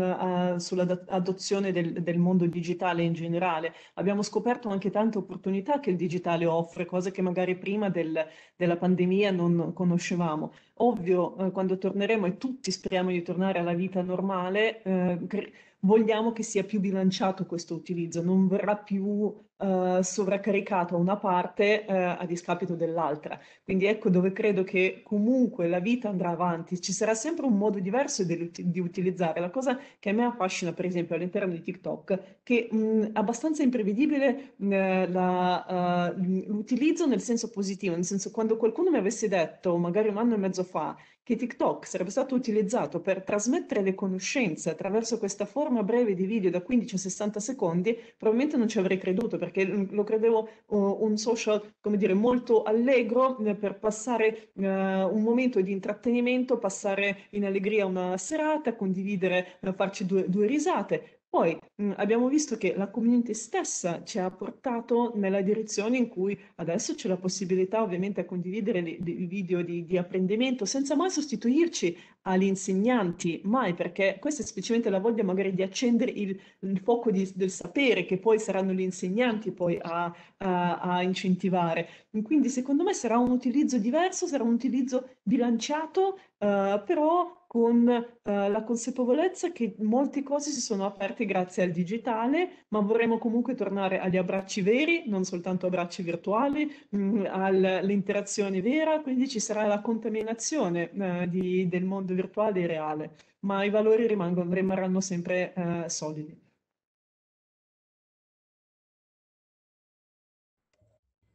sull'adozione del, del, mondo digitale in generale. Abbiamo scoperto anche tante opportunità che il digitale offre, cose che magari prima del, della pandemia non conoscevamo. Ovvio, eh, quando torneremo e tutti speriamo di tornare alla vita normale, eh, cre- vogliamo che sia più bilanciato questo utilizzo, non verrà più eh, sovraccaricata una parte eh, a discapito dell'altra. Quindi ecco dove credo che comunque la vita andrà avanti, ci sarà sempre un modo diverso di, di utilizzare. La cosa che a me affascina, per esempio, all'interno di TikTok, che mh, mm, abbastanza imprevedibile mh, mm, eh, la, uh, l'utilizzo nel senso positivo, nel senso quando qualcuno mi avesse detto, magari un anno e mezzo fa, che TikTok sarebbe stato utilizzato per trasmettere le conoscenze attraverso questa forma breve di video da 15 a 60 secondi, probabilmente non ci avrei creduto perché mm, lo credevo uh, un social, come dire, molto allegro eh, per passare eh, un momento di intrattenimento, passare in allegria una serata, condividere, eh, farci due, due risate. Poi mh, abbiamo visto che la community stessa ci ha portato nella direzione in cui adesso c'è la possibilità ovviamente a condividere i video di, di, apprendimento senza mai sostituirci agli insegnanti, mai perché questa è semplicemente la voglia magari di accendere il, il fuoco di, del sapere che poi saranno gli insegnanti poi a, a, a incentivare. Quindi secondo me sarà un utilizzo diverso, sarà un utilizzo bilanciato, uh, però con eh, la consapevolezza che molte cose si sono aperte grazie al digitale, ma vorremmo comunque tornare agli abbracci veri, non soltanto abbracci virtuali, mh, mm, all'interazione vera, quindi ci sarà la contaminazione eh, di, del mondo virtuale e reale, ma i valori rimangono, rimarranno sempre eh, solidi.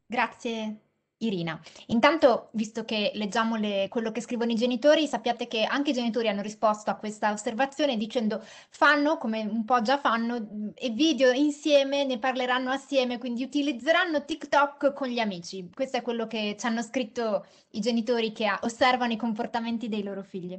Grazie Irina, intanto, visto che leggiamo le, quello che scrivono i genitori, sappiate che anche i genitori hanno risposto a questa osservazione dicendo fanno, come un po' già fanno, e video insieme, ne parleranno assieme, quindi utilizzeranno TikTok con gli amici. Questo è quello che ci hanno scritto i genitori che osservano i comportamenti dei loro figli.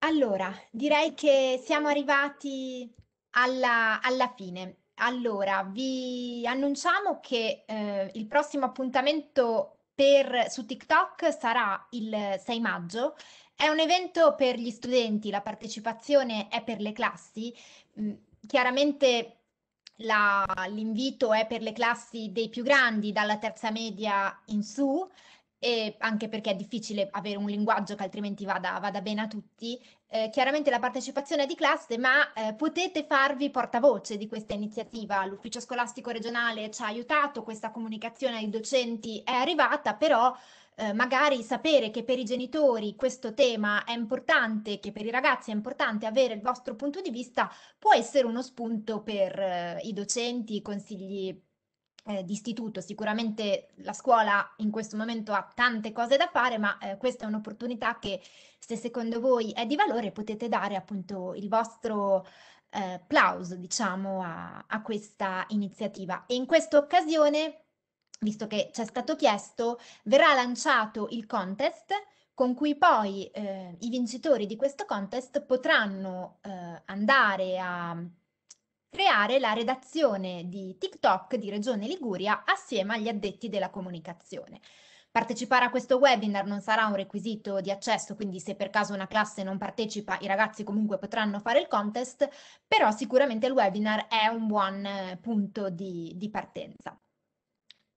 Allora, direi che siamo arrivati alla, alla fine. Allora, vi annunciamo che eh, il prossimo appuntamento per, su TikTok sarà il 6 maggio. È un evento per gli studenti, la partecipazione è per le classi. Mm, chiaramente la, l'invito è per le classi dei più grandi, dalla terza media in su, anche perché è difficile avere un linguaggio che altrimenti vada, vada bene a tutti eh, chiaramente la partecipazione di classe, ma eh, potete farvi portavoce di questa iniziativa. L'ufficio scolastico regionale ci ha aiutato, questa comunicazione ai docenti è arrivata, però eh, magari sapere che per i genitori questo tema è importante, che per i ragazzi è importante avere il vostro punto di vista, può essere uno spunto per eh, i docenti, i consigli eh, di Sicuramente la scuola in questo momento ha tante cose da fare, ma eh, questa è un'opportunità che se secondo voi è di valore potete dare appunto il vostro eh, plauso, diciamo, a, a questa iniziativa. E in questa occasione, visto che ci è stato chiesto, verrà lanciato il contest con cui poi eh, i vincitori di questo contest potranno eh, andare a creare la redazione di TikTok di Regione Liguria assieme agli addetti della comunicazione. Partecipare a questo webinar non sarà un requisito di accesso, quindi se per caso una classe non partecipa i ragazzi comunque potranno fare il contest, però sicuramente il webinar è un buon eh, punto di, di, partenza.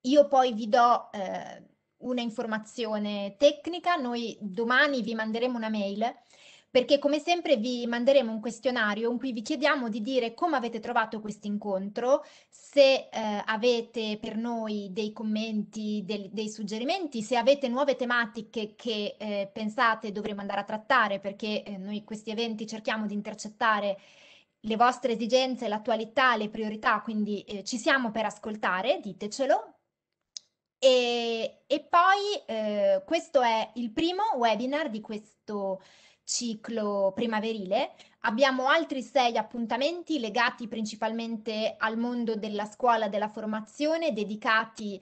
Io poi vi do eh, una informazione tecnica, noi domani vi manderemo una mail perché come sempre vi manderemo un questionario in cui vi chiediamo di dire come avete trovato questo incontro, se eh, avete per noi dei commenti, del, dei suggerimenti, se avete nuove tematiche che eh, pensate dovremmo andare a trattare, perché eh, noi questi eventi cerchiamo di intercettare le vostre esigenze, l'attualità, le priorità, quindi eh, ci siamo per ascoltare, ditecelo. E, e poi eh, questo è il primo webinar di questo ciclo primaverile. Abbiamo altri sei appuntamenti legati principalmente al mondo della scuola, della formazione, dedicati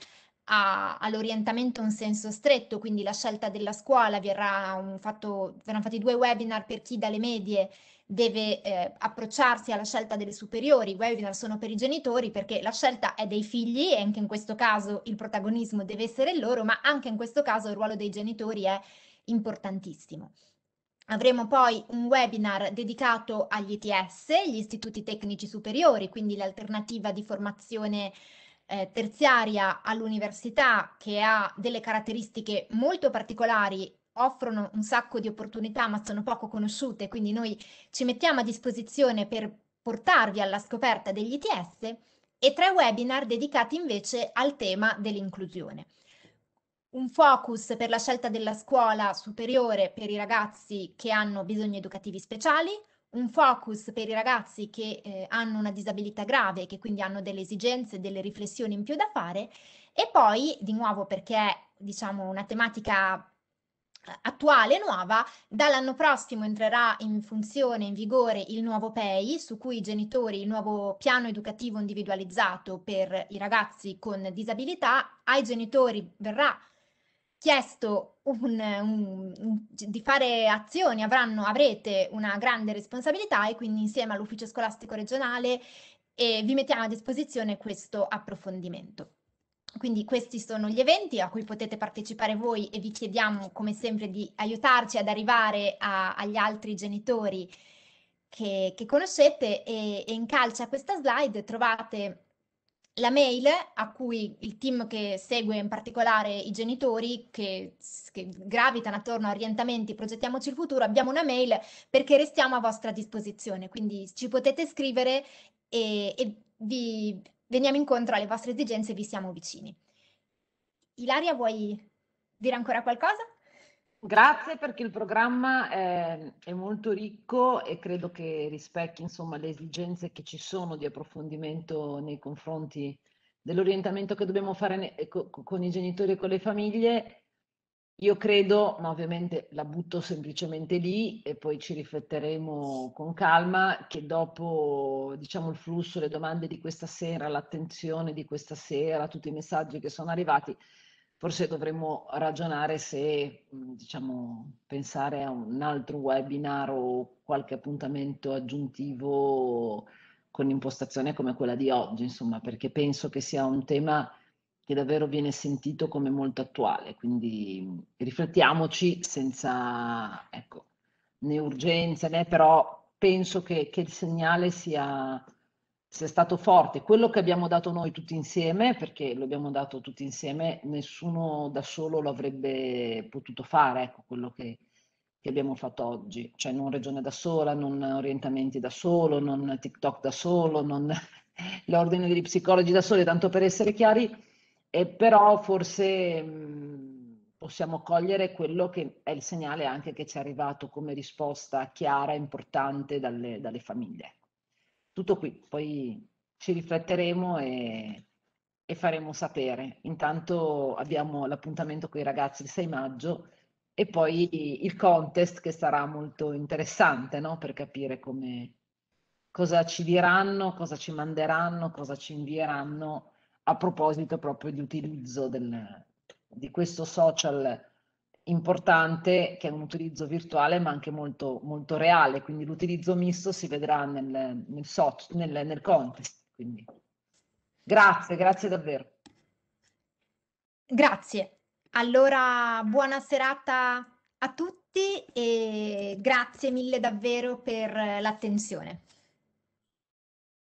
all'orientamento in senso stretto, quindi la scelta della scuola, verrà fatto, verranno fatti due webinar per chi dalle medie deve eh, approcciarsi alla scelta delle superiori, i webinar sono per i genitori perché la scelta è dei figli e anche in questo caso il protagonismo deve essere loro, ma anche in questo caso il ruolo dei genitori è importantissimo. Avremo poi un webinar dedicato agli ITS, gli istituti tecnici superiori, quindi l'alternativa di formazione eh, terziaria all'università che ha delle caratteristiche molto particolari, offrono un sacco di opportunità ma sono poco conosciute, quindi noi ci mettiamo a disposizione per portarvi alla scoperta degli ITS e tre webinar dedicati invece al tema dell'inclusione un focus per la scelta della scuola superiore per i ragazzi che hanno bisogni educativi speciali, un focus per i ragazzi che eh, hanno una disabilità grave e che quindi hanno delle esigenze, delle riflessioni in più da fare e poi, di nuovo perché è diciamo, una tematica eh, attuale, nuova, dall'anno prossimo entrerà in funzione, in vigore il nuovo PEI, su cui i genitori, il nuovo piano educativo individualizzato per i ragazzi con disabilità, ai genitori verrà chiesto un, un, di fare azioni, avranno, avrete una grande responsabilità e quindi insieme all'ufficio scolastico regionale eh, vi mettiamo a disposizione questo approfondimento. Quindi questi sono gli eventi a cui potete partecipare voi e vi chiediamo come sempre di aiutarci ad arrivare a, agli altri genitori che, che conoscete e, e in calce a questa slide trovate la mail a cui il team che segue in particolare i genitori che, che, gravitano attorno a orientamenti progettiamoci il futuro, abbiamo una mail perché restiamo a vostra disposizione, quindi ci potete scrivere e, e vi veniamo incontro alle vostre esigenze e vi siamo vicini. Ilaria vuoi dire ancora qualcosa? Grazie perché il programma è, ehm, è, molto ricco e credo che rispecchi insomma, le esigenze che ci sono di approfondimento nei confronti dell'orientamento che dobbiamo fare ne- co- con i genitori e con le famiglie. Io credo, ma ovviamente la butto semplicemente lì e poi ci rifletteremo con calma, che dopo diciamo, il flusso, le domande di questa sera, l'attenzione di questa sera, tutti i messaggi che sono arrivati, forse dovremmo ragionare se mm, diciamo, pensare a un altro webinar o qualche appuntamento aggiuntivo con impostazione come quella di oggi, insomma, perché penso che sia un tema che davvero viene sentito come molto attuale, quindi mm, riflettiamoci senza ecco, né urgenza né però penso che, che il segnale sia sia stato forte quello che abbiamo dato noi tutti insieme, perché lo abbiamo dato tutti insieme, nessuno da solo lo avrebbe potuto fare, ecco quello che, che abbiamo fatto oggi, cioè non regione da sola, non orientamenti da solo, non TikTok da solo, non (laughs) l'ordine degli psicologi da soli, tanto per essere chiari, e però forse mm, possiamo cogliere quello che è il segnale anche che ci è arrivato come risposta chiara e importante dalle, dalle famiglie. Tutto qui, poi ci rifletteremo e, e faremo sapere. Intanto abbiamo l'appuntamento con i ragazzi il 6 maggio e poi il contest che sarà molto interessante no? per capire come, cosa ci diranno, cosa ci manderanno, cosa ci invieranno a proposito proprio di utilizzo del, di questo social importante che è un utilizzo virtuale ma anche molto, molto reale, quindi l'utilizzo misto si vedrà nel, nel, soft, nel, nel contest. Quindi. Grazie, grazie davvero. Grazie. Allora, buona serata a tutti e grazie mille davvero per l'attenzione.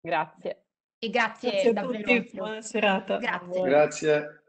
Grazie. E grazie, grazie davvero. Buona serata. Grazie. grazie.